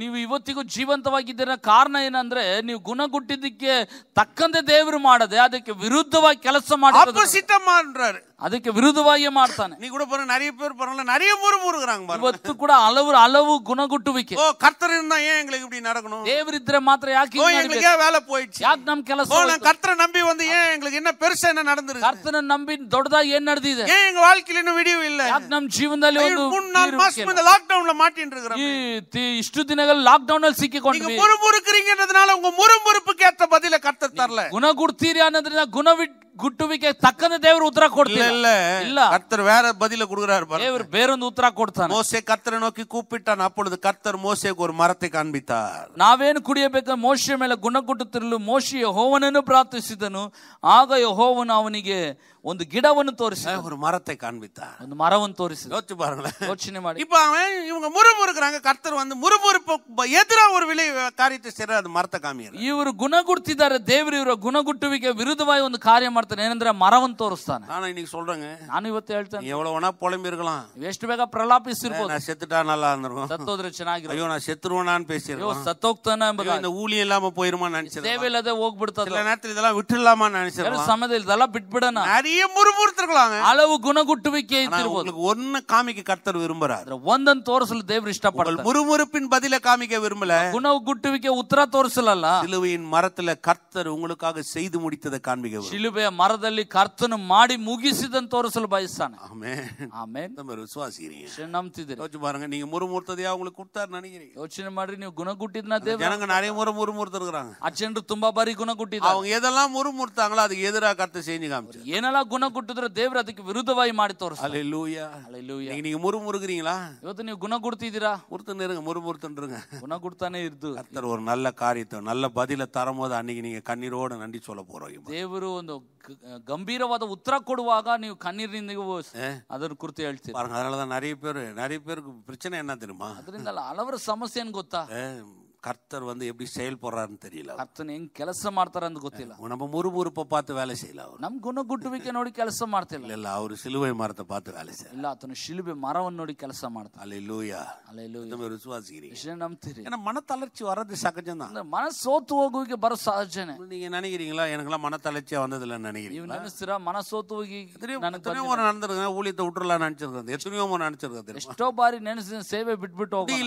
ನೀವು ಇವತ್ತಿಗೂ ಜೀವಂತವಾಗಿದ್ದೀರ ಕಾರಣ ಏನಂದ್ರೆ ನೀವು ಗುಣಗುಟ್ಟಿದ್ದಕ್ಕೆ ತಕ್ಕಂತೆ ದೇವರು ಮಾಡದೆ ಅದಕ್ಕೆ ವಿರುದ್ಧವಾಗಿ ಕೆಲಸ ಮಾಡಿ அதுக்கு விருதுவாய ಮಾಡ್ತಾನೆ நீ கூட போற நிறைய பேர் போறாங்க நிறைய பேர் முறுகுறாங்க பாருங்க கூட அளவு அளவு குணகுட்டு வைக்க ஓ கர்த்தர் இருந்தா ஏன் எங்களுக்கு இப்படி நடக்கணும் ದೇವರಿದ್ರೆ மாத்திர யாக்கி ஓ எங்களுக்கு ஏன் வேலை போயிடுச்சு யாக்னம் ನಮ್ ஓ நான் கர்த்தர் நம்பி வந்து ஏன் எங்களுக்கு என்ன பெருசா என்ன நடந்துருக்கு கர்த்தர் நம்பி தொடதா என்ன நடந்துது ஏன் எங்க வாழ்க்கையில இன்னும் விடிவு இல்ல யாக்னம் ನಮ್ ಜೀವನದಲ್ಲಿ மூணு ನಾலு மாசம் இந்த லாக்டவுன்ல மாட்டின்னு இருக்கிறோம் ಈ இஷ்டு தினங்கள் லாக் டவுன்ல சிக்கி கொண்டு நீங்க ಸಿಕ್ಕಿಕೊಂಡ್ವಿ உங்க முறுமுறுப்புக்கு ஏத்த பதில கர்த்தர் தரல ಗುಣಗುಡ್ತೀರಿ ಅನ್ನೋದ್ರಿಂದ குட்டுவிக்க தக்கந்த தேவர் உத்தரா கொடுத்தா இல்ல இல்ல கர்த்தர் வேற பதில குடுக்கிறாரு தேவர் பேருந்து உத்தரா கொடுத்தார் மோசே கர்த்தரை நோக்கி கூப்பிட்டான் அப்பொழுது கர்த்தர் மோசேக்கு ஒரு மரத்தை காண்பித்தார் நான் வேணு குடிய பேக்க மோசிய மேல குணக்கூட்டத்திலும் மோசிய ஹோவனன்னு பிரார்த்தித்தனும் ஆக ஹோவன் அவனிக்கு ஒரு கிடவனு தோரிசா ஒரு மரத்தை காண்பித்தா அந்த மரவன் தோரிசு யோசிச்சு பாருங்களேன் யோசிச்சு மாதிரி இப்போ அவன் இவங்க முறுமுறுக்கிறாங்க கர்த்தர் வந்து முறுமுறுப்பு எதிராக ஒரு விலை காரியத்தை செய்யற அந்த மரத்தை காமியார் இவரு குணகுர்த்தி தர தேவர் இவர குணகுட்டுவிக்க விருதுவாய் வந்து காரியம் மரத்த நேரந்திர மரவும் தோரிஸ்தான் நான் இன்னைக்கு சொல்றேங்க நான் இவத்தை எழுத்தேன் எவ்வளவு வேணா புலம்பி இருக்கலாம் வேஸ்ட் வேகா பிரலாபிஸ் இருக்கும் நான் செத்துட்டா நல்லா இருந்திருக்கும் சத்தோதரச்சனாக ஐயோ நான் செத்துருவேனான் பேசியிருக்கேன் சத்தோக்தனா இந்த ஊழி இல்லாம போயிருமா நினைச்சேன் தேவையில்லாத ஓக்குப்படுத்த சில நேரத்தில் இதெல்லாம் விட்டுடலாமா நினைச்சேன் சமதில் இதெல்லாம் பிட்பிடனா நிறைய நிறைய ಮುರುಮುರುತಿರುಗಳாங்க அளவு ಗುಣಗುಟ್ಟುವಿಕೆ ಇರಬಹುದು ஒன்ன காமிக்க கர்த்தர் விரும்புறார் ಒಂದನ್ ತೋರಿಸಲು ದೇವರು ಇಷ್ಟಪಡ್ತಾರೆ ಮುರುಮುರುಪಿನ பதில காமிக்க விரும்பல ಗುಣಗುಟ್ಟುವಿಕೆ ಉತ್ತರ ತೋರಿಸಲಲ್ಲ சிலுவையின் மரத்துல கர்த்தர் உங்களுக்காக செய்து முடித்ததை காண்பிக்க சிலுவைಯ ಮರದಲ್ಲಿ ಕರ್ತನು ಮಾಡಿ ಮುಗಿಸಿದನ್ ತೋರಿಸಲು ಬಯಸ್ತಾನೆ ಆಮೆನ್ ಆಮೆನ್ ನಮ್ಮ ವಿಶ್ವಾಸಿರಿಯ பாருங்க நீங்க முறுமுறுத்ததையா உங்களுக்கு கொடுத்தாரு நினைக்கிறீங்க ಯೋಚನೆ ಮಾಡ್ರಿ நீ ಗುಣಗುಟ್ಟಿದ್ನ ದೇವರು ಜನங்க நிறைய முறை முருமுறுத்திருக்காங்க அச்சென்று ತುಂಬಾ ಬಾರಿ ಗುಣಗುಟ್ಟಿದ್ದಾರೆ அவங்க எதெல்லாம் முருமுறுத்தாங்களோ அதுக்கு எதிராக கர்த்தர் செஞ்சு காமிச்சார் ಏನಲ್ಲ குண குட்டுதற தேவர் அதுக்கு விருதவாய் மாடி தோர்ஸ் அலையலூயா அலையலூயா நீங்க நீங்க முறுமுறுக்கிறீங்களா இவத்து நீ குண குடுத்தீதிரா ஒருத்த நேருங்க முறுமுறுத்துன்றுங்க குணம் கொடுத்தானே இருது கர்த்தர் ஒரு நல்ல காரியத்தை நல்ல பதில தரும்போது அன்னைக்கு நீங்க கண்ணீரோட நன்றி சொல்ல போறோம் தேவரு அந்த கம்பீரவாத உத்தர கொடுவாக நீ கண்ணீர் நீங்க அதற்கு குறித்து எழுத்து பாருங்க அதனாலதான் நிறைய பேர் நிறைய பேருக்கு பிரச்சனை என்ன தெரியுமா அதுல அளவு சமஸ்யன்னு கொத்தா ಕರ್ತರ್ ಒಂದು ಎಪ್ಪಡಿ ಸೇಲ್ ಪೋರಾರ್ನ ತೆರಿಯಲ್ಲ ಕರ್ತನ ಹೆಂಗ್ ಕೆಲಸ ಮಾಡ್ತಾರ ಅಂತ ಗೊತ್ತಿಲ್ಲ ನಮ್ಮ ಮುರುಮುರುಪ ಪಾತು ವೇಲೆ ಸೇಯಿಲ್ಲ ಅವರು ನಮ್ಮ ಗುಣಗುಟ್ಟುವಿಕೆ ನೋಡಿ ಕೆಲಸ ಮಾಡ್ತಿಲ್ಲ ಇಲ್ಲ ಅವರು ಸಿಲುವೆ ಮರತ ಪಾತು ವೇಲೆ ಸೇಯಿಲ್ಲ ಇಲ್ಲ ಆತನ ಶಿಲುಬೆ ಮರವನ್ನು ನೋಡಿ ಕೆಲಸ ಮಾಡ್ತಾನೆ ಅಲ್ಲೆಲ್ಲೂಯ ಅಲ್ಲೆಲ್ಲೂಯ ನಮ್ಮ ವಿಶ್ವಾಸಿಗಿರಿ ಕೃಷ್ಣ ನಂಬ್ತೀರಿ ಏನ ಮನ ತಲರ್ಚಿ ವರದು ಸಹಜನ ಮನ ಸೋತು ಹೋಗುವಿಕೆ ಬರೋ ಸಹಜನೆ நீங்க நினைக்கிறீங்களா எனக்குலாம் மன தளர்ச்சியா வந்ததுல நினைக்கிறீங்க நினைச்சிரா மன சோத்து ಹೋಗಿ எத்தனையோ ஒரு நடந்திருக்கு ஊழியத்தை விட்டுறலாம் நினைச்சிருக்கேன் எத்தனையோ ஒரு நினைச்சிருக்கேன் எಷ್ಟோ பாரி நினைச்சு சேவை ಬಿಟ್ಬಿಟ್ಟು ಹೋಗಿ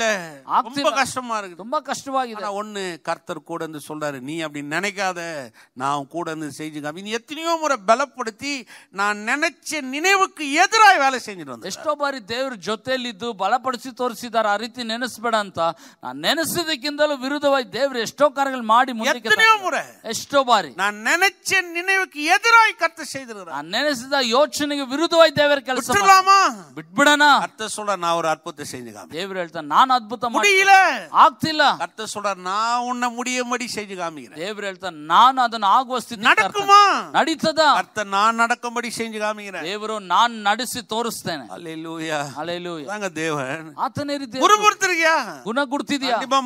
ತುಂಬಾ ಕಷ್ಟಮಾ ಇರುತ್ತೆ ತುಂಬಾ ಕಷ್ಟ ಕಷ್ಟವಾಗಿದೆ ஒன்று கர்த்தர் கூட இருந்து சொல்றாரு நீ அப்படி நினைக்காத நான் கூட இருந்து செஞ்சு அப்படின்னு எத்தனையோ முறை பலப்படுத்தி நான் நினைச்ச நினைவுக்கு எதிராக வேலை செஞ்சுட்டு வந்தேன் ಎಷ್ಟೋ தேவர் ದೇವ್ರ இது பலப்படுத்தி ತೋರಿಸಿದ್ದಾರೆ அரித்து ರೀತಿ ನೆನೆಸ್ಬೇಡ எத்தனையோ முறை நான் நினைச்ச நினைவுக்கு எதிராக கர்த்தர் செய்திருக்கிறார் ನಾನು ನೆನೆಸಿದ ಯೋಚನೆಗೆ ವಿರುದ್ಧವಾಗಿ ದೇವರ ಕೆಲಸ விட்டுலாமா ಬಿಟ್ಬಿಡಣ நான் ஒரு அற்புதத்தை செஞ்சுக்காம ದೇವ್ರು ಹೇಳ್ತಾನೆ நான் அற்புதம் முடியல கத்த சொல்றார் நான் உன்னை முடியும்படி செஞ்சு காமிக்கிறேன் நான் அதன் ನಾನು நடக்குமா நான் நடக்கும்படி செஞ்சு காமிக்கிறேன் ದೇವರು ನಾನ್ ನಡೆಸಿ ತೋರಿಸ್ತೇನೆ அல்லேலூயா ಅಲೆಲೂಯ தேவன் கண்டிப்பா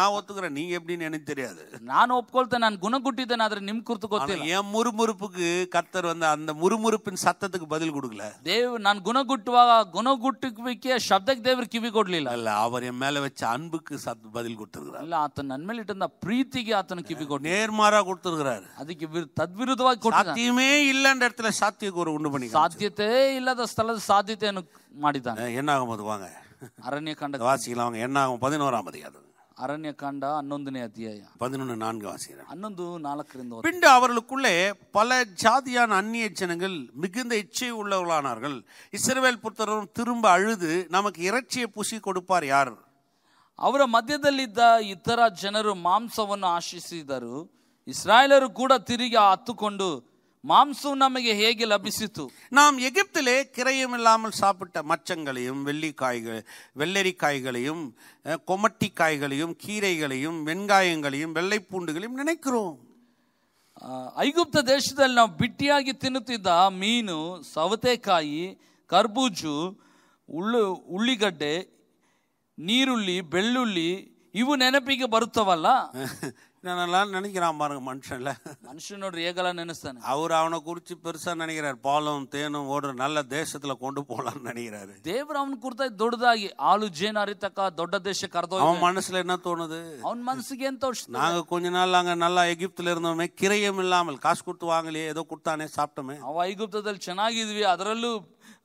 நான் ஒத்துக்கிறேன் நீங்க எப்படின்னு எனக்கு தெரியாது நான் ಒಪ್ಕೊಳ್ತೇನೆ நான் ಗುಣ ಗುಟ್ಟಿದ್ದೇನೆ ಆದ್ರೆ ನಿಮ್ ಕುರಿತು என் முறுமுறுப்புக்கு கர்த்தர் வந்து அந்த முறுமுறுப்பின் சத்தத்துக்கு பதில் கொடுக்கல ದೇವ್ ನಾನು ಗುಣಗುಟ್ಟುವಾಗ ಗುಣಗುಟ್ಟುವಿಕೆ ಶಬ್ದಕ್ಕೆ ದೇವ್ರ தேவர் கிவி கொடுல அவர் என் மேல வச்ச அன்புக்கு சத்- பதில் ಕೊಟ್ಟಿರುತ್ತಾರೆ ಇಲ್ಲ ಆತನ ನನ್ನ ಮೇಲೆ ಇಟ್ಟಂತ ಪ್ರೀತಿಗೆ ಆತನ ಕಿವಿ நேர்மாறா கொடுத்திருக்கிறார் ಅದಕ್ಕೆ சாத்தியமே இடத்துல சாத்தியக்கு ஒரு உண்டு பண்ணி ಸಾಧ್ಯತೆ ಇಲ್ಲದ ಸ್ಥಳದ ಸಾಧ್ಯತೆಯನ್ನು ಮಾಡಿದ್ದಾನೆ என்ன ஆகும் அது வாங்க காண்ட வாசிக்கலாம் என்ன ஆகும் பதினோராம் அதிகாரம் காண்டா ಹನ್ನೊಂದನೇ அத்தியாயம் பதினொன்று நான்கு வாசிக்கிறேன் ಹನ್ನೊಂದು ನಾಲ್ಕರಿಂದ ಒಂದು. பின்பு அவர்களுக்குள்ளே பல ஜாதியான அந்நிய ஜனங்கள் மிகுந்த இச்சை உள்ளவர்களானார்கள் இஸ்ரவேல் புத்தரும் திரும்ப அழுது நமக்கு இறைச்சியை பூசி கொடுப்பார் யார் ಅವರ ಮಧ್ಯದಲ್ಲಿದ್ದ ಇತರ ಜನರು ಮಾಂಸವನ್ನು ಆಶಿಸಿದರು ಇಸ್ರಾಯೇಲರು ಕೂಡ ತಿರುಗಿ ಹತ್ತುಕೊಂಡು ಮಾಂಸ ನಮಗೆ ಹೇಗೆ ಲಭಿಸಿತು ನಾವು ಎಗಿಪ್ತಲೇ ಕೆರೆಯು ಇಲ್ಲಮ ಸಾಪಿಟ್ಟ ಮಚ್ಚಗಳಾಯಿಗಳು ವೆಲ್ಲರಿಕಾಯಿಗಳ ಕೊಟ್ಟಿಕಾಯಿಗಳ ಕೀರೆಗಳ ಮೆಣಗಾಯಗಳ ವೆಳ್ಳೆಪೂಂಡಿಗಳ ನೆನೆಕರು ಐಗುಪ್ತ ದೇಶದಲ್ಲಿ ನಾವು ಬಿಟ್ಟಿಯಾಗಿ ತಿನ್ನುತ್ತಿದ್ದ ಮೀನು ಸವತೆಕಾಯಿ ಕರ್ಬೂಜು ಉಳ್ಳು ಉಳ್ಳಿಗಡ್ಡೆ நீருள்ளி வெள்ளுள்ளி இவன் ನೆನಪಿಗೆ ಬರುತ್ತವಲ್ಲ ನಾನೆಲ್ಲ நினைக்கிறான் பாருங்க மனுஷன்ல மனுஷன் நோடு ஏகலாம் நினைச்சானே அவர் அவனை குறிச்சு பெருசா நினைக்கிறார் பாலும் தேனும் ஓடுற நல்ல தேசத்துல கொண்டு போலாம்னு நினைக்கிறாரு தேவர் அவன் குறித்த தொடுதாகி ஆளு ಜೇನ್ ಅರಿತಕ தொட்ட ದೇಶ ಕರೆದೋ அவன் மனசுல என்ன தோணுது அவன் மனசுக்கு ஏன் தோணுது நாங்க கொஞ்ச நாள் அங்க நல்லா எகிப்துல இருந்தோமே கிரயம் இல்லாமல் காசு கொடுத்து வாங்கலையே ஏதோ கொடுத்தானே சாப்பிட்டோமே அவன் எகிப்தத்தில் ಐಗುಪ್ತದಲ್ಲಿ இதுவே ಅದರಲ್ಲೂ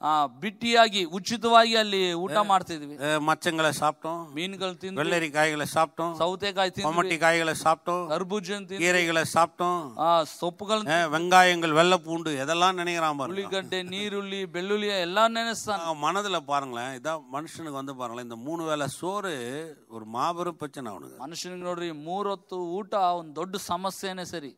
மாட்டிதுவி ಉಚಿತವಾಗಿ ಅಲ್ಲಿ ಊಟ ಮಾಡ್ತಿದ್ವಿ வெள்ளரி ಸಾಪ್ಟೋಂ ಮೀನುಗಳು ತಿಂದು காய் ಸಾಪ್ಟೋಂ ಸೌತೆಕಾಯಿ ತಿಂದು ಟೊಮಟಿಕಾಯಿಗಳ ಸಾಪ್ಟೋಂ ಕರ್ಬೂಜ கீரைகளை சாப்பிட்டோம் சொப்புகள் வெங்காயங்கள் வெள்ளை பூண்டு இதெல்லாம் நினைக்கிறான் பாருங்க உள்ளிக்கட்டை நீருள்ளி வெள்ளுள்ளி எல்லாம் நினைச்சாங்க மனதில் பாருங்களேன் இதான் மனுஷனுக்கு வந்து பாருங்களேன் இந்த மூணு வேளை சோறு ஒரு மாபெரும் பிரச்சனை அவனுக்கு மனுஷனுக்கு நோடி மூரத்து ஊட்ட அவன் தொட்டு சமசேனே சரி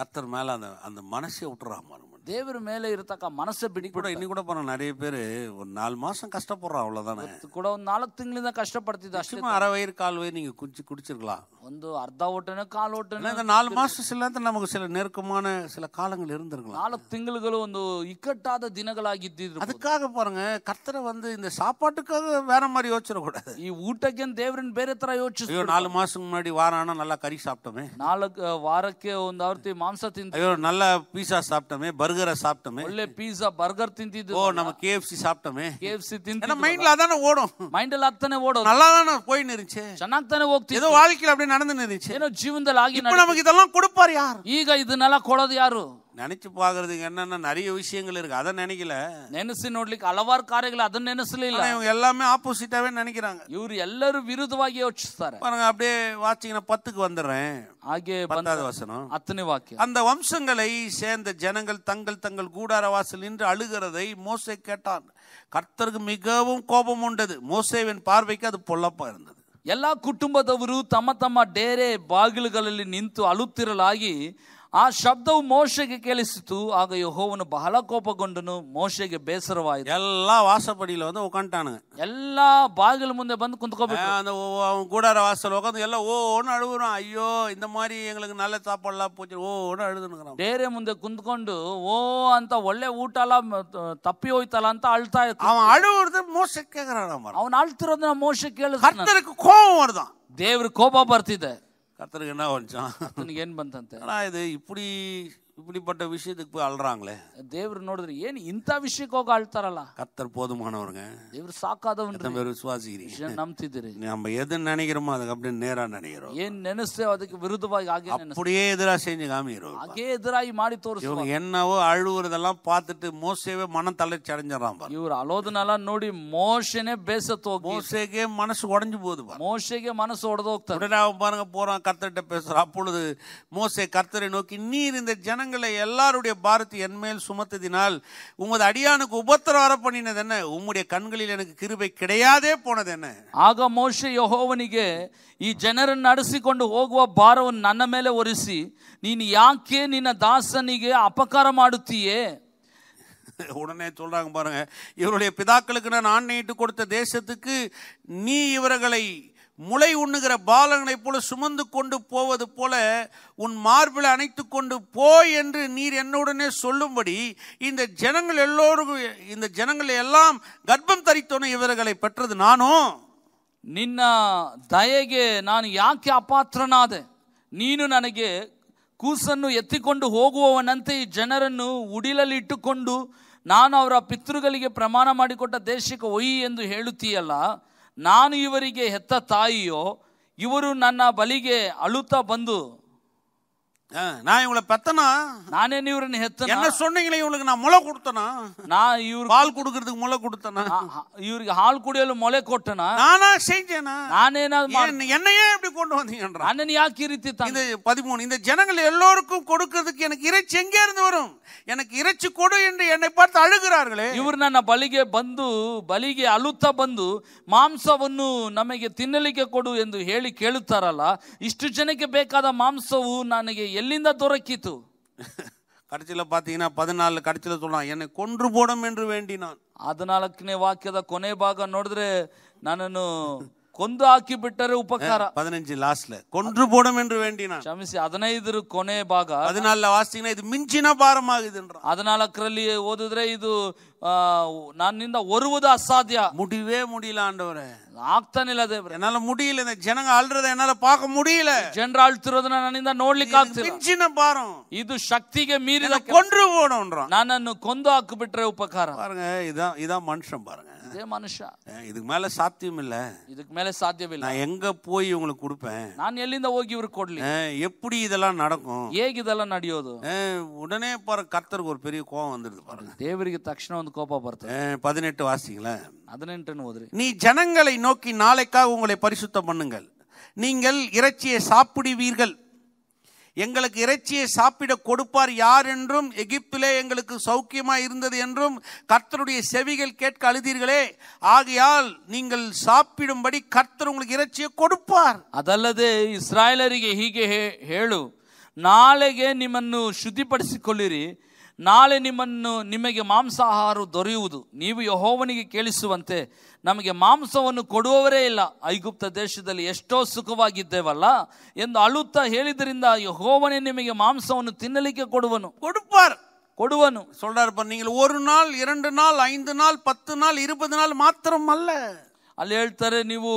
கத்தர் மேலே அந்த அந்த மனசை விட்டுறான் பாருங்க தேவர் மேலே இருக்க மனசை பிடிக்க இன்னும் கூட போறோம் நிறைய பேர் ஒரு நாலு மாதம் கஷ்டப்படுறோம் அவ்வளோதானே கூட ஒரு நாலு திங்களும் தான் கஷ்டப்படுத்தி அரை வயிறு கால் வயிறு நீங்கள் குடிச்சு குடிச்சிருக்கலாம் வந்து ಅರ್ಧ ಓಟನ கால் ಓಟನ இந்த நாலு ಇಲ್ಲ ಅಂತ ನಮಗೆ ಸಿಲ சில காலங்கள் இருந்திருக்கலாம் நாலு திங்களுக்களும் வந்து இக்கட்டாத ದಿನಗಳಾಗಿದ್ದಿದ್ರು அதுக்காக பாருங்க கர்த்தரை வந்து இந்த சாப்பாட்டுக்காக வேற மாதிரி யோசிச்சிடக்கூடாது கூடாது ಈ ಊಟಕ್ಕೆ ದೇವರನ್ನ ಬೇರೆ ತರ ಯೋಚಿಸ್ತಾರೆ ಅಯ್ಯೋ ನಾಲ್ಕು முன்னாடி வாரானா நல்லா கறி சாப்பிட்டோமே ನಾಲ್ಕು வாரக்கே வந்து அவர்த்தி ಮಾಂಸ ತಿಂದ நல்ல பீஸா சாப்பிட்டோமே பர்கரை சாப்பிட்டோமே ಒಳ್ಳೆ ಪಿಜ್ಜಾ பர்கர் ತಿಂತಿದ್ರು ஓ நம்ம கேஎஃப்சி சாப்பிட்டோமே கேஎஃப்சி ತಿಂತಿದ್ರು ಮೈಂಡ್ಲ ಅದಾನೆ ஓடும் ಮೈಂಡಲ್ಲಿ ಅತ್ತನೆ ஓடும் நல்லா தான போய் நிருந்துச்சு ಚೆನ್ನಾಗಿ ತಾನೆ ஏதோ வாழ்க்கையில அப்படியே நடந்து இருந்துச்சு ಏನೋ ಜೀವನದಲ್ಲಿ ಆಗಿ இப்போ நமக்கு இதெல்லாம் கொடுப்பார் யார் இது நல்லா ಕೊಡೋದು ಯಾರು நினைச்சு பாக்குறதுக்கு என்னென்ன நிறைய விஷயங்கள் இருக்கு அதை நினைக்கல நெனசு ನೋಡ್ಲಿಕ್ಕೆ அளவார் ಕಾರ್ಯಗಳು ಅದನ್ನ ನೆನೆಸಲಿಲ್ಲ ஆனா இவங்க எல்லாமே ஆப்போசிட்டாவே நினைக்கிறாங்க இவர் எல்லாரும் ವಿರುದ್ಧವಾಗಿ ಯೋಚಿಸ್ತಾರೆ பாருங்க அப்படியே வாட்சிங்கன்னா பத்துக்கு வந்துடுறேன் ஆகிய பத்தாவது வசனம் ಹತ್ತನೇ ವಾಕ್ಯ அந்த வம்சங்களை சேர்ந்த ஜனங்கள் தங்கள் தங்கள் கூடார வாசல் நின்று அழுகிறதை மோசை கேட்டான் கர்த்தருக்கு மிகவும் கோபம் உண்டது மோசேவின் பார்வைக்கு அது பொல்லப்பா இருந்தது ಎಲ್ಲ ಕುಟುಂಬದವರು ತಮ್ಮ ತಮ್ಮ ಡೇರೆ ಬಾಗಿಲುಗಳಲ್ಲಿ ನಿಂತು ಅಳುತ್ತಿರಲಾಗಿ ಆ ಶಬ್ದವು ಮೋಶೆಗೆ ಕೇಳಿಸಿತು ಆಗ ಯಹೋವನು ಬಹಳ ಕೋಪಗೊಂಡನು ಮೋಶೆಗೆ ಬೇಸರವಾಯಿತು ವಾಸ ವಾಸಪಡಿಯಲ್ಲಿ ಅಂದ್ರೆ உட்காந்துட்டானுங்க ಎಲ್ಲ ಬಾಗಿಲು ಮುಂದೆ ಬಂದು ಕುಂತ್ಕೋಬೇಕು அந்த கூடார ಎಲ್ಲ ಓ ಓಣ ஓன்னு ಅಯ್ಯೋ ಇಂದ ಮಾರಿ மாதிரி எங்களுக்கு நல்ல சாப்பாடுலாம் போச்சு ஓன்னு அழுதுனுக்குறான் ಬೇರೆ ಮುಂದೆ ಕುಂತ್ಕೊಂಡು ಓ ಅಂತ ಒಳ್ಳೆ ಊಟ ಎಲ್ಲ ತಪ್ಪಿ ಹೋಯ್ತಲ್ಲ ಅಂತ ಅಳ್ತಾ ಇತ್ತು ಅವನು ಅಳುವುದು ಮೋಸ ಕೇಳ್ಕறாನ ಅವನು ಅಳ್ತಿರೋದನ್ನ ಮೋಶೆ ಕೇಳಿದ ಕರ್ತನಿಗೆ ಕೋಪ வருதான் ದೇವ್ರ ಕೋಪ ಬರ್ತಿದೆ கர்த்தருக்கு என்ன வந்துச்சான் ஏன் பந்தன் ஆனால் இது இப்படி இப்படிப்பட்ட விஷயத்துக்கு போய் அழுறாங்களே தேவர் ನೋಡಿದ್ರೆ ஏன் இந்த விஷயக்கோக அழுத்தரலாம் கத்தர் போதுமானவருங்க தேவர் ಸಾಕಾದವನು ನಮ್ಮ ವಿಶ್ವಾಸಿರಿ ನಂಬ್ತಿದ್ದೀರಿ நம்ம எது நினைக்கிறோமோ அதுக்கு அப்படியே நேரா நினைக்கிறோம் ஏன் நினைச்சு அதுக்கு ವಿರುದ್ಧವಾಗಿ ஆகிய அப்படியே எதிராக செஞ்சு காமிக்கிறோம் ಹಾಗೆ எதிராகி மாடி தோறும் இவங்க என்னவோ அழுவுறதெல்லாம் பார்த்துட்டு மோசேவே மனம் தளர்ச்சி அடைஞ்சிடறான் இவர் ಇವ್ರು நோடி ನೋಡಿ ಮೋಶೆನೆ ಬೇಸತ್ತು மோசேக்கே மனசு உடஞ்சு போகுது பாரு மனசு ಮನಸ್ಸು உடனே அவன் பாருங்க போறான் கத்தர்கிட்ட பேசுறான் அப்பொழுது மோசே கர்த்தரை நோக்கி நீர் இந்த ஜன பாரங்களை எல்லாருடைய பாரத்து என்மேல் சுமத்ததினால் உமது அடியானுக்கு உபத்திரவர பண்ணினது என்ன உம்முடைய கிருபை கிடையாதே போனது என்ன ஆக ಆಗ யோகோவனிக்கு ஈ ஜெனரன் ಜನರನ್ನು கொண்டு ஓகுவ பாரவன் நன்ன மேல ಹೊರಿಸಿ நீ யாக்கே ನಿನ್ನ தாசனிக்கு ಅಪಕಾರ ஆடுத்தியே உடனே சொல்றாங்க பாருங்க இவருடைய பிதாக்களுக்கு நான் ஆணையிட்டு கொடுத்த தேசத்துக்கு நீ இவர்களை முளை உண்ணுகிற பாலங்களைப் போல சுமந்து கொண்டு போவது போல உன் மார்பில் அணைத்து கொண்டு போய் என்று நீர் என்னுடனே சொல்லும்படி இந்த ஜனங்கள் எல்லோருக்கும் இந்த ஜனங்கள் எல்லாம் கர்ப்பம் தரித்தோன இவர்களை பெற்றது ನಾನೋ ನಿನ್ನ ದಯೆಗೆ ನಾನು ಯಾಕೆ ಅಪಾತ್ರನಾದೆ ನೀನು ನನಗೆ ಕೂಸನ್ನು ಎತ್ತಿಕೊಂಡು ಹೋಗುವವನಂತೆ ಈ ಜನರನ್ನು ಉಡಿಲಲ್ಲಿಟ್ಟುಕೊಂಡು ನಾನು ಅವರ ಪಿತೃಗಳಿಗೆ ಪ್ರಮಾಣ ಮಾಡಿಕೊಟ್ಟ ದೇಶಕ್ಕೆ ஒய் ಎಂದು ಹೇಳುತ್ತೀಯಲ್ಲ ನಾನು ಇವರಿಗೆ ಹೆತ್ತ ತಾಯಿಯೋ ಇವರು ನನ್ನ ಬಲಿಗೆ ಅಳುತ್ತಾ ಬಂದು நான் இவங்களை பெத்தனா நானே இவரை ஹெத்தனா என்ன சொன்னீங்களே இவங்களுக்கு நான் முளை கொடுத்தனா நான் இவருக்கு பால் கொடுக்கிறதுக்கு முளை கொடுத்தனா இவருக்கு ஆள் கூடியல முளை கொட்டனா நானா செஞ்சேனா நானே என்னையே இப்படி கொண்டு வந்தீங்கன்றா அண்ணன் யாக்கி ரீதி தான் இது பதிமூணு இந்த ஜனங்கள் எல்லோருக்கும் கொடுக்கறதுக்கு எனக்கு இறைச்சி எங்கே இருந்து வரும் எனக்கு இறைச்சி கொடு என்று என்னை பார்த்து அழுகிறார்களே ಇವ್ರು ನನ್ನ பலிகை ಬಂದು ಬಲಿಗೆ ಅಳುತ್ತಾ ಬಂದು ಮಾಂಸವನ್ನು ನಮಗೆ ತಿನ್ನಲಿಕ್ಕೆ ಕೊಡು ಎಂದು ಹೇಳಿ ಕೇಳುತ್ತಾರಲ್ಲ ಇಷ್ಟು ಜನಕ್ಕೆ ಬೇಕಾದ ಮಾಂಸವು ನನಗೆ ಎಲ್ಲಿಂದ ದೊರಕಿತು கடைசியில் பார்த்தீங்கன்னா பதினாலு கடைசியில் சொல்லலாம் என்னை கொன்று போடும் என்று வேண்டினான் அதனாலக்குனே வாக்கியத கொனே பாக ನೋಡಿದ್ರೆ ನನ್ನನ್ನು ಕೊಂದು ஆக்கி ಬಿಟ್ಟರೆ ಉಪಕಾರ பதினஞ்சு லாஸ்ட்ல கொன்று போடும் என்று வேண்டினான் ಕ್ಷಮಿಸಿ ಹದಿನೈದರ கொனே பாக அதனால வாசிங்கன்னா இது மிஞ்சின அதனால கிரலி ಓದಿದ್ರೆ இது ನನ್ನಿಂದ ஒருவது அசாத்தியா முடியவே முடியல ஆண்டவர் ಆಗ್ತಾನಿಲ್ಲ என்னால முடியல இந்த ஜனங்க அழுறத என்னால பார்க்க முடியல ಜನರು ಅಳ್ತಿರೋದನ್ನ ನನ್ನಿಂದ ನೋಡ್ಲಿಕ್ಕೆ ಆಗ್ತಿಲ್ಲ மிஞ்சின பாரம் ಇದು ಶಕ್ತಿಗೆ ಮೀರಿದ என்ன கொன்று போடணும்ன்றான் ನನ್ನನ್ನು ಕೊಂದು ಹಾಕಿಬಿಟ್ರೆ ಉಪಕಾರ பாருங்க இதான் இதான் மனுஷன் பாருங்க ಇದೇ இதுக்கு மேல சாத்தியம் இல்ல ಇದಕ್ ಮೇಲೆ நான் எங்க போய் இவங்களுக்கு கொடுப்பேன் நான் ಎಲ್ಲಿಂದ ஓகி ಇವ್ರಿಗೆ கொடுல எப்படி இதெல்லாம் நடக்கும் ಹೇಗಿದೆಲ್ಲ இதெல்லாம் அஹ், உடனே பாரு கர்த்தருக்கு ஒரு பெரிய கோவம் வந்துருது பாருங்க தேவருக்கு ತಕ್ಷಣ வந்து கோபப்படுத்த பதினெட்டு வாசிங்களேன் பதினெட்டுன்னு ஓதுரு நீ ஜனங்களை நோக்கி நாளைக்காக உங்களை பரிசுத்தம் பண்ணுங்கள் நீங்கள் இறைச்சியை சாப்பிடுவீர்கள் எங்களுக்கு இறைச்சியை சாப்பிட கொடுப்பார் யார் என்றும் எகிப்திலே எங்களுக்கு சௌக்கியமாக இருந்தது என்றும் கர்த்தருடைய செவிகள் கேட்க அழுதீர்களே ஆகையால் நீங்கள் சாப்பிடும்படி கர்த்தர் உங்களுக்கு இறைச்சியை கொடுப்பார் அதல்லது ಅದಲ್ಲದೆ ಇಸ್ರಾಯೇಲರಿಗೆ ಹೀಗೆ ಹೇಳು ನಾಳೆಗೆ ನಿಮ್ಮನ್ನು ಶುದ್ಧಿಪಡಿಸಿಕೊಳ್ಳಿರಿ ನಾಳೆ ನಿಮ್ಮನ್ನು ನಿಮಗೆ ಮಾಂಸಾಹಾರ ದೊರೆಯುವುದು ನೀವು ಯಹೋವನಿಗೆ ಕೇಳಿಸುವಂತೆ ನಮಗೆ ಮಾಂಸವನ್ನು ಕೊಡುವವರೇ ಇಲ್ಲ ಐಗುಪ್ತ ದೇಶದಲ್ಲಿ ಎಷ್ಟೋ ಸುಖವಾಗಿದ್ದೇವಲ್ಲ ಎಂದು ಅಳುತ್ತಾ ಹೇಳಿದ್ರಿಂದ ಯಹೋವನೇ ನಿಮಗೆ ಮಾಂಸವನ್ನು ತಿನ್ನಲಿಕ್ಕೆ ಕೊಡುವನು ಕೊಡುಪಾರ್ ಕೊಡುವನು சொல்றாரு ನೀವು ಒಂದು ஒரு நாள் இரண்டு நாள் ஐந்து நாள் பத்து நாள் இருபது நாள் ಅಲ್ಲ ಅಲ್ಲಿ ಹೇಳ್ತಾರೆ ನೀವು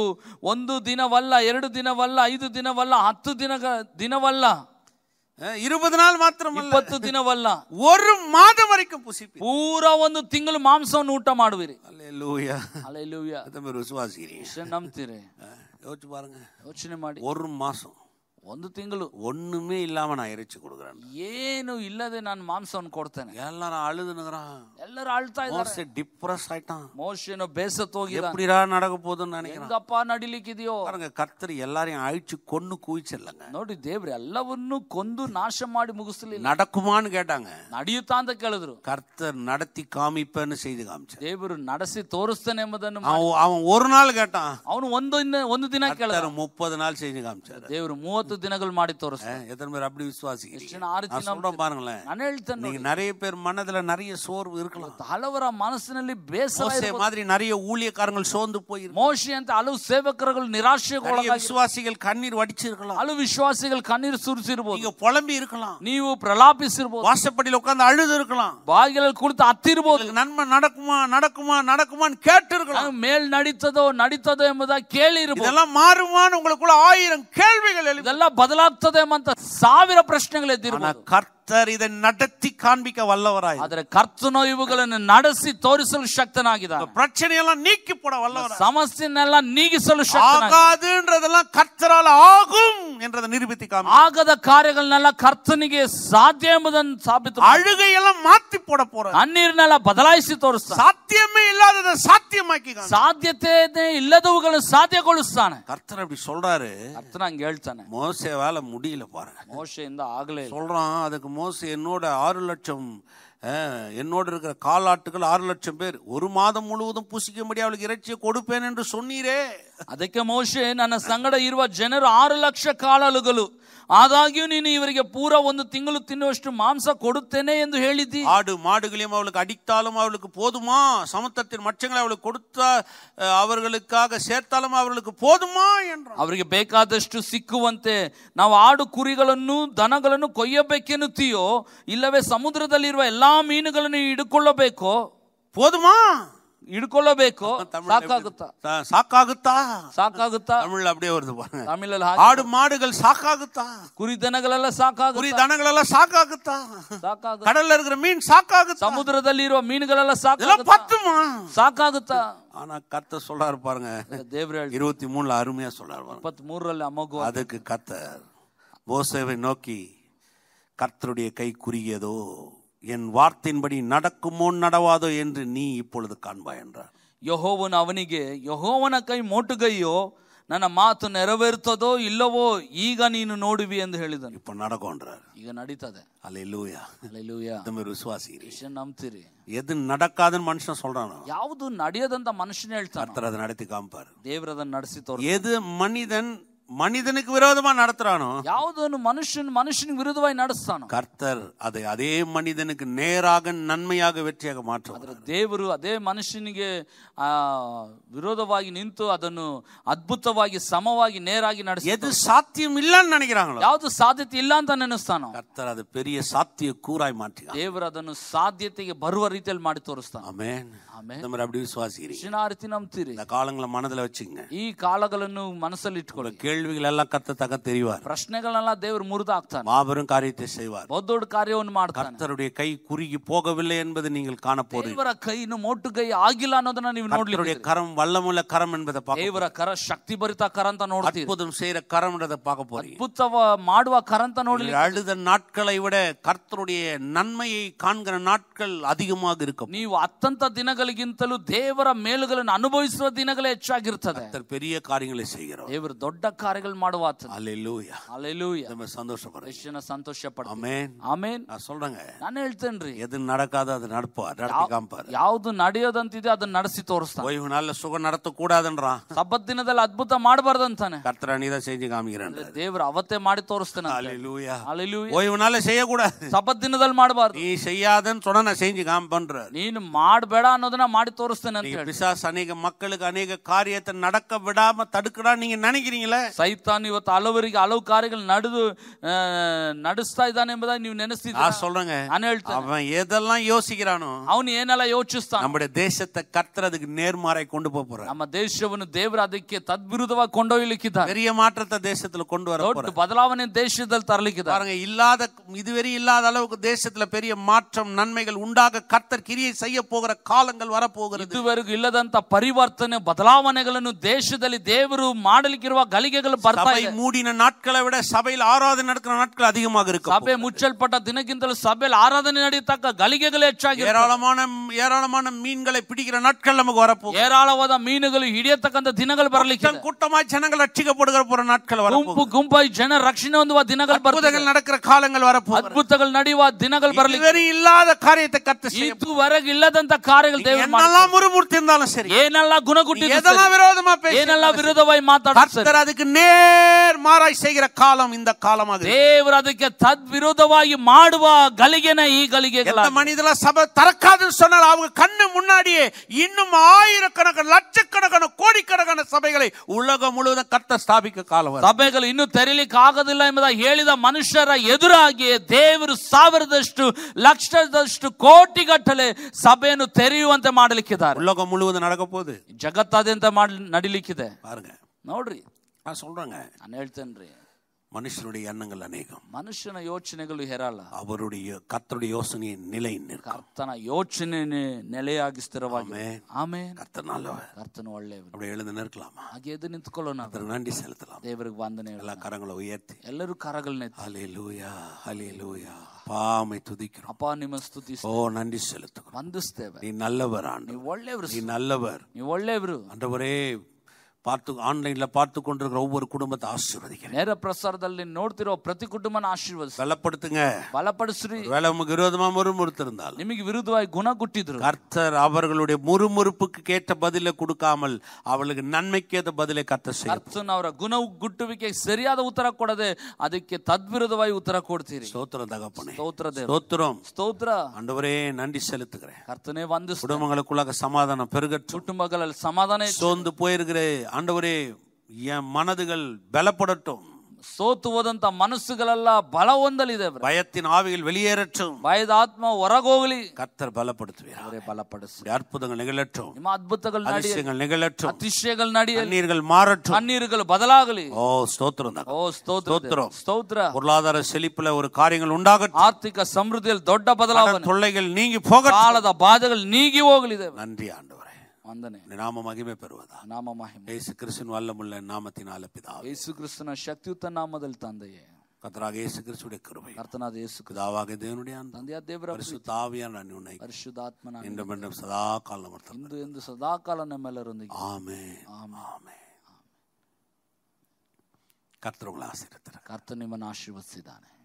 ಒಂದು ದಿನವಲ್ಲ ಎರಡು ದಿನವಲ್ಲ ಐದು ದಿನವಲ್ಲ ಹತ್ತು ದಿನ ದಿನವಲ್ಲ ಇರುಪದು ನಾಲ್ ಮಾತ್ರ ಇಪ್ಪತ್ತು ದಿನವಲ್ಲ ಒಂದು ಮಾದ ವರೆಗೂ ಪುಸಿಪಿ ಪೂರ ಒಂದು ತಿಂಗಳು ಮಾಂಸವನ್ನು ಊಟ ಮಾಡುವಿರಿ ಅಲ್ಲೆಲ್ಲೂಯ ಅಲ್ಲೆಲ್ಲೂಯ ನಂಬ್ತೀರಿ ಯೋಚನೆ ಮಾಡಿ ಒಂದು ಮಾಸ ஒன்று திங்களு ஒன்றுமே இல்லாமல் நான் இறைச்சி கொடுக்குறேன் ஏனும் இல்லாத நான் மாம்சம் கொடுத்தேன் எல்லாரும் அழுதுனுக்குறான் எல்லாரும் அழுத்தா மோசை டிப்ரஸ் ஆயிட்டான் மோஷன் பேச தோகி எப்படிடா நடக்க போதுன்னு நினைக்கிறேன் எங்கப்பா நடிலிக்குதியோ பாருங்க கர்த்தர் எல்லாரையும் அழிச்சு கொண்டு குவிச்சிடலங்க நோடி தேவரி ஒன்றும் கொந்து நாசம் ஆடி முகசில் நடக்குமான்னு கேட்டாங்க நடியுத்தாந்த கெழுதுரும் கர்த்தர் நடத்தி காமிப்பேன்னு செய்து காமிச்சு தேவர் நடசி தோருஸ்தன் என்பதன் அவன் ஒரு நாள் கேட்டான் அவனு ஒன்று ஒன்று தினம் கேட்டார் முப்பது நாள் செய்து காமிச்சார் தேவர் மூவத்த ಹತ್ತು ದಿನಗಳು ಮಾಡಿ எத்தனை பேர் அப்படி விசுவாசி ಎಷ್ಟ್ பாருங்களேன் நீங்க நிறைய பேர் மனதுல நிறைய சோர்வு இருக்கலாம் தலைவரா ಮನಸ್ಸಿನಲ್ಲಿ ಬೇಸರ மாதிரி நிறைய ஊழியக்காரங்கள் சோர்ந்து போயிருக்கலாம் ಮೋಶೆ அந்த அளவு ಸೇವಕರುಗಳು நிறைய ನಿರಾಶೆಗೊಳಗಾಗಿ விசுவாசிகள் கண்ணீர் வடிச்சிருக்கலாம் ಹಲವು ವಿಶ್ವಾಸಿಗಳು கண்ணீர் ಸುರಿಸಿರ್ಬೋದು நீங்க புலம்பி இருக்கலாம் ನೀವು ಪ್ರಲಾಪಿಸಿರ್ಬೋದು வாசப்படியில உட்கார்ந்து அழுது இருக்கலாம் வாய்கள் ಕುಳಿತು ಹತ್ತಿರ್ಬೋದು நன்மை நடக்குமா நடக்குமா நடக்குமான்னு கேட்டிருக்கலாம் ನಾನು ಮೇಲ್ நடித்ததோ ನಡೀತದೋ ಎಂಬುದಾಗಿ ಕೇಳಿರ್ಬೋದು இதெல்லாம் மாறுமான்னு உங்களுக்குள்ள ஆயிரம் கேள்விகள் எழுப்பி ಎಲ್ಲ ಬದಲಾಗ್ತದೆ ಅಂತ ಸಾವಿರ ಪ್ರಶ್ನೆಗಳು கர்த்தர் இதை நடத்தி காண்பிக்க வல்லவராய் அதற்கு கர்த்த நோய்வுகளை நடசி தோரிசல் சக்தனாகிதான் பிரச்சனை எல்லாம் நீக்கி போட வல்லவர் சமஸ்தின் எல்லாம் நீக்கி சொல்லு ஆகாதுன்றதெல்லாம் கர்த்தரால் ஆகும் என்றதை நிரூபித்து ஆகாத காரியங்கள் நல்லா கர்த்தனிக்கு சாத்தியமுதன் சாபித்து அழுகை மாத்தி போட போற அந்நீர் நல்லா பதலாய்ச்சி தோறும் சாத்தியமே இல்லாதத சாத்தியமாக்கி சாத்தியத்தை இல்லாதவுகளை சாத்திய கொழுஸ்தானே கர்த்தர் அப்படி சொல்றாரு கர்த்தர் அங்கே எழுத்தானே மோசேவால முடியல பாருங்க மோசே இந்த ஆகலே சொல்றான் அதுக்கு மோசு என்னோட ஆறு லட்சம் என்னோட இருக்கிற காலாட்டுகள் ஆறு லட்சம் பேர் ஒரு மாதம் முழுவதும் புசிக்கும்படி அவளுக்கு இறைச்சியை கொடுப்பேன் என்று சொன்னீரே ಅದಕ್ಕೆ ಮೋಶೆ நான் சங்கட இருவா ஜெனர் ஆறு லட்ச காலாளுகளும் ಆದಾಗ್ಯೂ ನೀನು ಇವರಿಗೆ ಪೂರ ಒಂದು ತಿಂಗಳು ತಿನ್ನುವಷ್ಟು ಮಾಂಸ ಕೊಡುತ್ತೇನೆ ಎಂದು ಹೇಳಿದ್ದಿ ಆಡು மாடுகளையும் ಅವಳಿಗೆ அடித்தாலும் ಅವಳಿಗೆ போதுமா சமத்தத்தின் மச்சங்களை அவளுக்கு கொடுத்த அவர்களுக்காக சேர்த்தாலும் ಅವಳಿಗೆ போதுமா என்றான் ಅವರಿಗೆ ಬೇಕಾದಷ್ಟು ಸಿಕ್ಕುವಂತೆ ನಾವು ಆಡು ಕುರಿಗಳನ್ನು ದನಗಳನ್ನು ಕೊಯ್ಯಬೇಕೆನ್ನುತ್ತೀಯೋ ಇಲ್ಲವೇ ಸಮುದ್ರದಲ್ಲಿರುವ ಎಲ್ಲಾ ಮೀನುಗಳನ್ನು ಹಿಡ್ಕೊಳ್ಳಬೇಕೋ போதுமா ಹಿಡ್ಕೊಳ್ಳಬೇಕು ಸಾಕಾಗುತ್ತಾ ಸಾಕಾಗುತ್ತಾ ಸಾಕಾಗುತ್ತಾ ತಮಿಳ್ அப்படியே வருது பாருங்க தமிழ்ல ஆடு மாடுகள் சாக்காகுத்தா ದನಗಳೆಲ್ಲ ಸಾಕಾಗುತ್ತಾ குறி ದನಗಳೆಲ್ಲ ಸಾಕಾಗುತ್ತಾ ಸಾಕಾಗುತ್ತಾ கடல்ல இருக்கிற மீன் சாக்காகுತ್ತಾ ಸಮುದ್ರದಲ್ಲಿ ಇರುವ ಮೀನುಗಳೆಲ್ಲ ಸಾಕಾಗುತ್ತಾ ಸಾಕಾಗುತ್ತಾ ஆனா கத்த சொல்றாரு பாருங்க தேவரேல் 23ல அருமையா சொல்றாரு 23ல அமோக அதுக்கு கத்தர் மோசேவை நோக்கி கர்த்தருடைய கை குறுகியதோ என் வார்த்தையின்படி நடக்குமோ நடவாதோ என்று நீ இப்பொழுது காண்பாய் என்றார் ಯಹೋವನು ಅವನಿಗೆ ಯಹೋವನ ಕೈ ಮೋಟುಗೈಯೋ ನನ್ನ ಮಾತು ನೆರವೇರ್ತದೋ ಇಲ್ಲವೋ ಈಗ ನೀನು ನೋಡುವಿ ಎಂದು ಹೇಳಿದನು இப்போ நடக்கும்ன்றார் ಈಗ ನಡೀತದೆ அல்லேலூயா அல்லேலூயா நம்ம விசுவாசிக்கிறீ கிறிஸ்டன் நம்புறீ எது நடக்காதுன்னு மனுஷன் சொல்றானோ ಯಾವುದು ನಡೆಯದಂತ ಮನುಷ್ಯನ ಹೇಳ್ತಾನೆ ಕರ್ತರು ಅದನ್ನ ನಡೆಸಿ ಕಾಂಪಾರ್ ದೇವರು ಅದನ್ನ ನಡೆಸಿ ತೋರ್ತಾರೆ ಎದು ಮನಿದನ್ మనిషినికి విరోధమా నడతరాను యావదోను మనుష్యను మనుష్యనికి విరుద్ధమై నడుస్తాను కర్తర్ అదే అదే మనిషినికి నేరాగ నన్మయాగ వెற்றிయాగ మాట్రం ಅದರ ದೇವರು ಅದೇ ಮನುಷ್ಯನಿಗೆ ವಿರೋಧವಾಗಿ ನಿಂತು ಅದನ್ನು ಅದ್ಭುತವಾಗಿ ಸಮವಾಗಿ ನೇರಾಗಿ ನಡೆಸಿ எது சாத்தியம் இல்லைன்னு நினைக்கிறாங்களோ ಯಾವುದು ಸಾಧ್ಯತೆ ಇಲ್ಲ ಅಂತ ನೆನೆಸ್ತಾನೋ கர்த்தர் அது பெரிய சாத்திய கூறாய் மாற்றினார் ದೇವರು ಅದನ್ನು ಸಾಧ್ಯತೆಗೆ ಬರುವ ರೀತಿಯಲ್ಲಿ ಮಾಡಿ ತೋರಿಸ್ತಾನೆ ஆமென் ஆமென் நம்ம அப்படி விசுவாசிக்கிறீங்க இந்த காலங்களை மனதில் வச்சுங்க ಈ ಕಾಲಗಳನ್ನು ಮನಸ್ಸಲ್ಲಿ ಇಟ್ಕೊಳ್ಳಿ ಕೇಳಿ கேள்விகள் எல்லாம் கத்த தெரிவார் பிரச்சனைகள் எல்லாம் தேவர் முருதாக்தார் மாபெரும் காரியத்தை செய்வார் பொத்தோடு காரியம் ஒன்று மாட்டார் கை குறுகி போகவில்லை என்பது நீங்கள் காண மோட்டு கை ஆகிலானதை கரம் வல்லமுள்ள கரம் என்பதை பார்க்க இவர கர சக்தி பரித்த கரம் தான் செய்யற கரம் பார்க்க போறீங்க புத்தவ மாடுவ கரம் தான் அழுத நாட்களை விட கர்த்தருடைய நன்மையை காண்கிற நாட்கள் அதிகமாக இருக்கும் நீ அத்தந்த தினங்களுக்கு தேவர மேலுகளின் அனுபவிசுவ தினங்களை ஹெச்சாகிருத்தது பெரிய காரியங்களை செய்கிறோம் ಕಾರ್ಯಗಳು ಮಾಡುವಾತ ಹalleluya ಹalleluya நம்ம சந்தோஷப்படுறோம் கிறிஸ்தன ಸಂತೋಷಪಡ್ತೀವಿ ಆಮೆನ್ ಆಮೆನ್ ನಾನು சொல்றேங்க ನಾನು ಹೇಳ್ತೇನ್ರಿ ಎದು நடக்காத ಅದು ನಡಪಾ ನಡತಿ ಕಾಂಪಾರ ಯಾವುದು ನಡೆಯೋದಂತಿದೆ ಅದನ್ನ ನಡೆಸಿ ತೋರಿಸ್ತಾನೆ ಓಯ್ವನಲ್ಲ ಸುಗ ನಡತ ಕೂಡಾದನ್ರಾ ಸಬ್ಬತ್ ದಿನದಲ್ಲಿ ಅದ್ಭುತ ಮಾಡಬಾರದು ಅಂತಾನೆ ಕರ್ತನ ನೀದ ಸೇಜಿ ಕಾಮಿಗಿರನ್ ದೇವರು ಅವತ್ತೇ ಮಾಡಿ ತೋರಿಸ್ತಾನೆ ಹalleluya ಹalleluya ಓಯ್ವನಲ್ಲ செய்ய கூடாது ಸಬ್ಬತ್ ದಿನದಲ್ಲಿ ಮಾಡಬಾರದು ನೀ செய்யாதன்னு சொன்னா நான் செஞ்சு காம்பன்ற நீனு மாடுபேடா ಅನ್ನೋದನ್ನ ಮಾಡಿ தோரிಸ್ತேன் பிசாஸ் அநேக மக்களுக்கு அநேக காரியத்தை நடக்க விடாம தடுக்கடா நீங்க நினைக்கிறீங்களே சைத்தான் இவத்த அளவு வரைக்கும் அளவு காரைகள் நடுது நடுஸ்தாய் தானே என்பதா நீ நினைச்சு சொல்றங்க அவன் எதெல்லாம் யோசிக்கிறானோ அவனு ஏனால யோசிச்சுதான் நம்முடைய தேசத்தை கத்துறதுக்கு நேர்மாறை கொண்டு போக போற நம்ம தேசவனு தேவர் அதுக்கு தத்விருதவா கொண்டு இழுக்குதா பெரிய மாற்றத்தை தேசத்துல கொண்டு வர பதிலாவனே தேசத்தில் தரளிக்குதா பாருங்க இல்லாத இதுவரை இல்லாத அளவுக்கு தேசத்துல பெரிய மாற்றம் நன்மைகள் உண்டாக கத்தர் கிரியை செய்ய போகிற காலங்கள் வரப்போகிறது இதுவரைக்கும் இல்லாதந்த பரிவர்த்தனை பதிலாவனைகளும் தேசத்தில் தேவரு மாடலிக்கிறவா கலிக்க ವಿಷಯಗಳು மூடின நாட்களை விட சபையில் ஆராதனை நடக்கிற நாட்கள் அதிகமாக ನಾಟ್ಗಳು சபை முச்சல் பட்ட தினக்கிந்தல் சபையில் ஆராதனை ಆರಾಧನೆ ನಡೀತಕ್ಕ ಗಲಿಗೆಗಳು ஏராளமான ஏராளமான மீன்களை பிடிக்கிற நாட்கள் நமக்கு ನಮಗೆ ஏராளவாத ಏರಾಳವಾದ இடியத்தக்க அந்த தினங்கள் ಬರಲಿಕ್ಕೆ கூட்டமாய் ஜனங்கள் ரட்சிக்கப்படுகிற போற நாட்கள் வரும் கும்பாய் ஜன ಜನ வந்து வா தினங்கள் ಅದ್ಭುತಗಳು நடக்கிற காலங்கள் வரப்போ அற்புதங்கள் நடிவா தினங்கள் பரலி வேற இல்லாத காரியத்தை கர்த்தர் செய்யும் இதுவரை இல்லாதந்த காரியங்கள் தேவன் என்னெல்லாம் முறுமுறுத்திருந்தாலும் சரி ஏனெல்லாம் குணகுட்டி எதெல்லாம் விரோதமா பேசி ஏனெல்லாம் விரோதமாய் மாத்தாடும் கர்த்தர் அதுக்கு நேர் ಮಾರಾಯ செய்கிற காலம் இந்த ಕಾಲಮ ದೇವರು ಅದಕ್ಕೆ ತದ್ವಿರೋಧವಾಗಿ ಮಾಡುವ ಗಲಿಗೆನ ಈ ಗಲಿಗೆ ಮನಿದಲ ಸಭೆ ತರಕಾದನ್ನು சொன்னால் அவங்க கண்ணு முன்னாடியே இன்னும் ஆயிரக்கணக்கான லட்சக்கணக்கான கோடிக்கணக்கான சபைகளை உலகம் முழுவதும் கத்த ஸ்தாபிக்க காலம் ಸಭೆಗಳು ಇನ್ನೂ ತೆರಲಿಕ್ಕೆ ಆಗೋದಿಲ್ಲ ಎಂಬುದ ಹೇಳಿದ ಮನುಷ್ಯರ ಎದುರಾಗಿ ದೇವರು ಸಾವಿರದಷ್ಟು ಲಕ್ಷದಷ್ಟು ಕೋಟಿಗಟ್ಟಲೆ ಸಭೆಯನ್ನು ತೆರೆಯುವಂತೆ ಮಾಡಲಿಕ್ಕಿದ್ದಾರೆ ಉಲೋಕ ಮುಳುವುದು ನಡಕ ಜಗತ್ತಾದ್ಯಂತ ಮಾಡಿ ನಡಿಲಿಕ್ಕಿದೆ ನೋಡ್ರಿ நான் சொல்றேங்க ನಾನು மனுஷனுடைய எண்ணங்கள் அநேகம் ಮನುಷ್ಯನ யோசனைகள் ಹೇರಲ್ಲ அவருடைய கர்த்தருடைய யோசனையின் நிலை நிற்கும் ಕರ್ತನ நிலையாகி ஸ்திரவாமே ஆமே Amen. ಆಮೇನ್ கர்த்தர் நல்லவர் அப்படி எழுந்து நிற்கலாமா ಹಾಗೆ ಎದ್ದು ನಿಂತ್ಕೊಳ್ಳೋಣ கர்த்தர் நன்றி செலுத்தலாம் ದೇವರಿಗೆ ವಂದನೆ எல்லா கரங்களை உயர்த்தி அலே லூயா அலே லூயா பாமை துதிக்கிறோம் அப்பா ನಿಮ್ಮ ಸ್ತುತಿ ஓ நன்றி செலுத்துகிறோம் ವಂದಿಸ್ತೇವೆ நீ நல்லவர் ஆண்டு ನೀವು ಒಳ್ಳೆಯವರು ನೀ நல்லவர் ನೀವು ಒಳ್ಳೆಯವರು ஆண்டவரே பார்த்து ஆன்லைன்ல பார்த்து கொண்டிருக்கிற ஒவ்வொரு குடும்பத்தை ஆசீர்வதிக்கிறேன் நேர பிரசாரத்தில் நோடுத்திரோ பிரதி குடும்பம் ஆசீர்வாதம் ಬಲಪಡಿಸುங்க ಬಲಪಡಿಸ್ರಿ வேலை உங்களுக்கு விரோதமா இருந்தால் ನಿಮಗೆ விருதுவாய் ಗುಣ ಗುಟ್ಟಿದ್ರು கர்த்தர் அவர்களுடைய முறுமுறுப்புக்கு கேட்ட பதிலை கொடுக்காமல் அவளுக்கு நன்மைக்கு ஏற்ற பதிலை கர்த்தர் செய்யும் அவரை குண ಗುಣ ಗುಟ್ಟುವಿಕೆ உத்தரக்கூடாது ಉತ್ತರ ಕೊಡದೆ ಅದಕ್ಕೆ ತದ್ವಿರುದ್ಧವಾಗಿ ಉತ್ತರ ಕೊಡ್ತೀರಿ ಸ್ತೋತ್ರ தகப்பனே ಸ್ತೋತ್ರ ஸ்தோத்திரம் ஸ்தோத்திர ஆண்டவரே நன்றி செலுத்துகிறேன் கர்த்தனே வந்து குடும்பங்களுக்குள்ள சமாதானம் பெருகட்டும் குடும்பங்கள் சமாதானம் சோர்ந்து போயிருக்கிறேன் ஆண்டவரே என் மனதுகள் பலப்படட்டும் ಮನದುಗಳು தம் மனசுகள் எல்லாம் ಬಲ இது ಭಯತ್ತಿನ ಆವಿಗಳು வெளியேறட்டும் பயದ ஆத்மா ಹೊರಗೋಗಲಿ கத்தர் பலப்படுத்துவார் அவரே பலப்படுத்து அற்புதங்கள் நிகழட்டும் ನಿಮ್ಮ ಅದ್ಭುತಗಳು அதிசயங்கள் நிகழட்டும் அதிசயங்கள் நடியಲಿ நீர்கள் மாறட்டும் அந்நீர்கள் பதிலாகலி ஓ ஸ்தோத்திரம் ஓ ஸ்தோத்திரம் ஸ்தோத்திர பொருளாதார செழிப்புல ஒரு காரியங்கள் உண்டாகட்டும் ஆர்த்திக சமிருதியில் தொட்ட ಬದಲಾವಣೆ தொல்லைகள் நீங்கி போக காலದ பாதைகள் நீங்கி ಹೋಗಲಿ நன்றி ஆண்டவர் వందనే నామ మహిమే పెరువదా నామ మహిమ యేసు క్రిస్తుని వల్లముள்ள నామతినాల పితావే యేసు క్రిస్తుನ ಶಕ್ತಿಯುತ ನಾಮದಲ್ಲಿ ತಂದೆಯೇ கர்த்தராக இயேசு கிறிஸ்துடைய கிருபை கர்த்தனாக இயேசு பிதாவாக தேவனுடைய அந்த தந்தையா தேவர பரிசுத்த ஆவியார் நான் உன்னை பரிசுத்த ஆத்மனா என்று சதா காலம் வர்த்தம் இந்து என்று சதா காலம் நம்ம எல்லாரும் ஆமென் ஆமென் கர்த்தர் உங்களை ஆசீர்வதித்தார் கர்த்தர் நிம்மன் ஆசீர்வதித்தானே